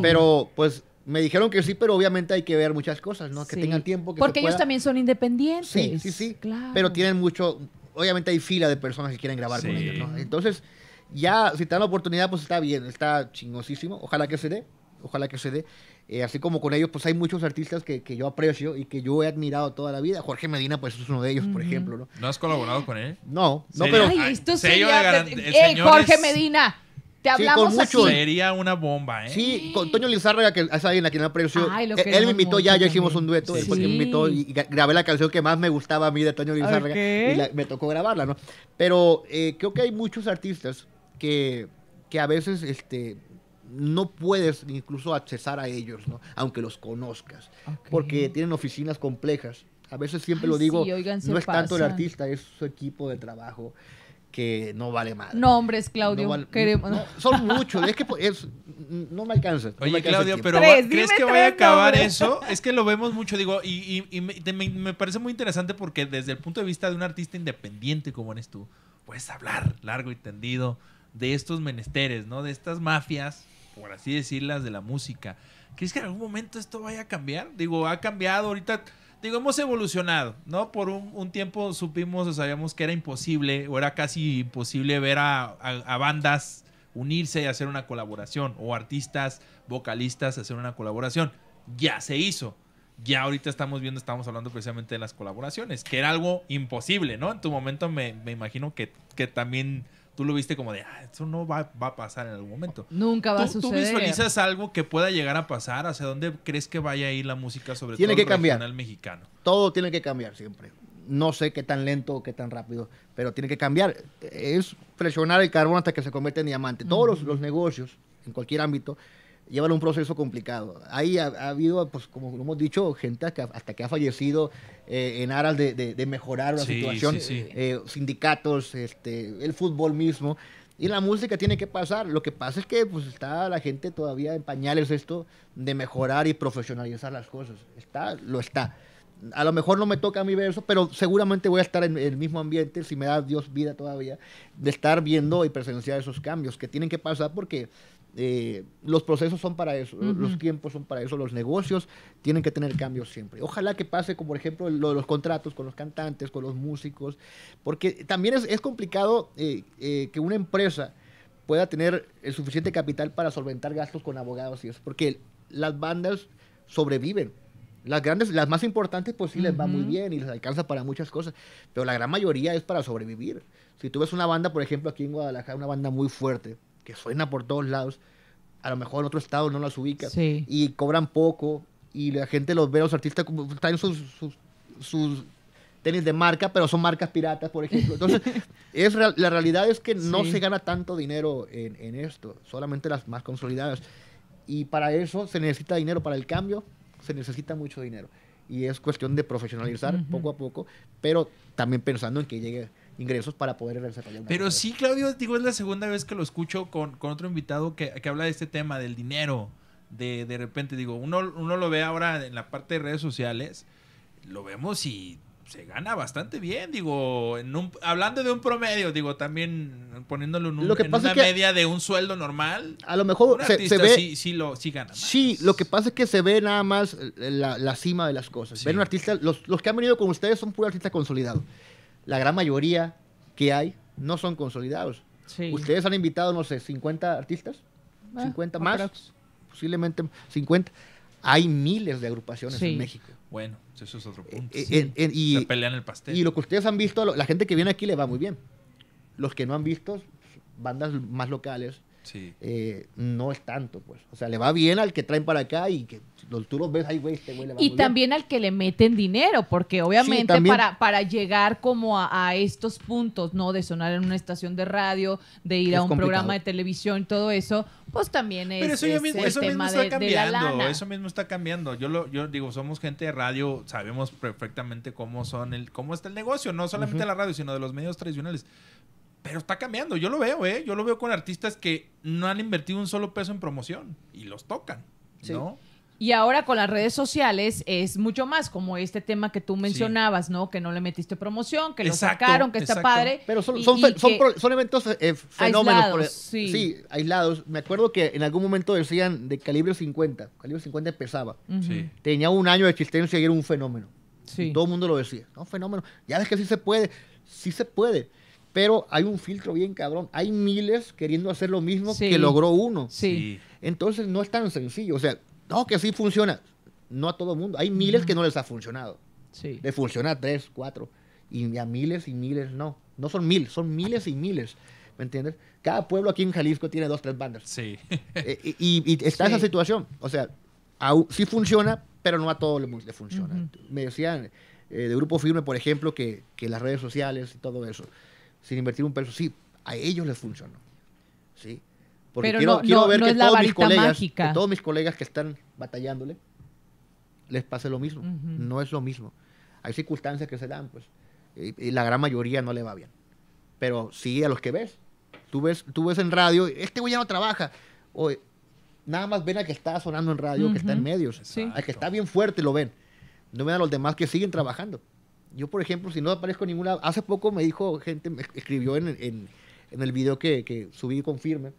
Pero, pues, me dijeron que sí, pero obviamente hay que ver muchas cosas, ¿no? Que tengan tiempo. Porque ellos también son independientes. Sí, sí, sí. Claro. Pero tienen mucho. Obviamente hay fila de personas que quieren grabar con ellos, ¿no? Entonces, ya, si te dan la oportunidad, pues está bien, está chingosísimo. Ojalá que se dé. Ojalá que se dé. Eh, así como con ellos, pues hay muchos artistas que, que, yo aprecio y que yo he admirado toda la vida. Jorge Medina, pues es uno de ellos, por ejemplo. ¿no? ¿No has colaborado con él? No, no, pero. Ay, ah, eh, Jorge Medina! Te sí, con mucho. Sería una bomba, ¿eh? Sí, con Toño Lizárraga, que es alguien a quien aprecio. Ay, él me invitó ya, ya hicimos un dueto, él me invitó y grabé la canción que más me gustaba a mí de Toño Lizárraga y me tocó grabarla, ¿no? Pero eh, creo que hay muchos artistas que, que a veces este, no puedes incluso accesar a ellos, ¿no? Aunque los conozcas, porque tienen oficinas complejas. A veces siempre lo digo, no es tanto el artista, es su equipo de trabajo que no vale más. Nombres, Claudio. No queremos. son muchos. es que no me alcanza. Oye, Claudio, pero ¿crees que vaya a acabar eso? Es que lo vemos mucho, digo, y, me, parece muy interesante porque desde el punto de vista de un artista independiente como eres tú, puedes hablar largo y tendido de estos menesteres, ¿no? De estas mafias, por así decirlas, de la música. ¿Crees que en algún momento esto vaya a cambiar? Digo, ha cambiado ahorita digo, hemos evolucionado, ¿no? Por un, tiempo supimos o sabíamos que era imposible o era casi imposible ver a, bandas unirse y hacer una colaboración o artistas, vocalistas hacer una colaboración. Ya se hizo. Ya ahorita estamos viendo, estamos hablando precisamente de las colaboraciones, que era algo imposible, ¿no? En tu momento me, imagino que, que también tú lo viste como de, ah, eso no va, a pasar en algún momento. Nunca va a suceder. ¿Tú visualizas algo que pueda llegar a pasar? ¿Hacia dónde crees que vaya a ir la música, sobre todo el cambiar. regional mexicano? Todo tiene que cambiar siempre. No sé qué tan lento o qué tan rápido, pero tiene que cambiar. Es presionar el carbón hasta que se convierte en diamante. Todos los, los negocios, en cualquier ámbito, llevan un proceso complicado. Ahí ha, habido, pues como hemos dicho, gente hasta, hasta que ha fallecido eh, en aras de, mejorar la situación, sí, eh, sindicatos, este, el fútbol mismo. Y la música tiene que pasar. Lo que pasa es que pues está la gente todavía en pañales esto de mejorar y profesionalizar las cosas. Está, lo está. A lo mejor no me toca a mi verso, pero seguramente voy a estar en el mismo ambiente, si me da Dios vida todavía, de estar viendo y presenciar esos cambios que tienen que pasar porque eh, los procesos son para eso, los tiempos son para eso, los negocios tienen que tener cambios siempre. Ojalá que pase, como por ejemplo, lo de los contratos con los cantantes, con los músicos, porque también es, complicado eh, eh, que una empresa pueda tener el suficiente capital para solventar gastos con abogados y eso, porque las bandas sobreviven. Las grandes, las más importantes, pues sí les va muy bien y les alcanza para muchas cosas, pero la gran mayoría es para sobrevivir. Si tú ves una banda, por ejemplo, aquí en Guadalajara, una banda muy fuerte, suena por todos lados, a lo mejor en otro estado no las ubica y cobran poco y la gente los ve los artistas como traen sus, tenis de marca, pero son marcas piratas, por ejemplo. Entonces, es la realidad es que no se gana tanto dinero en, esto, solamente las más consolidadas. Y para eso se necesita dinero, para el cambio se necesita mucho dinero y es cuestión de profesionalizar poco a poco, pero también pensando en que llegue ingresos para poder desarrollar. Pero sí, Claudio, digo, es la segunda vez que lo escucho con, otro invitado que, habla de este tema del dinero. De, repente, digo, uno, uno lo ve ahora en la parte de redes sociales, lo vemos y se gana bastante bien, digo, en un, hablando de un promedio, digo, también poniéndolo en una media de un sueldo normal. A lo mejor se, se, Sí, lo, sí gana. Sí, lo que pasa es que se ve nada más la, cima de las cosas. los, los, que han venido con ustedes son puros artistas consolidados la gran mayoría que hay no son consolidados. Ustedes han invitado, no sé, 50 artistas, 50 ah, más, posiblemente 50. Hay miles de agrupaciones en México. Bueno, pues eso es otro eh, punto. Eh, eh, Se pelean el pastel. Y lo que ustedes han visto, la gente que viene aquí le va muy bien. Los que no han visto, pues, bandas más locales, eh, no es tanto, pues. O sea, le va bien al que traen para acá y que tú los ves, ahí, güey, este Y también al que le meten dinero, porque obviamente para, para llegar como a, estos puntos, ¿no? De sonar en una estación de radio, de ir a un programa de televisión, Y todo eso, pues también es. Pero eso, mismo, está cambiando, eso mismo está cambiando. Yo lo, yo digo, somos gente de radio, sabemos perfectamente cómo son el, cómo está el negocio, no solamente de la radio, sino de los medios tradicionales. Pero está cambiando, yo lo veo, ¿eh? Yo lo veo con artistas que no han invertido un solo peso en promoción y los tocan, ¿no? Y ahora con las redes sociales es mucho más como este tema que tú mencionabas, ¿no? Que no le metiste promoción, que lo sacaron, que está padre. Pero son, eventos fenómenos. sí. aislados. Me acuerdo que en algún momento decían de calibre 50. Calibre 50 pesaba. Tenía un año de existencia y era un fenómeno. Y todo el mundo lo decía. Un fenómeno. Ya ves que sí se puede. Sí se puede pero hay un filtro bien cabrón. Hay miles queriendo hacer lo mismo que logró uno. Sí. Entonces no es tan sencillo. O sea, no, que sí funciona. No a todo el mundo. Hay miles que no les ha funcionado. Sí. Le funciona a tres, cuatro. Y a miles y miles no. No son mil, son miles y miles. ¿Me entiendes? Cada pueblo aquí en Jalisco tiene dos, tres bandas. Sí. Eh, y, está esa situación. O sea, sí funciona, pero no a todo mundo le funciona. Me decían eh, de Grupo Firme, por ejemplo, que, que las redes sociales y todo eso sin invertir un peso. Sí, a ellos les funcionó. ¿sí? Porque Pero quiero, quiero ver que, todos mis colegas, que todos mis colegas que están batallándole les pase lo mismo. No es lo mismo. Hay circunstancias que se dan, pues, y, la gran mayoría no le va bien. Pero sí a los que ves. Tú ves, tú ves en radio, este güey ya no trabaja. hoy nada más ven a que está sonando en radio, que está en medios. Sí. Al que está bien fuerte lo ven. No ven a los demás que siguen trabajando. Yo, por ejemplo, si no aparezco en lado. Hace poco me dijo gente, me escribió en, el video que, subí y confirme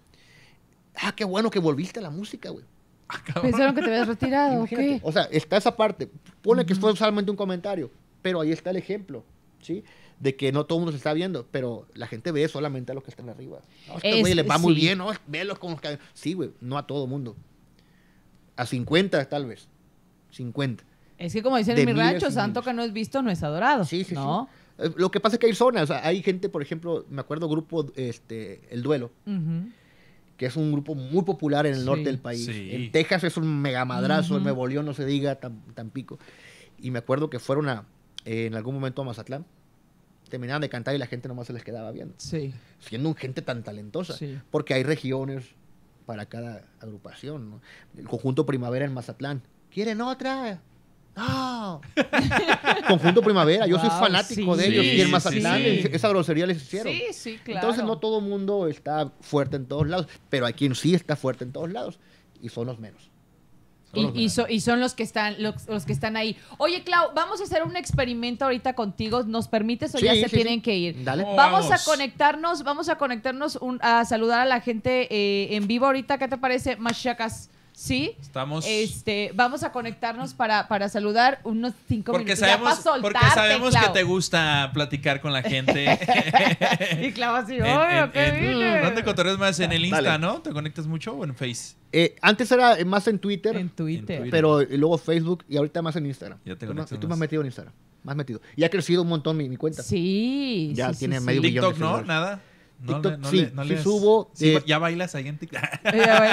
Ah, qué bueno que volviste a la música, güey. Ah, Pensaron que te habías retirado, qué O sea, está esa parte. Pone que fue solamente un comentario, pero ahí está el ejemplo, ¿sí? De que no todo el mundo se está viendo, pero la gente ve solamente a los que están arriba. güey va muy bien, ¿no? Velos con los que... Sí, güey, no a todo el mundo. A 50 tal vez. 50. Es que como dicen en mi rancho, santo que no es visto no es adorado. Sí, sí, sí. Eh, lo que pasa es que hay zonas, hay gente, por ejemplo, me acuerdo grupo este El Duelo. que es un grupo muy popular en el norte del país. En Texas es un megamadrazo, madrazo, -huh. no se diga, tan, pico Y me acuerdo que fueron a, eh, en algún momento a Mazatlán, terminaban de cantar y la gente nomás se les quedaba viendo. Sí. Siendo un gente tan talentosa, porque hay regiones para cada agrupación. El conjunto Primavera en Mazatlán. ¿Quieren otra? ¡Ah! Conjunto Primavera, yo soy fanático de ellos y esa grosería les hicieron. Sí, sí, claro. Entonces no todo el mundo está fuerte en todos lados, pero hay quien sí está fuerte en todos lados y son los menos. Y, son los que están los, que están ahí. Oye, Clau, vamos a hacer un experimento ahorita contigo. ¿Nos permites o ya se tienen que ir? Vamos, a conectarnos, vamos a conectarnos a saludar a la gente eh, en vivo ahorita. ¿Qué te parece, Machacas? ¿sí? Estamos. Este, vamos a conectarnos para, para saludar unos cinco porque minutos. Sabemos, porque sabemos que te gusta platicar con la gente. y Clau así, obvio, qué bien. ¿Dónde cotorreas más? En el Insta, ¿no? ¿Te conectas mucho o en Face? Eh, antes era más en Twitter. En Twitter. Pero luego Facebook y ahorita más en Instagram. Ya te conectas. Tú, más, metido en Instagram. Más metido. Y ha crecido un montón mi, mi cuenta. Sí. Ya sí, tiene medio millón. TikTok, ¿no? Nada. No no sí, le, subo. Eh, ya bailas ahí en TikTok.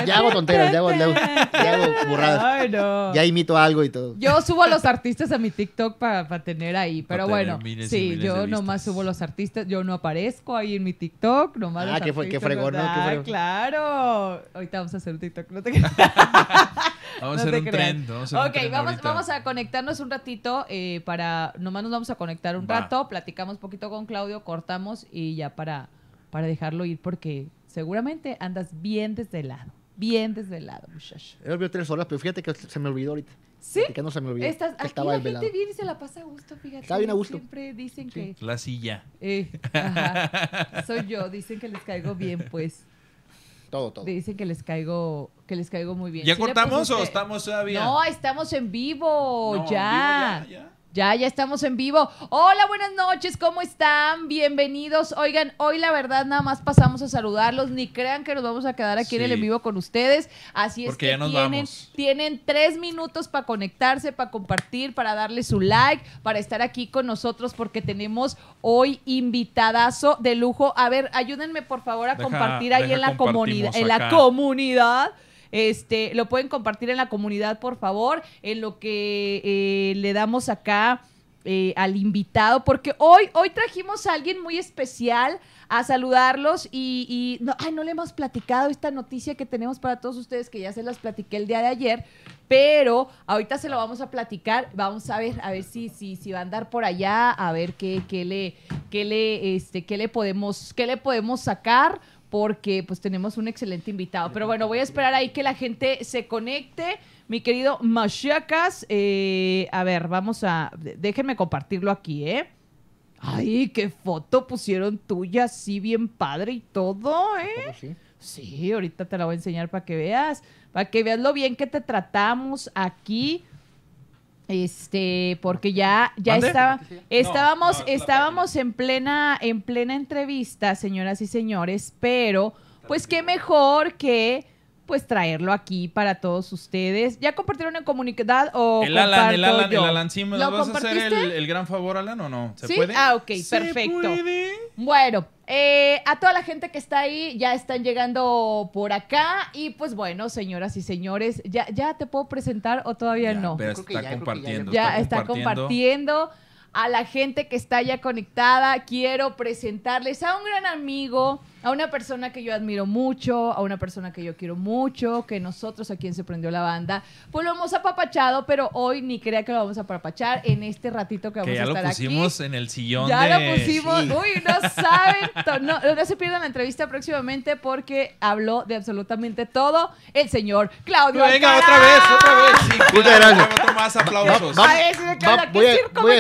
ya, hago tonteras, ya hago, ya ya burradas. Ya imito algo y todo. Yo subo a los artistas a mi TikTok para tener ahí, pero bueno, sí, yo nomás subo a los artistas, yo no aparezco ahí en mi TikTok, nomás Ah, que qué, fue, qué fregón, ¿no? Ah, claro. Ahorita vamos a hacer un TikTok, vamos a hacer un trend, Ok, vamos, vamos a conectarnos un ratito eh, para, nomás nos vamos a conectar un rato, platicamos un poquito con Claudio, cortamos y ya para para dejarlo ir porque seguramente andas bien desde el lado, bien desde el lado, muchacho. He tres horas, pero fíjate que se me olvidó ahorita. Sí. Que no se me olvidó. Estás que estaba aquí la gente viene y se la pasa a gusto, fíjate. Está bien a gusto. Siempre dicen que. La silla. Eh, soy yo, dicen que les caigo bien, pues. Todo, todo. Dicen que les caigo, que les caigo muy bien. ¿Ya cortamos o estamos todavía? No, estamos en vivo, no, En vivo ya, ya. Ya, ya estamos en vivo. Hola, buenas noches, ¿cómo están? Bienvenidos. Oigan, hoy la verdad nada más pasamos a saludarlos. Ni crean que nos vamos a quedar aquí en el en vivo con ustedes. Así es que tienen, tres minutos para conectarse, para compartir, para darle su like, para estar aquí con nosotros porque tenemos hoy invitadazo de lujo. A ver, ayúdenme por favor a compartir ahí en la comunidad, en la comunidad este, lo pueden compartir en la comunidad, por favor, en lo que eh, le damos acá. Eh, al invitado, porque hoy, hoy trajimos a alguien muy especial a saludarlos y, y, no, no le hemos platicado esta noticia que tenemos para todos ustedes, que ya se las platiqué el día de ayer, pero ahorita se lo vamos a platicar, vamos a ver, a ver si, si, si va a andar por allá, a ver qué, qué le, qué le, este, qué le podemos, qué le podemos sacar porque pues tenemos un excelente invitado. Pero bueno, voy a esperar ahí que la gente se conecte. Mi querido Mashiacas. Eh, a ver, vamos a, déjenme compartirlo aquí, ¿eh? Ay, qué foto pusieron tuya, así bien padre y todo, ¿eh? sí, ahorita te la voy a enseñar para que veas, para que veas lo bien que te tratamos aquí. Este, porque ya, ya estaba, estábamos, estábamos en plena, en plena entrevista, señoras y señores, pero pues qué mejor que pues traerlo aquí para todos ustedes. ¿Ya compartieron en comunidad o el Alan, el Alan, el Alan, sí, ¿me ¿Lo vas a hacer el, gran favor, Alan, o no? ¿Se puede? Ah, ok, perfecto. Bueno, eh, a toda la gente que está ahí, ya están llegando por acá. Y pues bueno, señoras y señores, ¿ya, ya te puedo presentar o todavía no? está ya, compartiendo. Ya, está, compartiendo. A la gente que está ya conectada, quiero presentarles a un gran amigo a una persona que yo admiro mucho, a una persona que yo quiero mucho, que nosotros a quien se prendió la banda, pues lo hemos apapachado, pero hoy ni crea que lo vamos a apapachar en este ratito que vamos a estar aquí. Ya lo pusimos en el sillón. Ya lo pusimos. Uy, no saben. No, no se pierdan la entrevista próximamente porque habló de absolutamente todo el señor Claudio. Venga, otra vez, otra vez. Muchas gracias. Otro más aplausos. voy, a, decir, voy,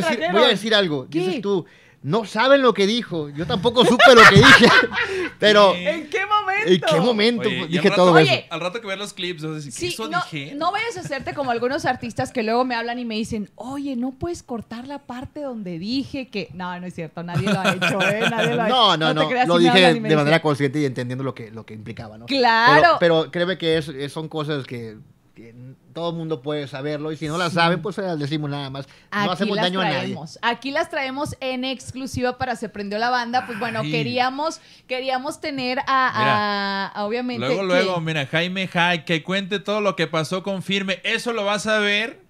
a, decir, algo. Dices tú no saben lo que dijo. Yo tampoco supe lo que dije. Pero. ¿En qué momento? ¿En qué momento? dije todo oye, eso. Al rato que ver los clips, ¿qué eso no, dije? No vayas a hacerte como algunos artistas que luego me hablan y me dicen, oye, no puedes cortar la parte donde dije que. No, no es cierto, nadie lo ha hecho, ¿eh? Nadie lo ha no, hecho. No, no, lo dije de manera consciente y entendiendo lo que, lo que implicaba, ¿no? Claro. Pero, créeme que son cosas que todo el mundo puede saberlo y si no la saben, pues las decimos nada más. no hacemos daño a nadie. Aquí las traemos en exclusiva para Se Prendió la Banda. Pues bueno, queríamos queríamos tener a, obviamente... Luego, luego, mira, Jaime Jai, que cuente todo lo que pasó con Firme. Eso lo vas a ver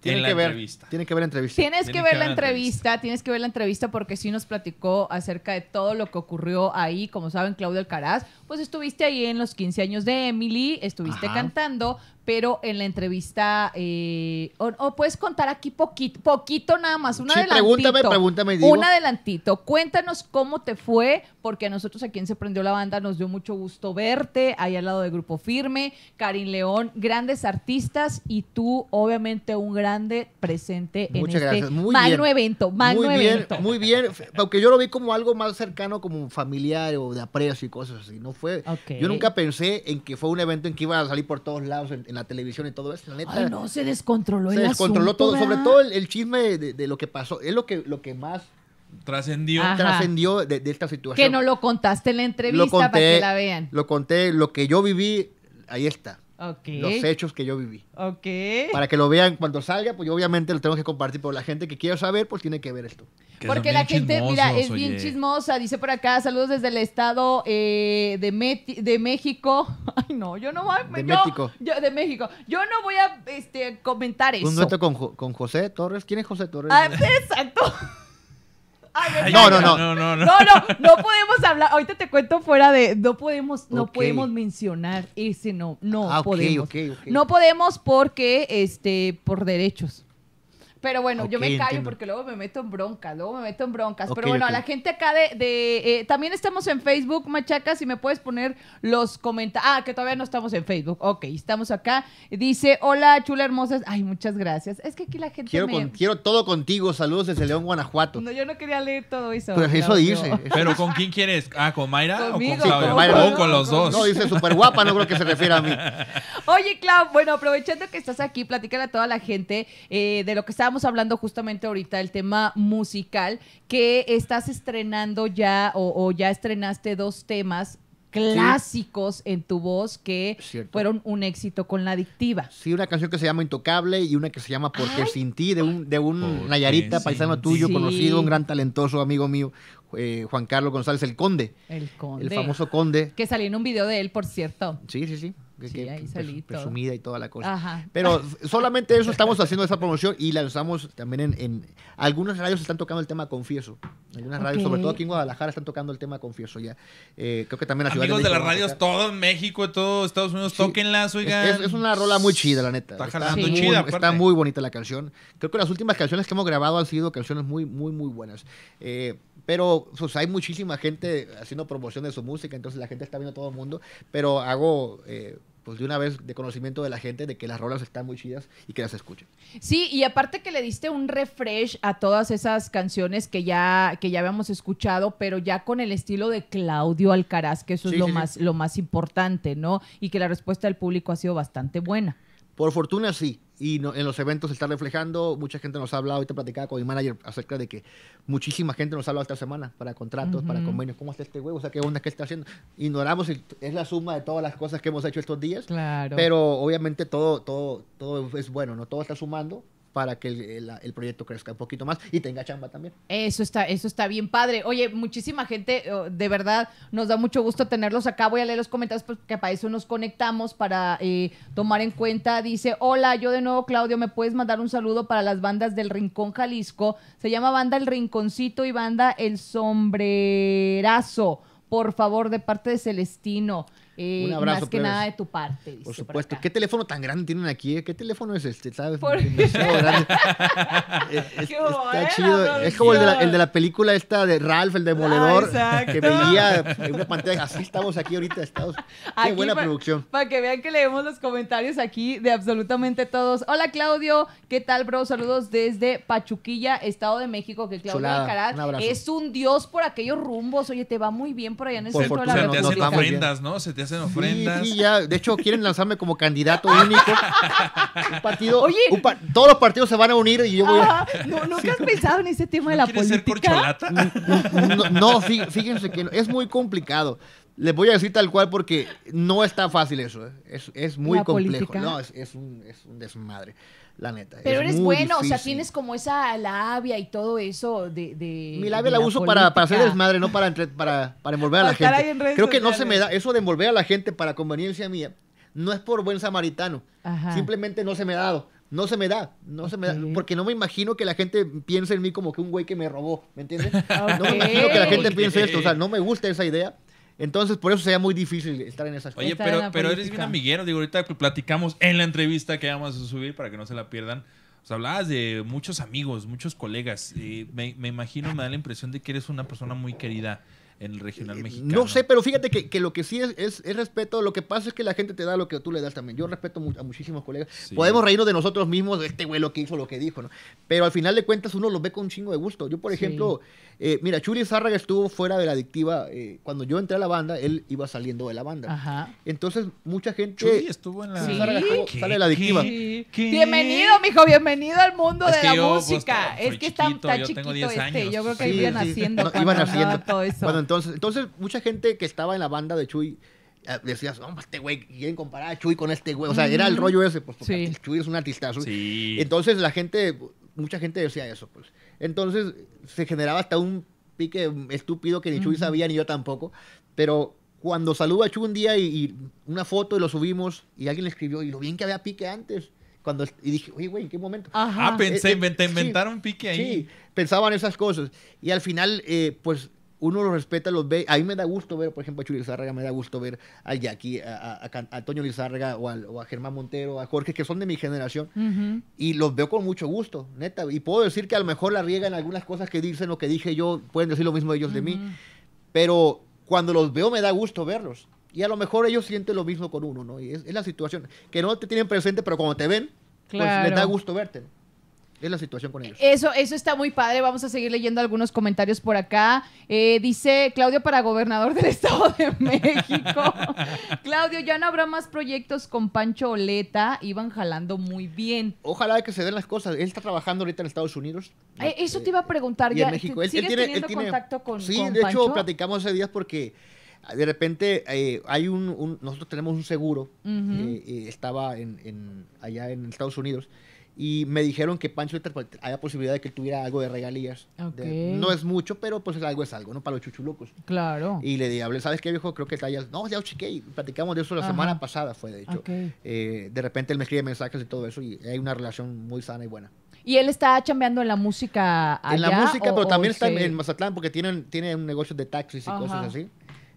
tiene que ver, entrevista. Tiene que ver la entrevista. Tienes que, ver la entrevista, tienes que ver la entrevista porque sí nos platicó acerca de todo lo que ocurrió ahí. Como saben, Claudio Alcaraz, pues estuviste ahí en los 15 años de Emily, estuviste cantando, pero en la entrevista, eh, o, puedes contar aquí poquito, poquito nada más, un sí, Pregúntame, pregúntame, digo. Un adelantito. Cuéntanos cómo te fue, porque a nosotros aquí en Se Prendió la Banda nos dio mucho gusto verte, ahí al lado de Grupo Firme, Karin León, grandes artistas y tú, obviamente, un grande presente en este gracias. este magno evento. Magno muy evento. bien, muy bien, aunque yo lo vi como algo más cercano, como familiar o de aprecio y cosas así, no fue. Yo nunca pensé en que fue un evento en que iba a salir por todos lados la televisión y todo eso. La neta, Ay, no, se descontroló se descontroló todo, sobre todo el, chisme de, lo que pasó. Es lo que, lo que más trascendió trascendió de, esta situación. Que no lo contaste en la entrevista para que la vean. Lo conté, lo que yo viví, ahí está. Los hechos que yo viví. Para que lo vean cuando salga, pues yo obviamente lo tengo que compartir. Pero la gente que quiera saber, pues tiene que ver esto. Porque la gente, mira, es bien chismosa. Dice por acá, saludos desde el estado eh, de, de México. Ay, no, yo no voy a... De México. Yo, de México. Yo no voy a este, comentar eso. Un con, con José Torres. ¿Quién es José Torres? Ah, exacto. Ah, no, no, no, no, no, no, no, podemos hablar. Ahorita te cuento fuera de, no podemos, no podemos mencionar ese no, no ah, podemos, no podemos porque, este, por derechos. Pero bueno, yo me callo porque luego me meto en broncas, luego me meto en broncas. pero bueno, a la gente acá de... Eh, también estamos en Facebook, Machaca, si me puedes poner los comentarios. Ah, que todavía no estamos en Facebook. Ok, estamos acá. Dice, hola, chula hermosas. Ay, muchas gracias. Es que aquí la gente... Quiero, todo contigo. Saludos desde León, Guanajuato. No, yo no quería leer todo eso. Pues eso dice. Pero ¿con quién quieres? Ah, ¿con Mayra? o con, los dos. No, dice súper guapa, no creo que se refiera a mí. Oye, Clau, bueno, aprovechando que estás aquí, platícale a toda la gente eh, de lo que estábamos Estamos hablando justamente ahorita del tema musical, que estás estrenando ya o, ya estrenaste dos temas clásicos en tu voz que fueron un éxito con la adictiva. Sí, una canción que se llama Intocable y una que se llama Porque sin ti, de un, de un Nayarita, paisano tuyo, conocido, un gran talentoso amigo mío, eh, Juan Carlos González, el conde. El conde. El famoso conde. Que salió en un video de él, por cierto. Sí, sí, sí que, presumida y toda la cosa. Pero solamente eso estamos haciendo esa promoción y la usamos también en, algunas radios están tocando el tema confieso. Algunas radios, sobre todo aquí en Guadalajara, están tocando el tema confieso ya. Eh, creo que también la ciudad Amigos de, las radios, todo en México, todo Estados Unidos, tóquenlas, oigan. Es, una rola muy chida, la neta. Está, muy, Está muy bonita la canción. Creo que las últimas canciones que hemos grabado han sido canciones muy, muy, muy buenas. Eh, pero pues, hay muchísima gente haciendo promoción de su música, entonces la gente está viendo a todo el mundo, pero hago eh, pues de una vez de conocimiento de la gente de que las rolas están muy chidas y que las escuchen. Sí, y aparte que le diste un refresh a todas esas canciones que ya que ya habíamos escuchado, pero ya con el estilo de Claudio Alcaraz, que eso es lo más lo más importante, ¿no? Y que la respuesta del público ha sido bastante buena. Por fortuna sí, y en los eventos se está reflejando. Mucha gente nos ha hablado, ahorita platicaba con mi manager acerca de que muchísima gente nos ha hablado esta semana para contratos, para convenios. ¿Cómo está este huevo? O sea, ¿qué onda que está haciendo? Ignoramos, es la suma de todas las cosas que hemos hecho estos días. Claro. Pero obviamente todo, todo, todo es bueno, ¿no? Todo está sumando para que el, proyecto crezca un poquito más y tenga chamba también. Eso está, eso está bien padre. Oye, muchísima gente, oh, de verdad, nos da mucho gusto tenerlos acá. Voy a leer los comentarios porque pues, para eso nos conectamos, para eh, tomar en cuenta. Dice, hola, yo de nuevo, Claudio, ¿me puedes mandar un saludo para las bandas del Rincón Jalisco? Se llama Banda El Rinconcito y Banda El Sombrerazo por favor, de parte de Celestino. Más que nada de tu parte. por supuesto. ¿Qué teléfono tan grande tienen aquí? ¿Qué teléfono es este? ¿Sabes? es, Es como el de, la, película esta de Ralph, el demoledor, que veía en una pantalla. Así estamos aquí ahorita. Estamos. Qué buena producción. Para que vean que leemos los comentarios aquí de absolutamente todos. Hola, Claudio. ¿Qué tal, bro? Saludos desde Pachuquilla, Estado de México. Que Claudio Alcaraz es un dios por aquellos rumbos. Oye, te va muy bien por allá en el centro de la ¿no? Se te hacen ofrendas. Sí, sí, ya. De hecho, quieren lanzarme como candidato único. un partido. Oye. todos los partidos se van a unir y yo voy a. Ah, no, ¿Nunca has pensado en ese tema de la política? ser corcholata? Mm, mm, mm, no, no, fíjense que es muy complicado. Les voy a decir tal cual porque no está fácil eso. ¿eh? Es, es muy la complejo. Política. No, es, es, un, es un desmadre la neta. Pero eres bueno, o sea, tienes como esa labia y todo eso de... Mi labia la, uso para, para hacer desmadre, no para, para, envolver a la gente. Creo que no se me da, eso de envolver a la gente para conveniencia mía, no es por buen samaritano, simplemente no se me ha dado. No se me da, no se me da, porque no me imagino que la gente piense en mí como que un güey que me robó, ¿me entiendes? No me imagino que la gente piense esto, o sea, no me gusta esa idea. Entonces, por eso sería muy difícil estar en esas Oye, pero, pero eres bien amiguero. Digo, ahorita platicamos en la entrevista que vamos a subir para que no se la pierdan. O pues, hablabas de muchos amigos, muchos colegas. Y me, me imagino, me da la impresión de que eres una persona muy querida en el regional eh, eh, mexicano. No sé, pero fíjate que, que lo que sí es, es, respeto. Lo que pasa es que la gente te da lo que tú le das también. Yo respeto a muchísimos colegas. Podemos reírnos de nosotros mismos, de este güey lo que hizo, lo que dijo, ¿no? Pero al final de cuentas uno los ve con un chingo de gusto. Yo, por ejemplo, eh, mira, Churi Zárraga estuvo fuera de la adictiva. cuando yo entré a la banda, él iba saliendo de la banda. Ajá. Entonces, mucha gente... Churi estuvo en la... Sí. sale de la adictiva. Bienvenido, mijo, bienvenido al mundo de la pues, música. es que está chiquito, yo tengo 10 este, Años. Yo creo que iban iban haciendo. Todo eso. Entonces, mucha gente que estaba en la banda de Chuy eh, decía, no, este güey, quieren comparar a Chuy con este güey. O sea, era el rollo ese, pues, porque Chuy es un artistazo. Sí. Entonces, la gente, mucha gente decía eso, pues. Entonces, se generaba hasta un pique estúpido que ni Chuy sabía, ni yo tampoco. Pero cuando saludo a Chuy un día y, una foto y lo subimos, y alguien le escribió, y lo bien que había pique antes. Cuando, y dije, oye, güey, ¿en qué momento? Ah, pensé, eh, eh, te inventaron pique ahí. Sí, pensaban esas cosas. Y al final, pues, uno los respeta, los ve. A mí me da gusto ver, por ejemplo, a Chuy me da gusto ver a Jackie, a, Antonio Lizárraga o, a Germán Montero, a Jorge, que son de mi generación. Y los veo con mucho gusto, neta. Y puedo decir que a lo mejor la riegan algunas cosas que dicen o que dije yo, pueden decir lo mismo ellos de mí. Pero cuando los veo me da gusto verlos. Y a lo mejor ellos sienten lo mismo con uno, ¿no? Y es, la situación, que no te tienen presente, pero cuando te ven, pues les da gusto verte es la situación con ellos. Eso, eso está muy padre. Vamos a seguir leyendo algunos comentarios por acá. Eh, dice Claudio para gobernador del Estado de México. Claudio, ya no habrá más proyectos con Pancho Oleta. Iban jalando muy bien. Ojalá que se den las cosas. Él está trabajando ahorita en Estados Unidos. Eh, eso te iba a preguntar ya. En México. Él, tiene, contacto con Sí, de hecho, platicamos hace días porque ah, de repente eh, hay un, nosotros tenemos un seguro estaba en, allá en Estados Unidos y me dijeron que Pancho haya pues, había posibilidad de que él tuviera algo de regalías. no es mucho, pero pues algo es algo, ¿no? Para los chuchulucos. Claro. Y le dije, ¿sabes qué, viejo? Creo que tallas. No, ya chequé platicamos de eso la semana pasada, fue de hecho. Eh, de repente él me escribe mensajes y todo eso y hay una relación muy sana y buena. ¿Y él está chambeando en la música allá? En la música, pero también está en Mazatlán porque tiene un negocio de taxis y cosas así.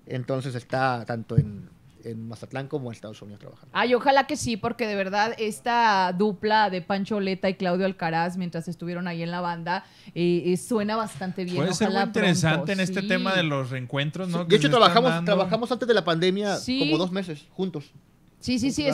Entonces está tanto en en Mazatlán como en Estados Unidos trabajando. Ay, ojalá que sí, porque de verdad esta dupla de Pancho Leta y Claudio Alcaraz, mientras estuvieron ahí en la banda, eh, eh, suena bastante bien. Puede ser muy interesante en este tema de los reencuentros, ¿no? De hecho, trabajamos, trabajamos antes de la pandemia como dos meses juntos. Sí, sí, sí,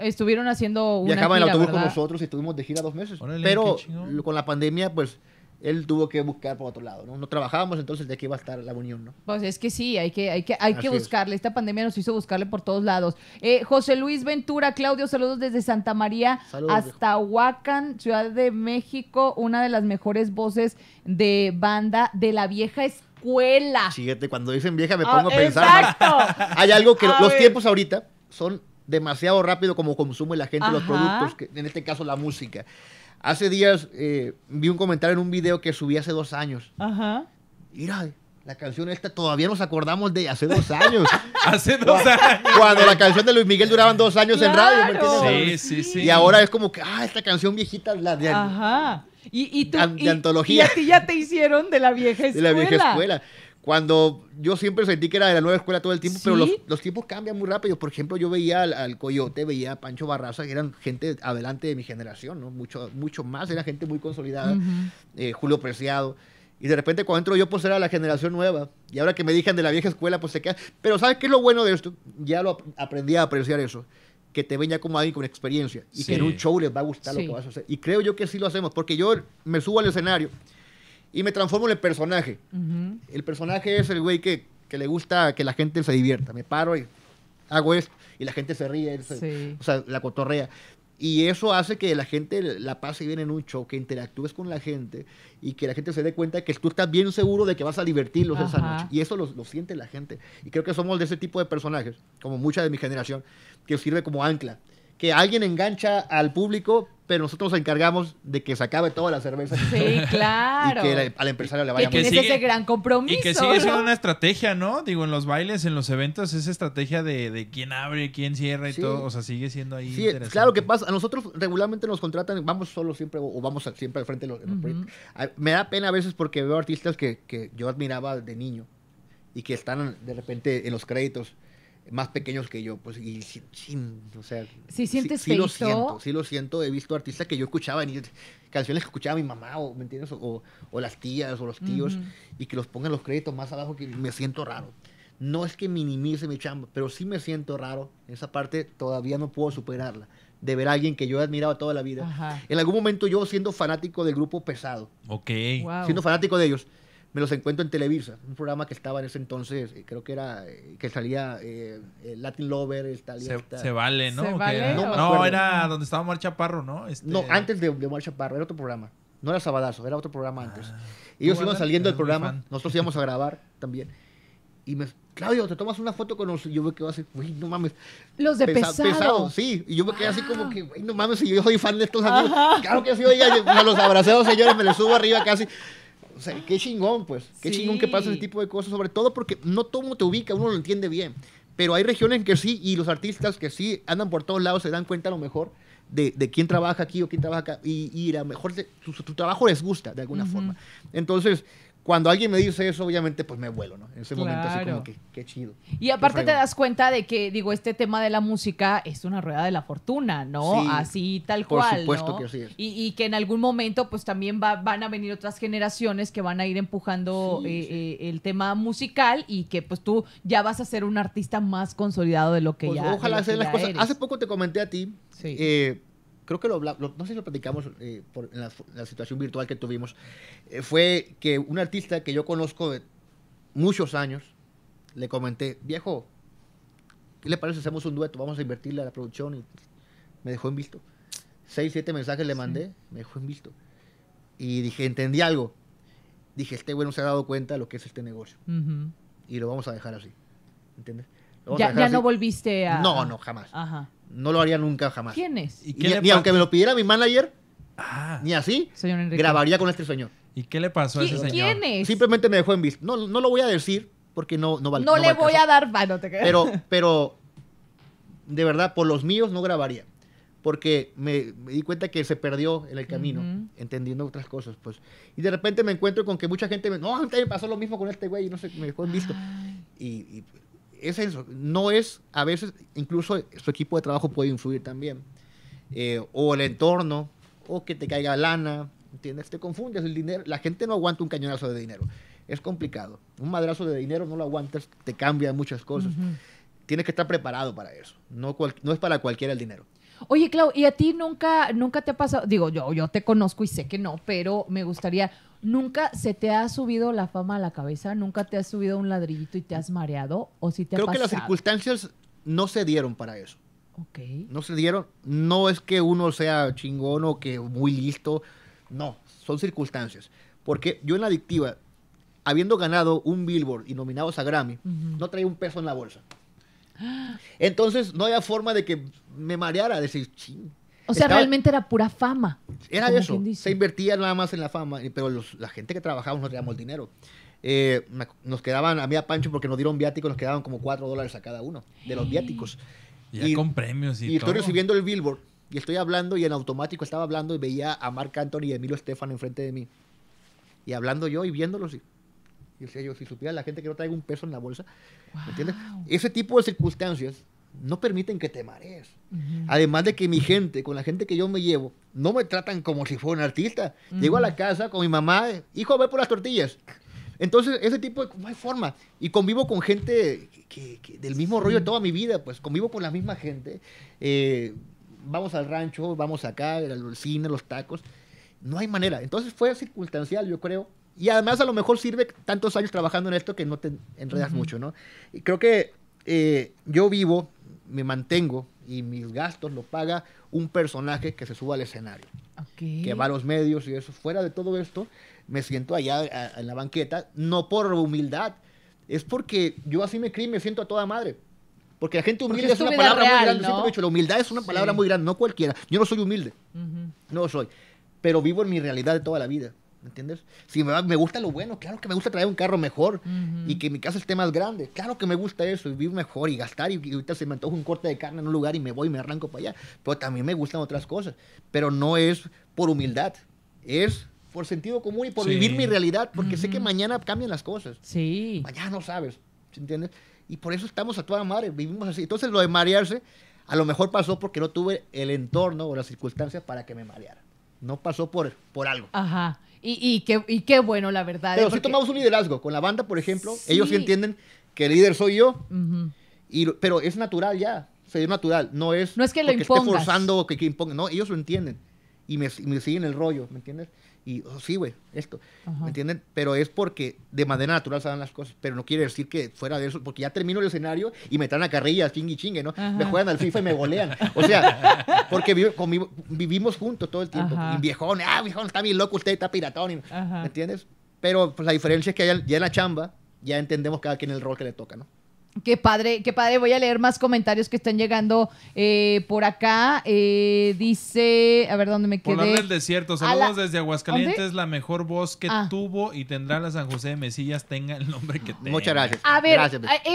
estuvieron, haciendo una Viajaban en el autobús con nosotros y estuvimos de gira dos meses. Pero con la pandemia, pues él tuvo que buscar por otro lado, ¿no? No trabajábamos, entonces de aquí iba a estar la unión, ¿no? Pues es que sí, hay que, hay que, hay que buscarle. Esta pandemia nos hizo buscarle por todos lados. Eh, José Luis Ventura, Claudio, saludos desde Santa María hasta Huacan, Ciudad de México, una de las mejores voces de banda de la vieja escuela. Fíjate, cuando dicen vieja me ah, pongo a pensar. Exacto. Hay algo que los tiempos ahorita son demasiado rápido como consume la gente los productos, en este caso la música. Hace días eh, vi un comentario en un video que subí hace dos años. Ajá. Mira, la canción esta todavía nos acordamos de hace dos años. hace dos años. Cuando la canción de Luis Miguel duraban dos años en radio. sí, sí, sí. Y ahora es como que, ah, esta canción viejita, la de, Ajá. ¿Y, tú, de antología. Y a ti ya te hicieron de la vieja escuela. De la vieja escuela. Cuando yo siempre sentí que era de la nueva escuela todo el tiempo, pero los, los, tiempos cambian muy rápido. Por ejemplo, yo veía al, Coyote, veía a Pancho Barraza, que eran gente adelante de mi generación, ¿no? Mucho, mucho más, era gente muy consolidada. Eh, Julio Preciado. Y de repente cuando entro yo, pues era la generación nueva. Y ahora que me dijan de la vieja escuela, pues se queda. Pero ¿sabes qué es lo bueno de esto? Ya lo aprendí a apreciar eso. Que te ven ya como alguien con experiencia. Y que en un show les va a gustar lo que vas a hacer. Y creo yo que sí lo hacemos. Porque yo me subo al escenario y me transformo en el personaje. El personaje es el güey que, que, le gusta que la gente se divierta. Me paro y hago esto y la gente se ríe, o sea, la cotorrea. Y eso hace que la gente la pase bien en un show, que interactúes con la gente y que la gente se dé cuenta que tú estás bien seguro de que vas a divertirlos esa noche. Y eso lo, lo, siente la gente. Y creo que somos de ese tipo de personajes, como mucha de mi generación, que sirve como ancla que alguien engancha al público pero nosotros nos encargamos de que se acabe toda la cerveza. Sí, claro. Y que al empresario le vaya y que muy ese gran compromiso. Y que sigue siendo una estrategia, ¿no? Digo, en los bailes, en los eventos, esa estrategia de, de quién abre, quién cierra y todo. O sea, sigue siendo ahí sí, Claro que pasa. A nosotros regularmente nos contratan, vamos solo siempre o vamos siempre al frente de los, Me da pena a veces porque veo artistas que, que yo admiraba de niño y que están de repente en los créditos más pequeños que yo, pues, y, sin, o sea, ¿Sí sientes sí, sí lo siento, sí lo siento, he visto artistas que yo escuchaba, y, canciones que escuchaba mi mamá, o, ¿me entiendes? O, las tías, o los tíos, y que los pongan los créditos más abajo, que me siento raro. No es que minimice mi chamba, pero sí me siento raro, esa parte todavía no puedo superarla, de ver a alguien que yo he admirado toda la vida. En algún momento yo siendo fanático del grupo pesado, Ok. siendo fanático de ellos, me los encuentro en Televisa, un programa que estaba en ese entonces, eh, creo que era, eh, que salía eh, Latin Lover, el tal se, vale, ¿no? ¿Se No, era donde estaba Mar Chaparro, ¿no? Este- no, antes de, de Mar Chaparro, era otro programa. No era Sabadazo, era otro programa antes. Ah, ellos iban saliendo del programa, nosotros íbamos a grabar también. Y me, Claudio, te tomas una foto con los. Y yo me quedo así, güey, no mames. Los de Pesa, pesado. pesado. sí. Y yo me quedé así como ah. que, güey, no mames, si yo soy fan de estos amigos. Claro que sí, oiga, me los abracé a los señores, me les subo arriba casi. O sea, qué chingón, pues. Qué chingón que pasa ese tipo de cosas, sobre todo porque no todo mundo te ubica, uno lo entiende bien. Pero hay regiones que sí, y los artistas que sí andan por todos lados se dan cuenta a lo mejor de, de quién trabaja aquí o quién trabaja acá, y, y a lo mejor su tu, trabajo les gusta de alguna forma. Entonces, cuando alguien me dice eso, obviamente, pues me vuelo, ¿no? En ese momento, así como que, qué chido. Y aparte te das cuenta de que, digo, este tema de la música es una rueda de la fortuna, ¿no? así tal cual. Por supuesto que sí. Y, que en algún momento, pues también va, van a venir otras generaciones que van a ir empujando eh, eh, el tema musical y que, pues tú ya vas a ser un artista más consolidado de lo que pues ya. Ojalá sea las cosas. Hace poco te comenté a ti. Sí. Eh, creo que lo, no sé si lo platicamos eh, por, en la, situación virtual que tuvimos, eh, fue que un artista que yo conozco de muchos años, le comenté, viejo, ¿qué le parece si hacemos un dueto? Vamos a invertirle a la producción y me dejó en visto. Seis, siete mensajes le mandé, me dejó en visto. Y dije, entendí algo. Dije, este güey no se ha dado cuenta de lo que es este negocio. Y lo vamos a dejar así. ¿Entiendes? Ya, ya no volviste a... No, no, jamás. Ajá. No lo haría nunca jamás. ¿Quién es? ¿Y ni, aunque me lo pidiera mi manager, ah. ni así, grabaría con este señor. ¿Y qué le pasó a ese señor? ¿Quién Simplemente me dejó en visto. No, no lo voy a decir porque no, no vale. No, le voy a dar mano, te Pero, pero, de verdad, por los míos no grabaría. Porque me, di cuenta que se perdió en el camino, entendiendo otras cosas. pues Y de repente me encuentro con que mucha gente me. No, antes me pasó lo mismo con este güey y no sé, me dejó en visto. y, es eso. No es, a veces, incluso su equipo de trabajo puede influir también. Eh, o el entorno, o que te caiga lana, ¿entiendes? Te confundes el dinero. La gente no aguanta un cañonazo de dinero. Es complicado. Un madrazo de dinero no lo aguantas, te cambian muchas cosas. Tienes que estar preparado para eso. No, no es para cualquiera el dinero. Oye, Clau, ¿y a ti nunca, nunca te ha pasado? Digo, yo, yo te conozco y sé que no, pero me gustaría. ¿Nunca se te ha subido la fama a la cabeza? ¿Nunca te has subido un ladrillito y te has mareado? ¿O si te Creo que las circunstancias no se dieron para eso. Ok. No se dieron. No es que uno sea chingón o que muy listo. No, son circunstancias. Porque yo en la adictiva, habiendo ganado un Billboard y nominados a Grammy, no traía un peso en la bolsa. Entonces no había forma de que me mareara, de decir, ching. O sea, realmente era pura fama. Era eso. Se invertía nada más en la fama, pero la gente que trabajaba no teníamos el dinero. Eh, nos quedaban, a mí a Pancho, porque nos dieron viáticos, nos quedaban como 4 dólares a cada uno de los viáticos. Ya y, con premios y, y estoy recibiendo el billboard y estoy hablando y en automático estaba hablando y veía a Marc Anthony y Emilio Estefan enfrente de mí. Y hablando yo y viéndolos. Y, y decía yo, si supiera la gente que no traiga un peso en la bolsa, ¿me entiendes? Ese tipo de circunstancias no permiten que te marees. Además de que mi gente, con la gente que yo me llevo, no me tratan como si fuera un artista. Llego a la casa con mi mamá, hijo, ve por las tortillas. Entonces, ese tipo de... No hay forma. Y convivo con gente que, del mismo rollo de toda mi vida, pues convivo con la misma gente. Eh, vamos al rancho, vamos acá, al cine, los tacos. No hay manera. Entonces fue circunstancial, yo creo, y además a lo mejor sirve tantos años trabajando en esto que no te enredas mucho, ¿no? Y creo que eh, yo vivo, me mantengo y mis gastos lo paga un personaje que se suba al escenario. Que va a los medios y eso. Fuera de todo esto, me siento allá en la banqueta, no por humildad, es porque yo así me y me siento a toda madre. Porque la gente humilde es una palabra muy grande. ¿no? la humildad es una palabra muy grande, no cualquiera. Yo no soy humilde, no lo soy. Pero vivo en mi realidad de toda la vida. ¿Entiendes? Si me, me gusta lo bueno, claro que me gusta traer un carro mejor y que mi casa esté más grande. Claro que me gusta eso y vivir mejor y gastar. Y, ahorita se me antoja un corte de carne en un lugar y me voy y me arranco para allá. Pero también me gustan otras cosas. Pero no es por humildad, es por sentido común y por vivir mi realidad, porque sé que mañana cambian las cosas. Sí. Mañana no sabes, ¿entiendes? Y por eso estamos a toda madre, vivimos así. Entonces lo de marearse, a lo mejor pasó porque no tuve el entorno o las circunstancias para que me mareara. No pasó por, por algo. Ajá. Y, qué, y qué bueno, la verdad. Pero ¿eh? si tomamos un liderazgo. Con la banda, por ejemplo, ellos entienden que el líder soy yo, pero es natural ya. O sea, natural. No es, no es que lo forzando que, que imponga. No, ellos lo entienden. Y me, y me siguen el rollo, ¿me entiendes? y oh, sí, güey, esto. ¿Me entienden? Pero es porque de manera natural se dan las cosas, pero no quiere decir que fuera de eso, porque ya termino el escenario y me traen a carrillas, chingue y chingue, ¿no? Me juegan al FIFA y me golean. O sea, porque vivimos juntos todo el tiempo. Y ah, viejón, está bien loco, usted está piratón. ¿Me entiendes? Pero pues, la diferencia es que ya en la chamba ya entendemos cada quien el rol que le toca, ¿no? Qué padre, qué padre. Voy a leer más comentarios que están llegando eh, por acá. Eh, dice, a ver dónde me quedé. Polar del desierto. Saludos desde Aguascalientes. La mejor voz que ah. tuvo y tendrá la San José de Mesillas tenga el nombre que tenga. Muchas gracias. A ver,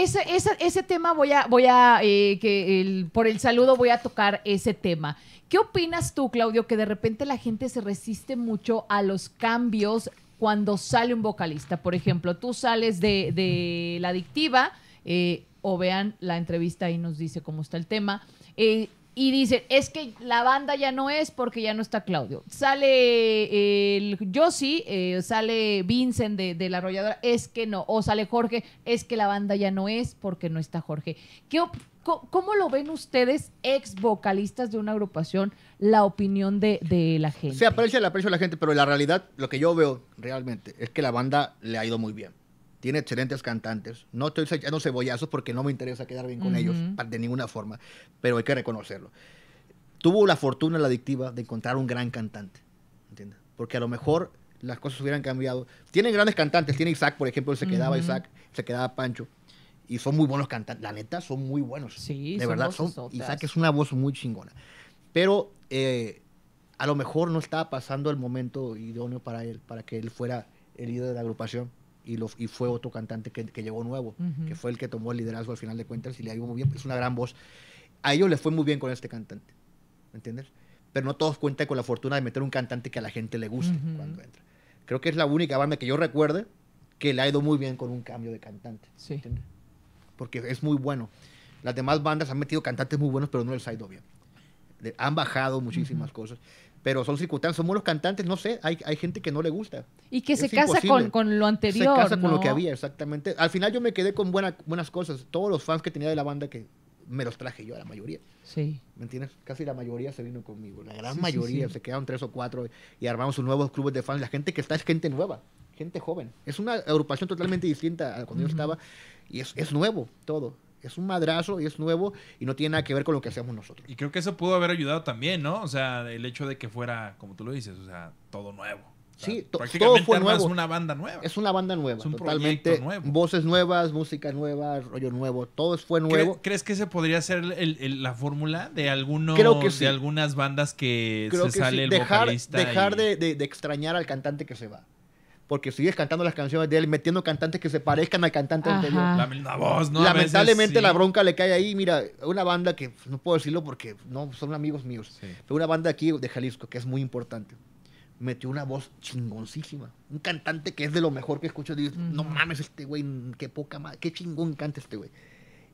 Ese, tema voy a, voy a, eh, que por el saludo voy a tocar ese tema. ¿Qué opinas tú, Claudio, que de repente la gente se resiste mucho a los cambios cuando sale un vocalista? Por ejemplo, tú sales de, de la adictiva eh, o vean la entrevista y nos dice cómo está el tema. Eh, y dicen, es que la banda ya no es porque ya no está Claudio. Sale eh, el Josie, sale Vincent de, la arrolladora, es que no. O sale Jorge, es que la banda ya no es porque no está Jorge. ¿Qué, ¿Cómo lo ven ustedes, ex vocalistas de una agrupación, la opinión de, la gente? Se aprecia la aprecio la gente, pero la realidad, lo que yo veo realmente, es que la banda le ha ido muy bien tiene excelentes cantantes. No estoy echando cebollazos porque no me interesa quedar bien con ellos de ninguna forma, pero hay que reconocerlo. Tuvo la fortuna la adictiva de encontrar un gran cantante, Porque a lo mejor las cosas hubieran cambiado. Tienen grandes cantantes, tiene Isaac, por ejemplo, se quedaba Isaac, se quedaba Pancho. Y son muy buenos cantantes, la neta, son muy buenos. Sí, de verdad, son, Isaac es una voz muy chingona. Pero eh, a lo mejor no estaba pasando el momento idóneo para él, para que él fuera el líder de la agrupación y, y fue otro cantante que, llegó nuevo, que fue el que tomó el liderazgo al final de cuentas y le ido muy bien, es una gran voz. A ellos les fue muy bien con este cantante, ¿me entiendes? Pero no todos cuentan con la fortuna de meter un cantante que a la gente le guste cuando entra. Creo que es la única banda que yo recuerde que le ha ido muy bien con un cambio de cantante, entiendes? Porque es muy bueno. Las demás bandas han metido cantantes muy buenos, pero no les ha ido bien. Han bajado muchísimas cosas pero son circunstancias, somos los cantantes, no sé, hay, gente que no le gusta. Y que se casa con, con, lo anterior. Se casa con lo que había, exactamente. Al final yo me quedé con buenas cosas, todos los fans que tenía de la banda que me los traje yo, la mayoría. Sí. ¿Me entiendes? Casi la mayoría se vino conmigo, la gran mayoría, se quedaron tres o cuatro y armamos nuevos club de fans. La gente que está es gente nueva, gente joven. Es una agrupación totalmente distinta a cuando yo estaba y es nuevo todo es un madrazo y es nuevo y no tiene nada que ver con lo que hacemos nosotros. Y creo que eso pudo haber ayudado también, ¿no? O sea, el hecho de que fuera, como tú lo dices, o sea, todo nuevo. sí, todo fue nuevo. Es una banda nueva. Es una banda nueva, es un totalmente. Nuevo. Voces nuevas, música nueva, rollo nuevo, todo fue nuevo. ¿Crees, que se podría ser la fórmula de algunos, de algunas bandas que se sale el vocalista Dejar de extrañar al cantante que se va porque sigues cantando las canciones de él, metiendo cantantes que se parezcan al cantante anterior. La, voz, ¿no? Lamentablemente la bronca le cae ahí. Mira, una banda que no puedo decirlo porque no son amigos míos, pero una banda aquí de Jalisco que es muy importante. Metió una voz chingoncísima. Un cantante que es de lo mejor que escucho. Digo, no mames, este güey, qué poca madre, qué chingón canta este güey.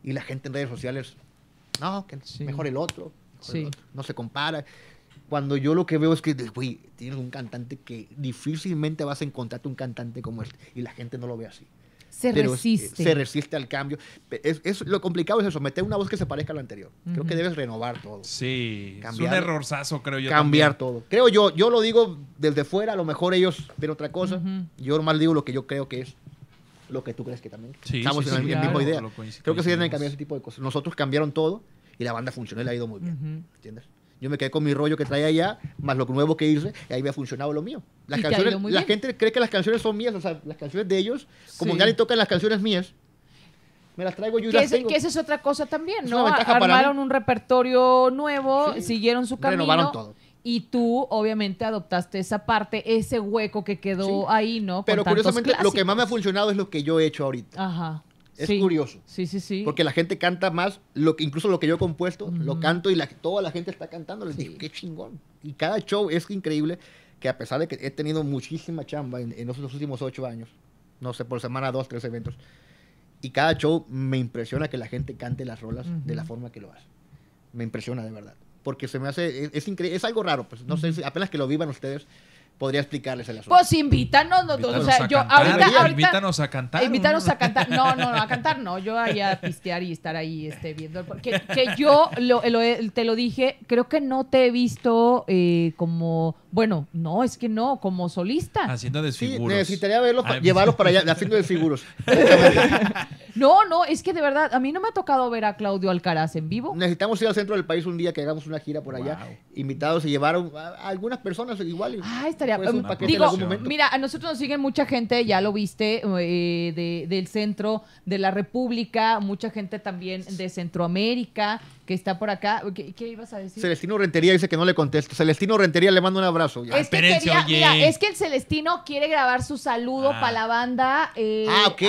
Y la gente en redes sociales, no, que mejor el otro. No se compara. Cuando yo lo que veo es que, güey, tienes un cantante que difícilmente vas a encontrarte un cantante como este. Y la gente no lo ve así. Se resiste. se resiste al cambio. Es, lo complicado es eso, meter una voz que se parezca a la anterior. Creo que debes renovar todo. Sí, cambiar, es un errorzazo, creo yo. Cambiar todo. Creo yo, yo lo digo desde fuera, a lo mejor ellos ven otra cosa. Yo normal digo lo que yo creo que es lo que tú crees que también. Estamos en, la misma idea. Creo que se que cambiar ese tipo de cosas. Nosotros cambiaron todo y la banda funcionó y le ha ido muy bien. ¿Entiendes? Yo me quedé con mi rollo que traía allá, más lo nuevo que hice, y ahí me ha funcionado lo mío. Las canciones, la gente cree que las canciones son mías, o sea, las canciones de ellos, como nadie tocan las canciones mías, me las traigo yo y las Que esa es otra cosa también, ¿no? Armaron un repertorio nuevo, siguieron su camino. Renovaron todo. Y tú, obviamente, adoptaste esa parte, ese hueco que quedó ahí, ¿no? Pero curiosamente, lo que más me ha funcionado es lo que yo he hecho ahorita. Ajá. Es curioso. Sí, sí, sí. Porque la gente canta más, lo que, incluso lo que yo he compuesto, lo canto y toda la gente está cantando. Les digo, qué chingón. Y cada show es increíble que a pesar de que he tenido muchísima chamba en, los, últimos ocho años, no sé, por semana dos, tres eventos, y cada show me impresiona que la gente cante las rolas de la forma que lo hace. Me impresiona de verdad. Porque se me hace, es, es, algo raro, pues no sé si apenas que lo vivan ustedes, podría explicarles el asunto. Pues invítanos O sea, yo ahorita, Invítanos a cantar. Invítanos a cantar. No, no, no, a cantar no. Yo ahí a pistear y estar ahí este, viendo. que, yo lo, te lo dije, creo que no te he visto eh, como bueno, no, es que no, como solista. Haciendo desfiguros. Sí, necesitaría verlos, llevarlos para allá, haciendo desfiguros. no, no, es que de verdad, a mí no me ha tocado ver a Claudio Alcaraz en vivo. Necesitamos ir al centro del país un día que hagamos una gira por allá. Invitados se llevaron a, algunas personas igual. Ah, estaría. Mm, digo, mira, a nosotros nos siguen mucha gente, ya lo viste, eh, del centro de la República, mucha gente también de Centroamérica está por acá. ¿Qué, ibas a decir? Celestino Rentería dice que no le contesto. Celestino Rentería le mando un abrazo. Ya. Es, que mira, es que el Celestino quiere grabar su saludo ah. para la banda eh, ah, okay.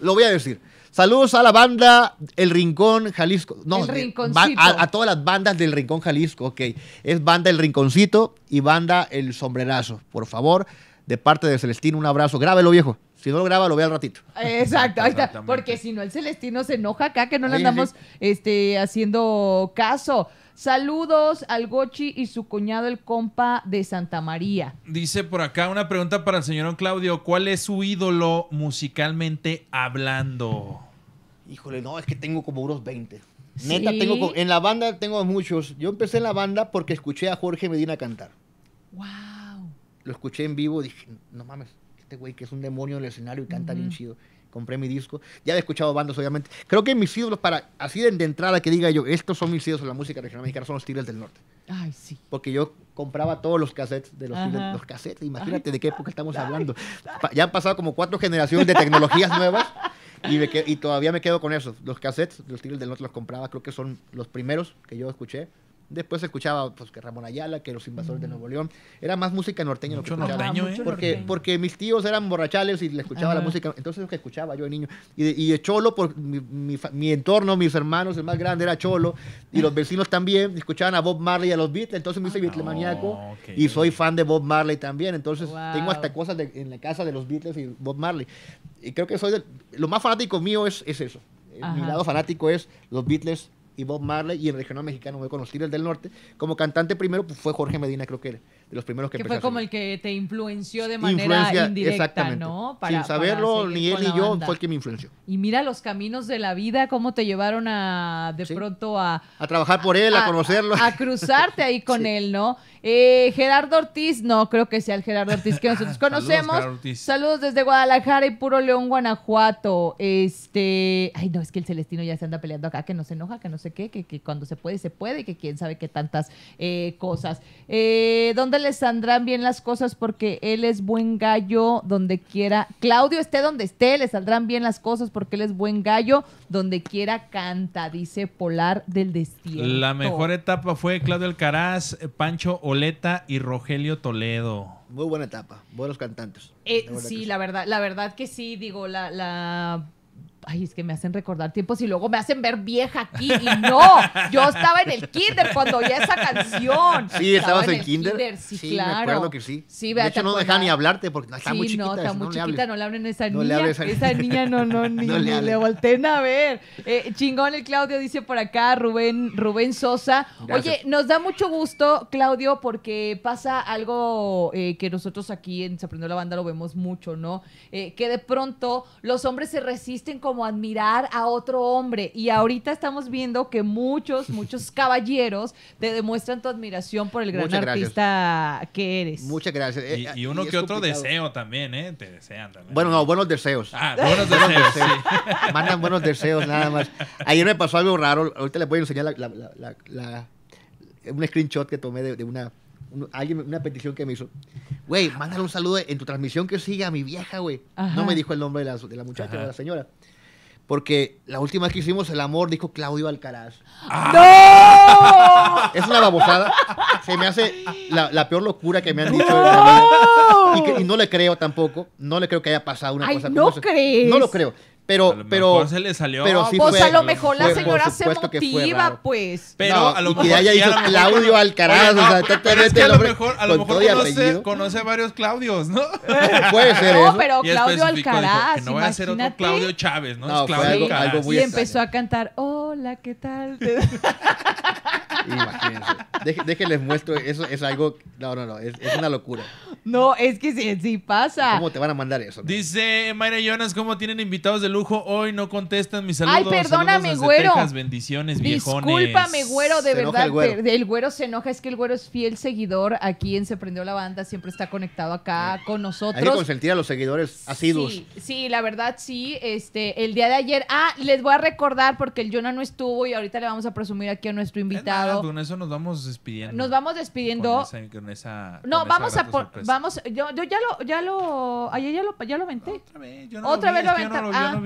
Lo voy a decir. Saludos a la banda El Rincón Jalisco. No, el Rinconcito. A, a, todas las bandas del Rincón Jalisco, ok. Es banda El Rinconcito y banda El Sombrerazo. Por favor, de parte de Celestino, un abrazo. Grábelo, viejo. Si no lo graba, lo ve al ratito. Exacto, ahí está. Porque si no, el Celestino se enoja acá que no le andamos este, haciendo caso. Saludos al Gochi y su cuñado, el compa de Santa María. Dice por acá una pregunta para el señor Claudio: ¿Cuál es su ídolo musicalmente hablando? Híjole, no, es que tengo como unos 20. Neta, tengo en la banda tengo muchos. Yo empecé en la banda porque escuché a Jorge Medina cantar. Wow. Lo escuché en vivo, dije, no mames, este que es un demonio en el escenario y canta bien chido. Compré mi disco. Ya he escuchado bandas, obviamente. Creo que mis ídolos, para así de, entrada que diga yo, estos son mis ídolos la música regional mexicana, son los Tigres del Norte. Ay, sí. Porque yo compraba todos los cassettes de los, Tigres, los cassettes. Imagínate de qué época estamos hablando. ya han pasado como cuatro generaciones de tecnologías nuevas. Y, todavía me quedo con eso. Los cassettes, los Tigres del Norte los compraba, creo que son los primeros que yo escuché. Después escuchaba pues, que Ramón Ayala, que los invasores de Nuevo León. Era más música norteña lo que ¿eh? Norteño, porque, porque mis tíos eran borrachales y le escuchaba la música. Entonces lo que escuchaba yo de niño. Y, cholo, por mi, entorno, mis hermanos, el más grande era cholo. Y los vecinos también escuchaban a Bob Marley y a los Beatles. Entonces me hice ah, beatlemaníaco Y soy fan de Bob Marley también. Entonces tengo hasta cosas en la casa de los Beatles y Bob Marley. Y creo que soy lo más fanático mío es, eso. Eh, mi lado fanático es los Beatles, y Bob Marley y el regional mexicano voy conocido el el del Norte. Como cantante primero pues, fue Jorge Medina, creo que era, de los primeros que, que fue como el que te influenció de manera indirecta, ¿no? Para, Sin saberlo, ni él ni yo fue el que me influenció. Y mira los caminos de la vida, cómo te llevaron a de pronto a... A trabajar por él, a, conocerlo. A, cruzarte ahí con él, ¿no? Eh, Gerardo Ortiz, no creo que sea el Gerardo Ortiz que nosotros conocemos. Saludos, desde Guadalajara y Puro León, Guanajuato. Este, ay no, es que el Celestino ya se anda peleando acá, que no se enoja, que no sé qué, que, que cuando se puede, se puede, que quién sabe qué tantas eh, cosas. Eh, ¿Dónde le saldrán bien las cosas? Porque él es buen gallo donde quiera. Claudio esté donde esté, le saldrán bien las cosas porque él es buen gallo donde quiera canta, dice Polar del Destino. La mejor etapa fue Claudio Alcaraz, Pancho o Coleta y Rogelio Toledo. Muy buena etapa, buenos cantantes. Eh, sí, la verdad, la verdad que sí, digo, la, la ay, es que me hacen recordar tiempos y luego me hacen ver vieja aquí. Y no, yo estaba en el kinder cuando oía esa canción. Sí, estabas en el kinder. sí, claro. Me acuerdo que sí. de hecho, no deja ni hablarte porque está muy chiquita. No, está muy chiquita, no le hablen a esa niña. esa niña no, no, ni, no le, volteen a ver. Eh, chingón el Claudio dice por acá, Rubén, Rubén Sosa. Oye, nos da mucho gusto, Claudio, porque pasa algo eh, que nosotros aquí en Se Aprendió la Banda lo vemos mucho, ¿no? Eh, que de pronto los hombres se resisten con como admirar a otro hombre. Y ahorita estamos viendo que muchos, muchos caballeros te demuestran tu admiración por el gran artista que eres. Muchas gracias. Y, eh, uno que otro deseo también, ¿eh? Te desean también. Bueno, no, buenos deseos. Ah, buenos deseos. Mandan buenos deseos, nada más. Ayer me pasó algo raro. Ahorita les voy a enseñar un screenshot que tomé de, una alguien, una petición que me hizo. Güey, mándale un saludo en tu transmisión que sigue a mi vieja, güey. No me dijo el nombre de la, de la muchacha, de la señora. Porque la última vez que hicimos el amor dijo Claudio Alcaraz. ¡No! Es una babosada. Se me hace la, peor locura que me han dicho. Y, y, no le creo tampoco. No le creo que haya pasado una cosa. No, no lo creo. Pero, pero, mejor se le salió. Pero pues a lo mejor la señora se motiva, pues. Pero a lo mejor. Y ya hizo Claudio Alcaraz. o sea, a lo mejor, a lo mejor conoce, conoce, varios Claudios, ¿no? Puede ser. No, pero Claudio Alcaraz. Dijo, no voy a ser otro Claudio Chávez, ¿no? no Claudio Alcaraz. y empezó a cantar: Hola, ¿qué tal? Imagínense. les déjenles muestro, eso es algo. No, no, no, es, una locura. No, es que si sí pasa. ¿Cómo te van a mandar eso? Dice Mayra Jonas: ¿Cómo tienen invitados del lujo hoy, no contestan mis saludos. Ay, perdóname, güero. Disculpame bendiciones, güero, de verdad. El güero. se enoja, es que el güero es fiel seguidor aquí en Se Prendió la Banda, siempre está conectado acá con nosotros. Hay que consentir a los seguidores asiduos. Sí, sí, la verdad sí. Este, el día de ayer, ah, les voy a recordar porque el Jonah no estuvo y ahorita le vamos a presumir aquí a nuestro invitado. con eso nos vamos despidiendo. Nos vamos despidiendo. no, vamos a vamos, yo, yo, ya lo, ya lo, ayer ya lo, ya lo aventé. Otra vez, Otra lo vez lo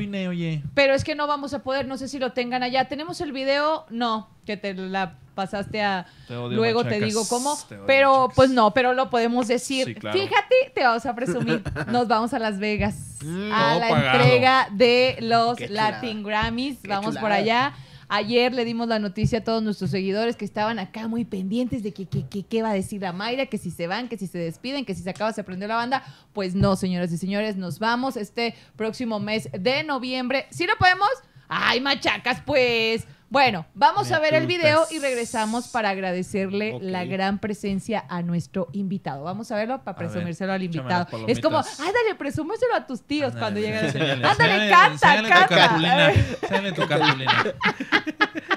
pero es que no vamos a poder, no sé si lo tengan allá. ¿Tenemos el video? No, que te la pasaste a... luego te digo cómo. pero pues no, pero lo podemos decir. Fíjate, te vamos a presumir. Nos vamos a Las Vegas. Mm, a la entrega de los Latin Grammys. vamos por allá. Ayer le dimos la noticia a todos nuestros seguidores que estaban acá muy pendientes de que qué va a decir la Mayra, que si se van, que si se despiden, que si se acaba, se prendió la banda. Pues no, señoras y señores, nos vamos este próximo mes de noviembre. ¿Sí lo podemos? ¡Ay, machacas, pues! Bueno, vamos a ver el video y regresamos para agradecerle la gran presencia a nuestro invitado. Vamos a verlo para presumírselo al invitado. Es como, ándale, presúmeselo a tus tíos cuando lleguen. ándale, canta, canta. tu cartulina.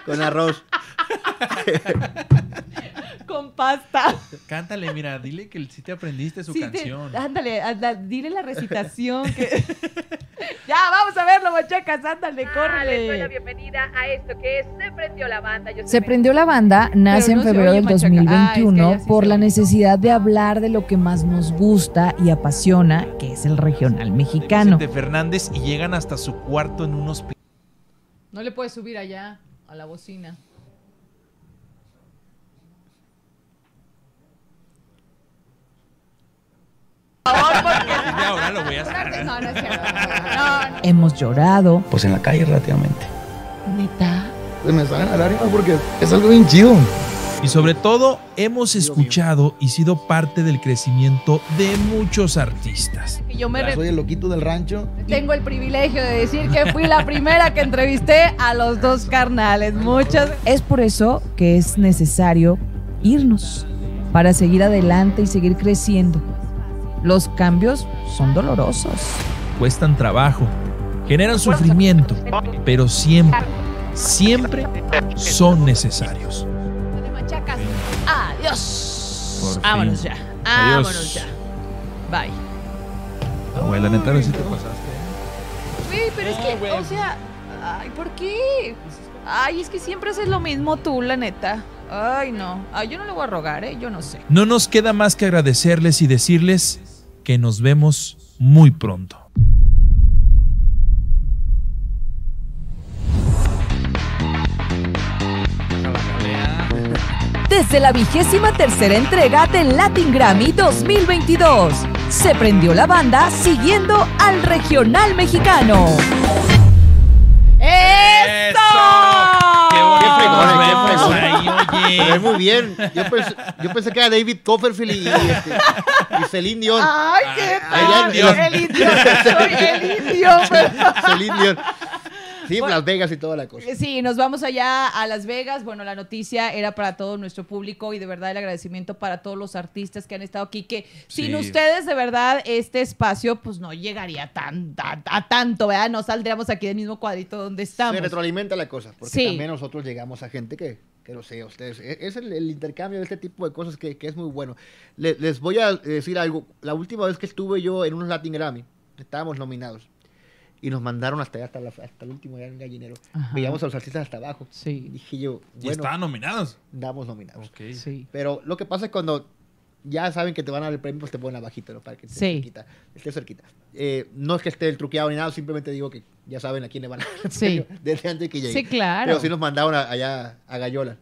Con arroz. con pasta. Cántale, mira, dile que sí te aprendiste su canción. ándale, dile la recitación. ya, vamos a verlo, mochacas, ándale, ah, corre. bienvenida a esto que Se Prendió la Banda. se Prendió la Banda nace en febrero del 2021 ah, por la necesidad de hablar de lo que más nos gusta y apasiona, que es el regional mexicano. De Fernández y llegan hasta su cuarto en un hospital. No le puedes subir allá a la bocina. ahora lo voy a Hemos llorado. Pues en la calle relativamente. Neta. Se me salen las lágrimas porque es algo bien chido. Y sobre todo, hemos escuchado y sido parte del crecimiento de muchos artistas. Yo me Soy el loquito del rancho. Tengo el privilegio de decir que fui la primera que entrevisté a los dos carnales. Muchas. Es por eso que es necesario irnos para seguir adelante y seguir creciendo. Los cambios son dolorosos. Cuestan trabajo, generan sufrimiento, pero siempre, siempre son necesarios. Adiós. Vámonos ya. Vámonos ya. Bye. Abuela, neta, si te pasaste. Uy, ¿eh? pero es que, o sea, ay, ¿por qué? Ay, es que siempre haces lo mismo tú, la neta. Ay, no. Ay, yo no le voy a rogar, ¿eh? Yo no sé. No nos queda más que agradecerles y decirles que nos vemos muy pronto. Desde la vigésima tercera entrega del Latin Grammy 2022, se prendió la banda siguiendo al regional mexicano. ¡Eso! Pues, es muy bien. Yo pensé, yo pensé que era David Copperfield y, este, Celine Dion. ¡Ay, qué tal! Soy el indio. Celine Dion. Las Vegas y toda la cosa. Eh, sí, nos vamos allá a Las Vegas. Bueno, la noticia era para todo nuestro público y de verdad el agradecimiento para todos los artistas que han estado aquí, que sin ustedes de verdad este espacio pues no llegaría tan, a, tanto, ¿verdad? No saldríamos aquí del mismo cuadrito donde estamos. Se retroalimenta la cosa, porque también nosotros llegamos a gente que que lo sé, ustedes. E, es el, intercambio de este tipo de cosas que, es muy bueno. les voy a decir algo. La última vez que estuve yo en un Latin Grammy, estábamos nominados y nos mandaron hasta allá, hasta, el último día gallinero. Veíamos a los artistas hasta abajo. Sí. Dije yo, bueno, ¿Y estaban nominados? Damos nominados. Sí. Pero lo que pasa es cuando ya saben que te van a dar el premio, pues te ponen abajito, ¿no? Para que esté cerquita. Esté cerquita. Eh, no es que esté el truqueado ni nada, simplemente digo que ya saben a quién le van a dar sí. desde antes que llegue. Sí, claro. Pero sí nos mandaron allá a Gallola.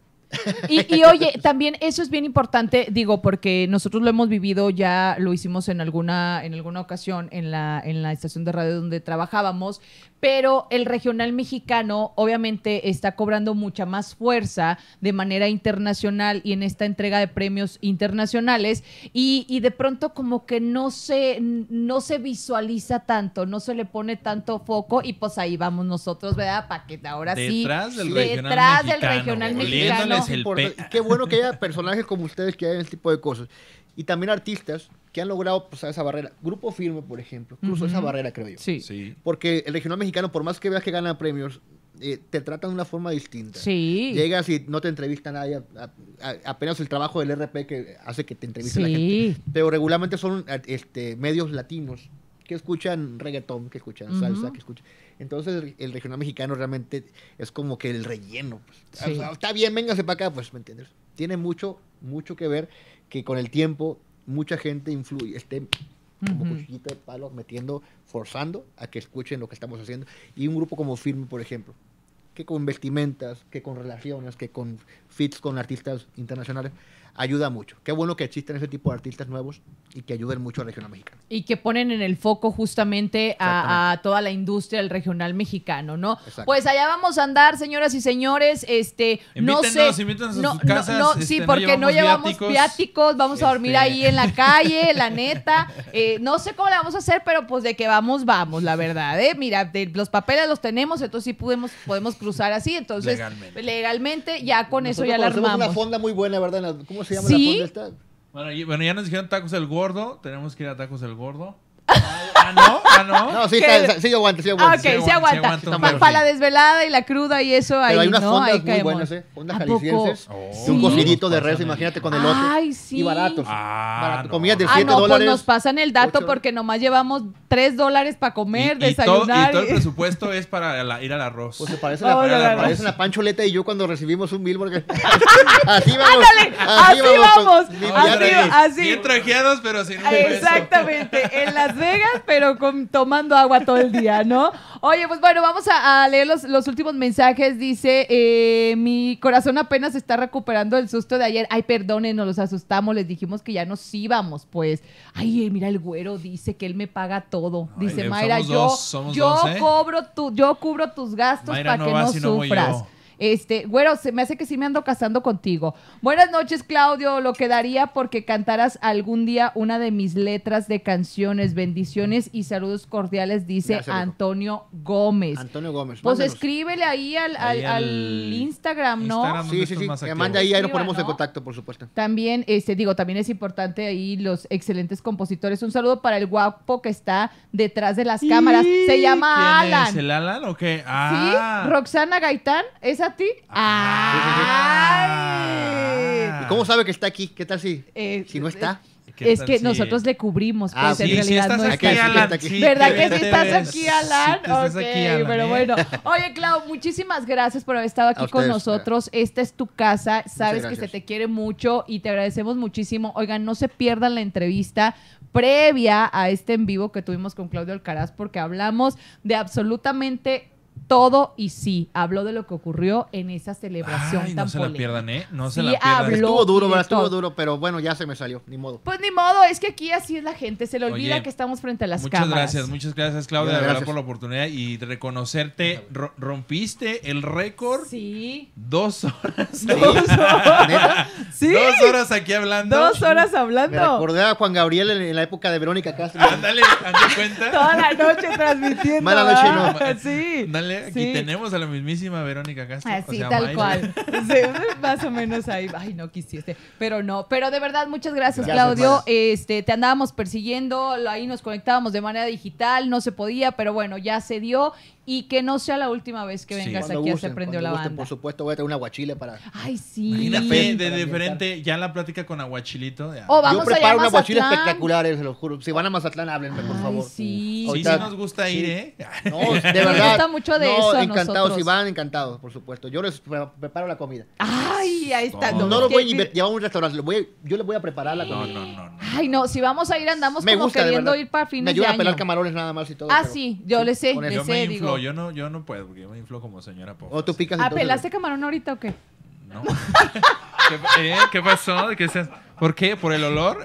Y, oye, también eso es bien importante, digo, porque nosotros lo hemos vivido, ya lo hicimos en alguna, en alguna ocasión en la, en la estación de radio donde trabajábamos, pero el regional mexicano obviamente está cobrando mucha más fuerza de manera internacional y en esta entrega de premios internacionales y, de pronto como que no se, no se visualiza tanto, no se le pone tanto foco y pues ahí vamos nosotros, ¿verdad? Para que ahora detrás sí, del detrás del regional mexicano. Qué bueno que haya personajes como ustedes que hagan este tipo de cosas y también artistas han logrado pasar pues, esa barrera. Grupo Firme, por ejemplo, cruzó esa barrera, creo yo. Sí. sí. Porque el regional mexicano, por más que veas que gana premios, eh, te tratan de una forma distinta. Sí. Llegas y no te entrevista nadie. A, nadie. apenas el trabajo del RP que hace que te entreviste a la gente. Pero regularmente son este, medios latinos que escuchan reggaetón, que escuchan salsa, que escuchan. Entonces el, regional mexicano realmente es como que el relleno. Pues. Ah, está bien, véngase para acá, pues, ¿me entiendes? Tiene mucho, mucho que ver que con el tiempo mucha gente influye, esté como uh de palo metiendo, forzando a que escuchen lo que estamos haciendo. Y un grupo como Firme, por ejemplo, que con vestimentas, que con relaciones, que con fits con artistas internacionales, ayuda mucho. Qué bueno que existen ese tipo de artistas nuevos y que ayuden mucho a la región mexicana. Y que ponen en el foco justamente a, toda la industria del regional mexicano, ¿no? Pues allá vamos a andar, señoras y señores. Este, no sé. sí, porque no llevamos, viáticos, vamos a dormir ahí este. en la calle, la neta. Eh, no sé cómo la vamos a hacer, pero pues de que vamos, vamos, la verdad, ¿eh? Mira, los papeles los tenemos, entonces sí podemos, podemos cruzar así. Entonces, legalmente, legalmente ya con eso ya la armamos. una fonda muy buena, ¿verdad? ¿Sí? Bueno, bueno, ya nos dijeron tacos el gordo. Tenemos que ir a tacos el gordo. ¿Ah, ¿Ah, no, no. No, sí, sí, aguanta. sí Ok, sí, aguanta. Para la desvelada y la cruda y eso, ahí, hay unas ¿no? fondas muy buenas, ¿eh? Ondas un cocidito de res, imagínate, con el otro. Ay, sí. Y baratos. Ah, barato. Comidas de 7 ah, no, Pues nos pasan el dato porque nomás llevamos 3 dólares para comer, desayunar. y todo el presupuesto es para ir al arroz. Pues se parece, oh, la, pancholeta y yo cuando recibimos un mil así vamos. Ándale, así, vamos. Así, Bien trajeados, pero sin un Exactamente. En Las Vegas, pero pero tomando agua todo el día, ¿no? Oye, pues bueno, vamos a, leer los, últimos mensajes. Dice, eh, mi corazón apenas está recuperando el susto de ayer. Ay, perdonen, nos los asustamos, les dijimos que ya nos íbamos, pues. Ay, eh, mira, el güero dice que él me paga todo. Dice, Mayra, yo, yo ¿eh? cobro tu, yo cubro tus gastos para que no sufras. Este, güero, se me hace que sí me ando casando contigo. Buenas noches, Claudio. Lo quedaría porque cantaras algún día una de mis letras de canciones. Bendiciones y saludos cordiales, dice Antonio Gómez. Antonio Gómez. Pues escríbele ahí al, Instagram, ¿no? Sí, sí, sí. Que ahí, ahí nos ponemos en contacto, por supuesto. También, este, digo, también es importante ahí los excelentes compositores. Un saludo para el guapo que está detrás de las cámaras. Se llama ¿Quién es? ¿El Alan o qué? Ah. Sí, Roxana Gaitán, esa Ah. cómo sabe que está aquí? ¿Qué tal si, eh, si no está? Es que nosotros le cubrimos, pues ah, en realidad no está. ¿Verdad que sí estás aquí, Alan? Sí, pero ¿eh? bueno. Oye, Clau, muchísimas gracias por haber estado aquí con nosotros. Esta es tu casa, sabes que se te quiere mucho y te agradecemos muchísimo. Oigan, no se pierdan la entrevista previa a este en vivo que tuvimos con Claudio Alcaraz porque hablamos de absolutamente todo y sí. Habló de lo que ocurrió en esa celebración Ay, No se la pierdan, ¿eh? No se la pierdan. Estuvo duro, ¿verdad? estuvo duro, pero bueno, ya se me salió. Ni modo. Pues ni modo, es que aquí así es la gente. Se le olvida que estamos frente a las muchas cámaras. Muchas gracias, muchas gracias, Claudia, de verdad, por la oportunidad y reconocerte. rompiste el récord. Sí. Dos horas. Dos horas. sí. Dos horas aquí hablando. Dos horas hablando. Me recordé a Juan Gabriel en, la época de Verónica Castro. Ándale, ah, cuenta. Toda la noche transmitiendo. Mala noche, no. Sí. Dale y tenemos a la mismísima Verónica Castro. Así, tal cual. más o menos ahí. Ay, no quisiste. Pero no. Pero de verdad, muchas gracias, gracias Claudio. Este, te andábamos persiguiendo, ahí nos conectábamos de manera digital, no se podía, pero bueno, ya se dio y que no sea la última vez que vengas aquí a Se Prendió la Banda. Por supuesto, voy a traer un aguachile para. Ay, sí. Imagínate, de, de diferente, ya en la plática con aguachilito. vamos Yo preparo un aguachile espectacular, se lo juro. Si van a Mazatlán, háblenme, por favor. Sí, sí, sí nos gusta ir, ¿eh? No, de verdad. gusta mucho de no, eso. Encantados, si van, encantados, por supuesto. Yo les preparo la comida. Ay, ahí está. No, lo voy a llevar a un restaurante. yo les voy a preparar la comida. No, no, no. Ay, no, si vamos a ir, andamos como queriendo ir para fines de año. Me ayuda a pelar camarones nada más y todo. Ah, sí, yo le sé, le sé, digo yo no, yo no puedo, porque yo me inflo como señora pobre. O tú picas. ¿Apelaste ah, camarón ahorita o qué? No. ¿Qué, eh, ¿Qué pasó? ¿Qué se... ¿Por qué? ¿Por el olor?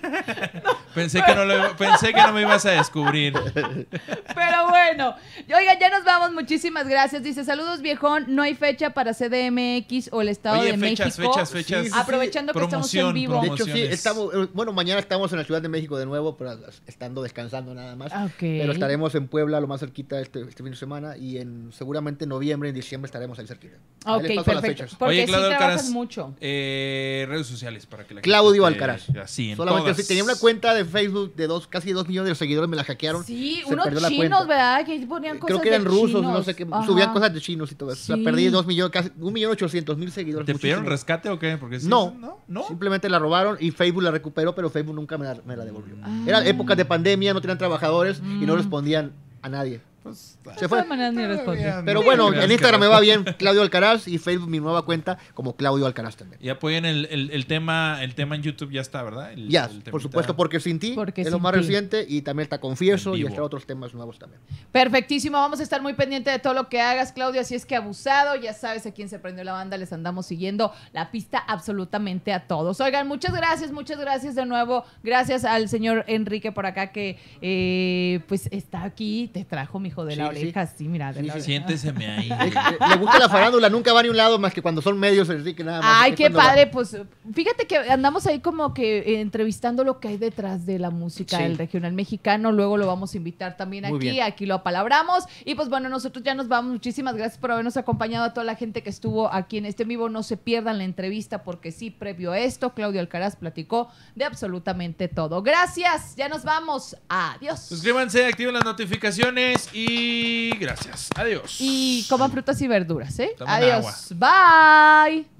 pensé, que no pensé que me ibas a descubrir. Pero bueno, oiga, ya nos vamos. Muchísimas gracias. Dice, saludos viejón, no hay fecha para CDMX o el Estado de México. Fechas, fechas, fechas. Aprovechando que estamos en vivo. De sí, estamos, eh, bueno, mañana estamos en la Ciudad de México de nuevo, pero estando descansando nada más. Ah, pero estaremos en Puebla lo más cerquita este, este, fin de semana y en seguramente en noviembre, en diciembre estaremos ahí cerquita. Ok, perfecto. Porque Oye, Claudio mucho. Eh, redes sociales para que Claudio Alcaraz. Sí. Solamente tenía una cuenta de Facebook de dos, casi dos millones de seguidores, me la hackearon. Sí, unos chinos, ¿verdad? Que ponían eh, cosas Creo que eran rusos, no sé qué, subían cosas de chinos y todo eso. perdí dos millones, casi un millón ochocientos mil seguidores. ¿Te pidieron rescate o qué? no, no, simplemente la robaron y Facebook la recuperó, pero Facebook nunca me la, devolvió. Ah. Era época de pandemia, no tenían trabajadores y no mm. respondían a nadie. Pues, se fue. Pero bueno, en Instagram me va bien Claudio Alcaraz y Facebook mi nueva cuenta como Claudio Alcaraz también. Y apoyen el, tema, el tema en YouTube ya está, ¿verdad? ya, por supuesto, porque sin ti es lo más reciente y también está Confieso y está otros temas nuevos también. Perfectísimo, vamos a estar muy pendiente de todo lo que hagas, Claudio, así es que abusado, ya sabes a quién se prendió la banda, les andamos siguiendo la pista absolutamente a todos. Oigan, muchas gracias, muchas gracias de nuevo, gracias al señor Enrique por acá que eh, pues está aquí, te trajo mi hijo de la oreja, sí, mira. De sí, siéntese ahí. Le, gusta la farándula, nunca va a ni un lado más que cuando son medios, así que nada más. Ay, qué padre, pues fíjate que andamos ahí como que entrevistando lo que hay detrás de la música del regional mexicano, luego lo vamos a invitar también aquí, aquí lo apalabramos y pues bueno, nosotros ya nos vamos, muchísimas gracias por habernos acompañado a toda la gente que estuvo aquí en este vivo, no se pierdan la entrevista porque sí, previo a esto, Claudio Alcaraz platicó de absolutamente todo. Gracias, ya nos vamos, adiós. Suscríbanse, activen las notificaciones y y gracias. Adiós. Y coma frutas y verduras, ¿eh? Adiós. Bye.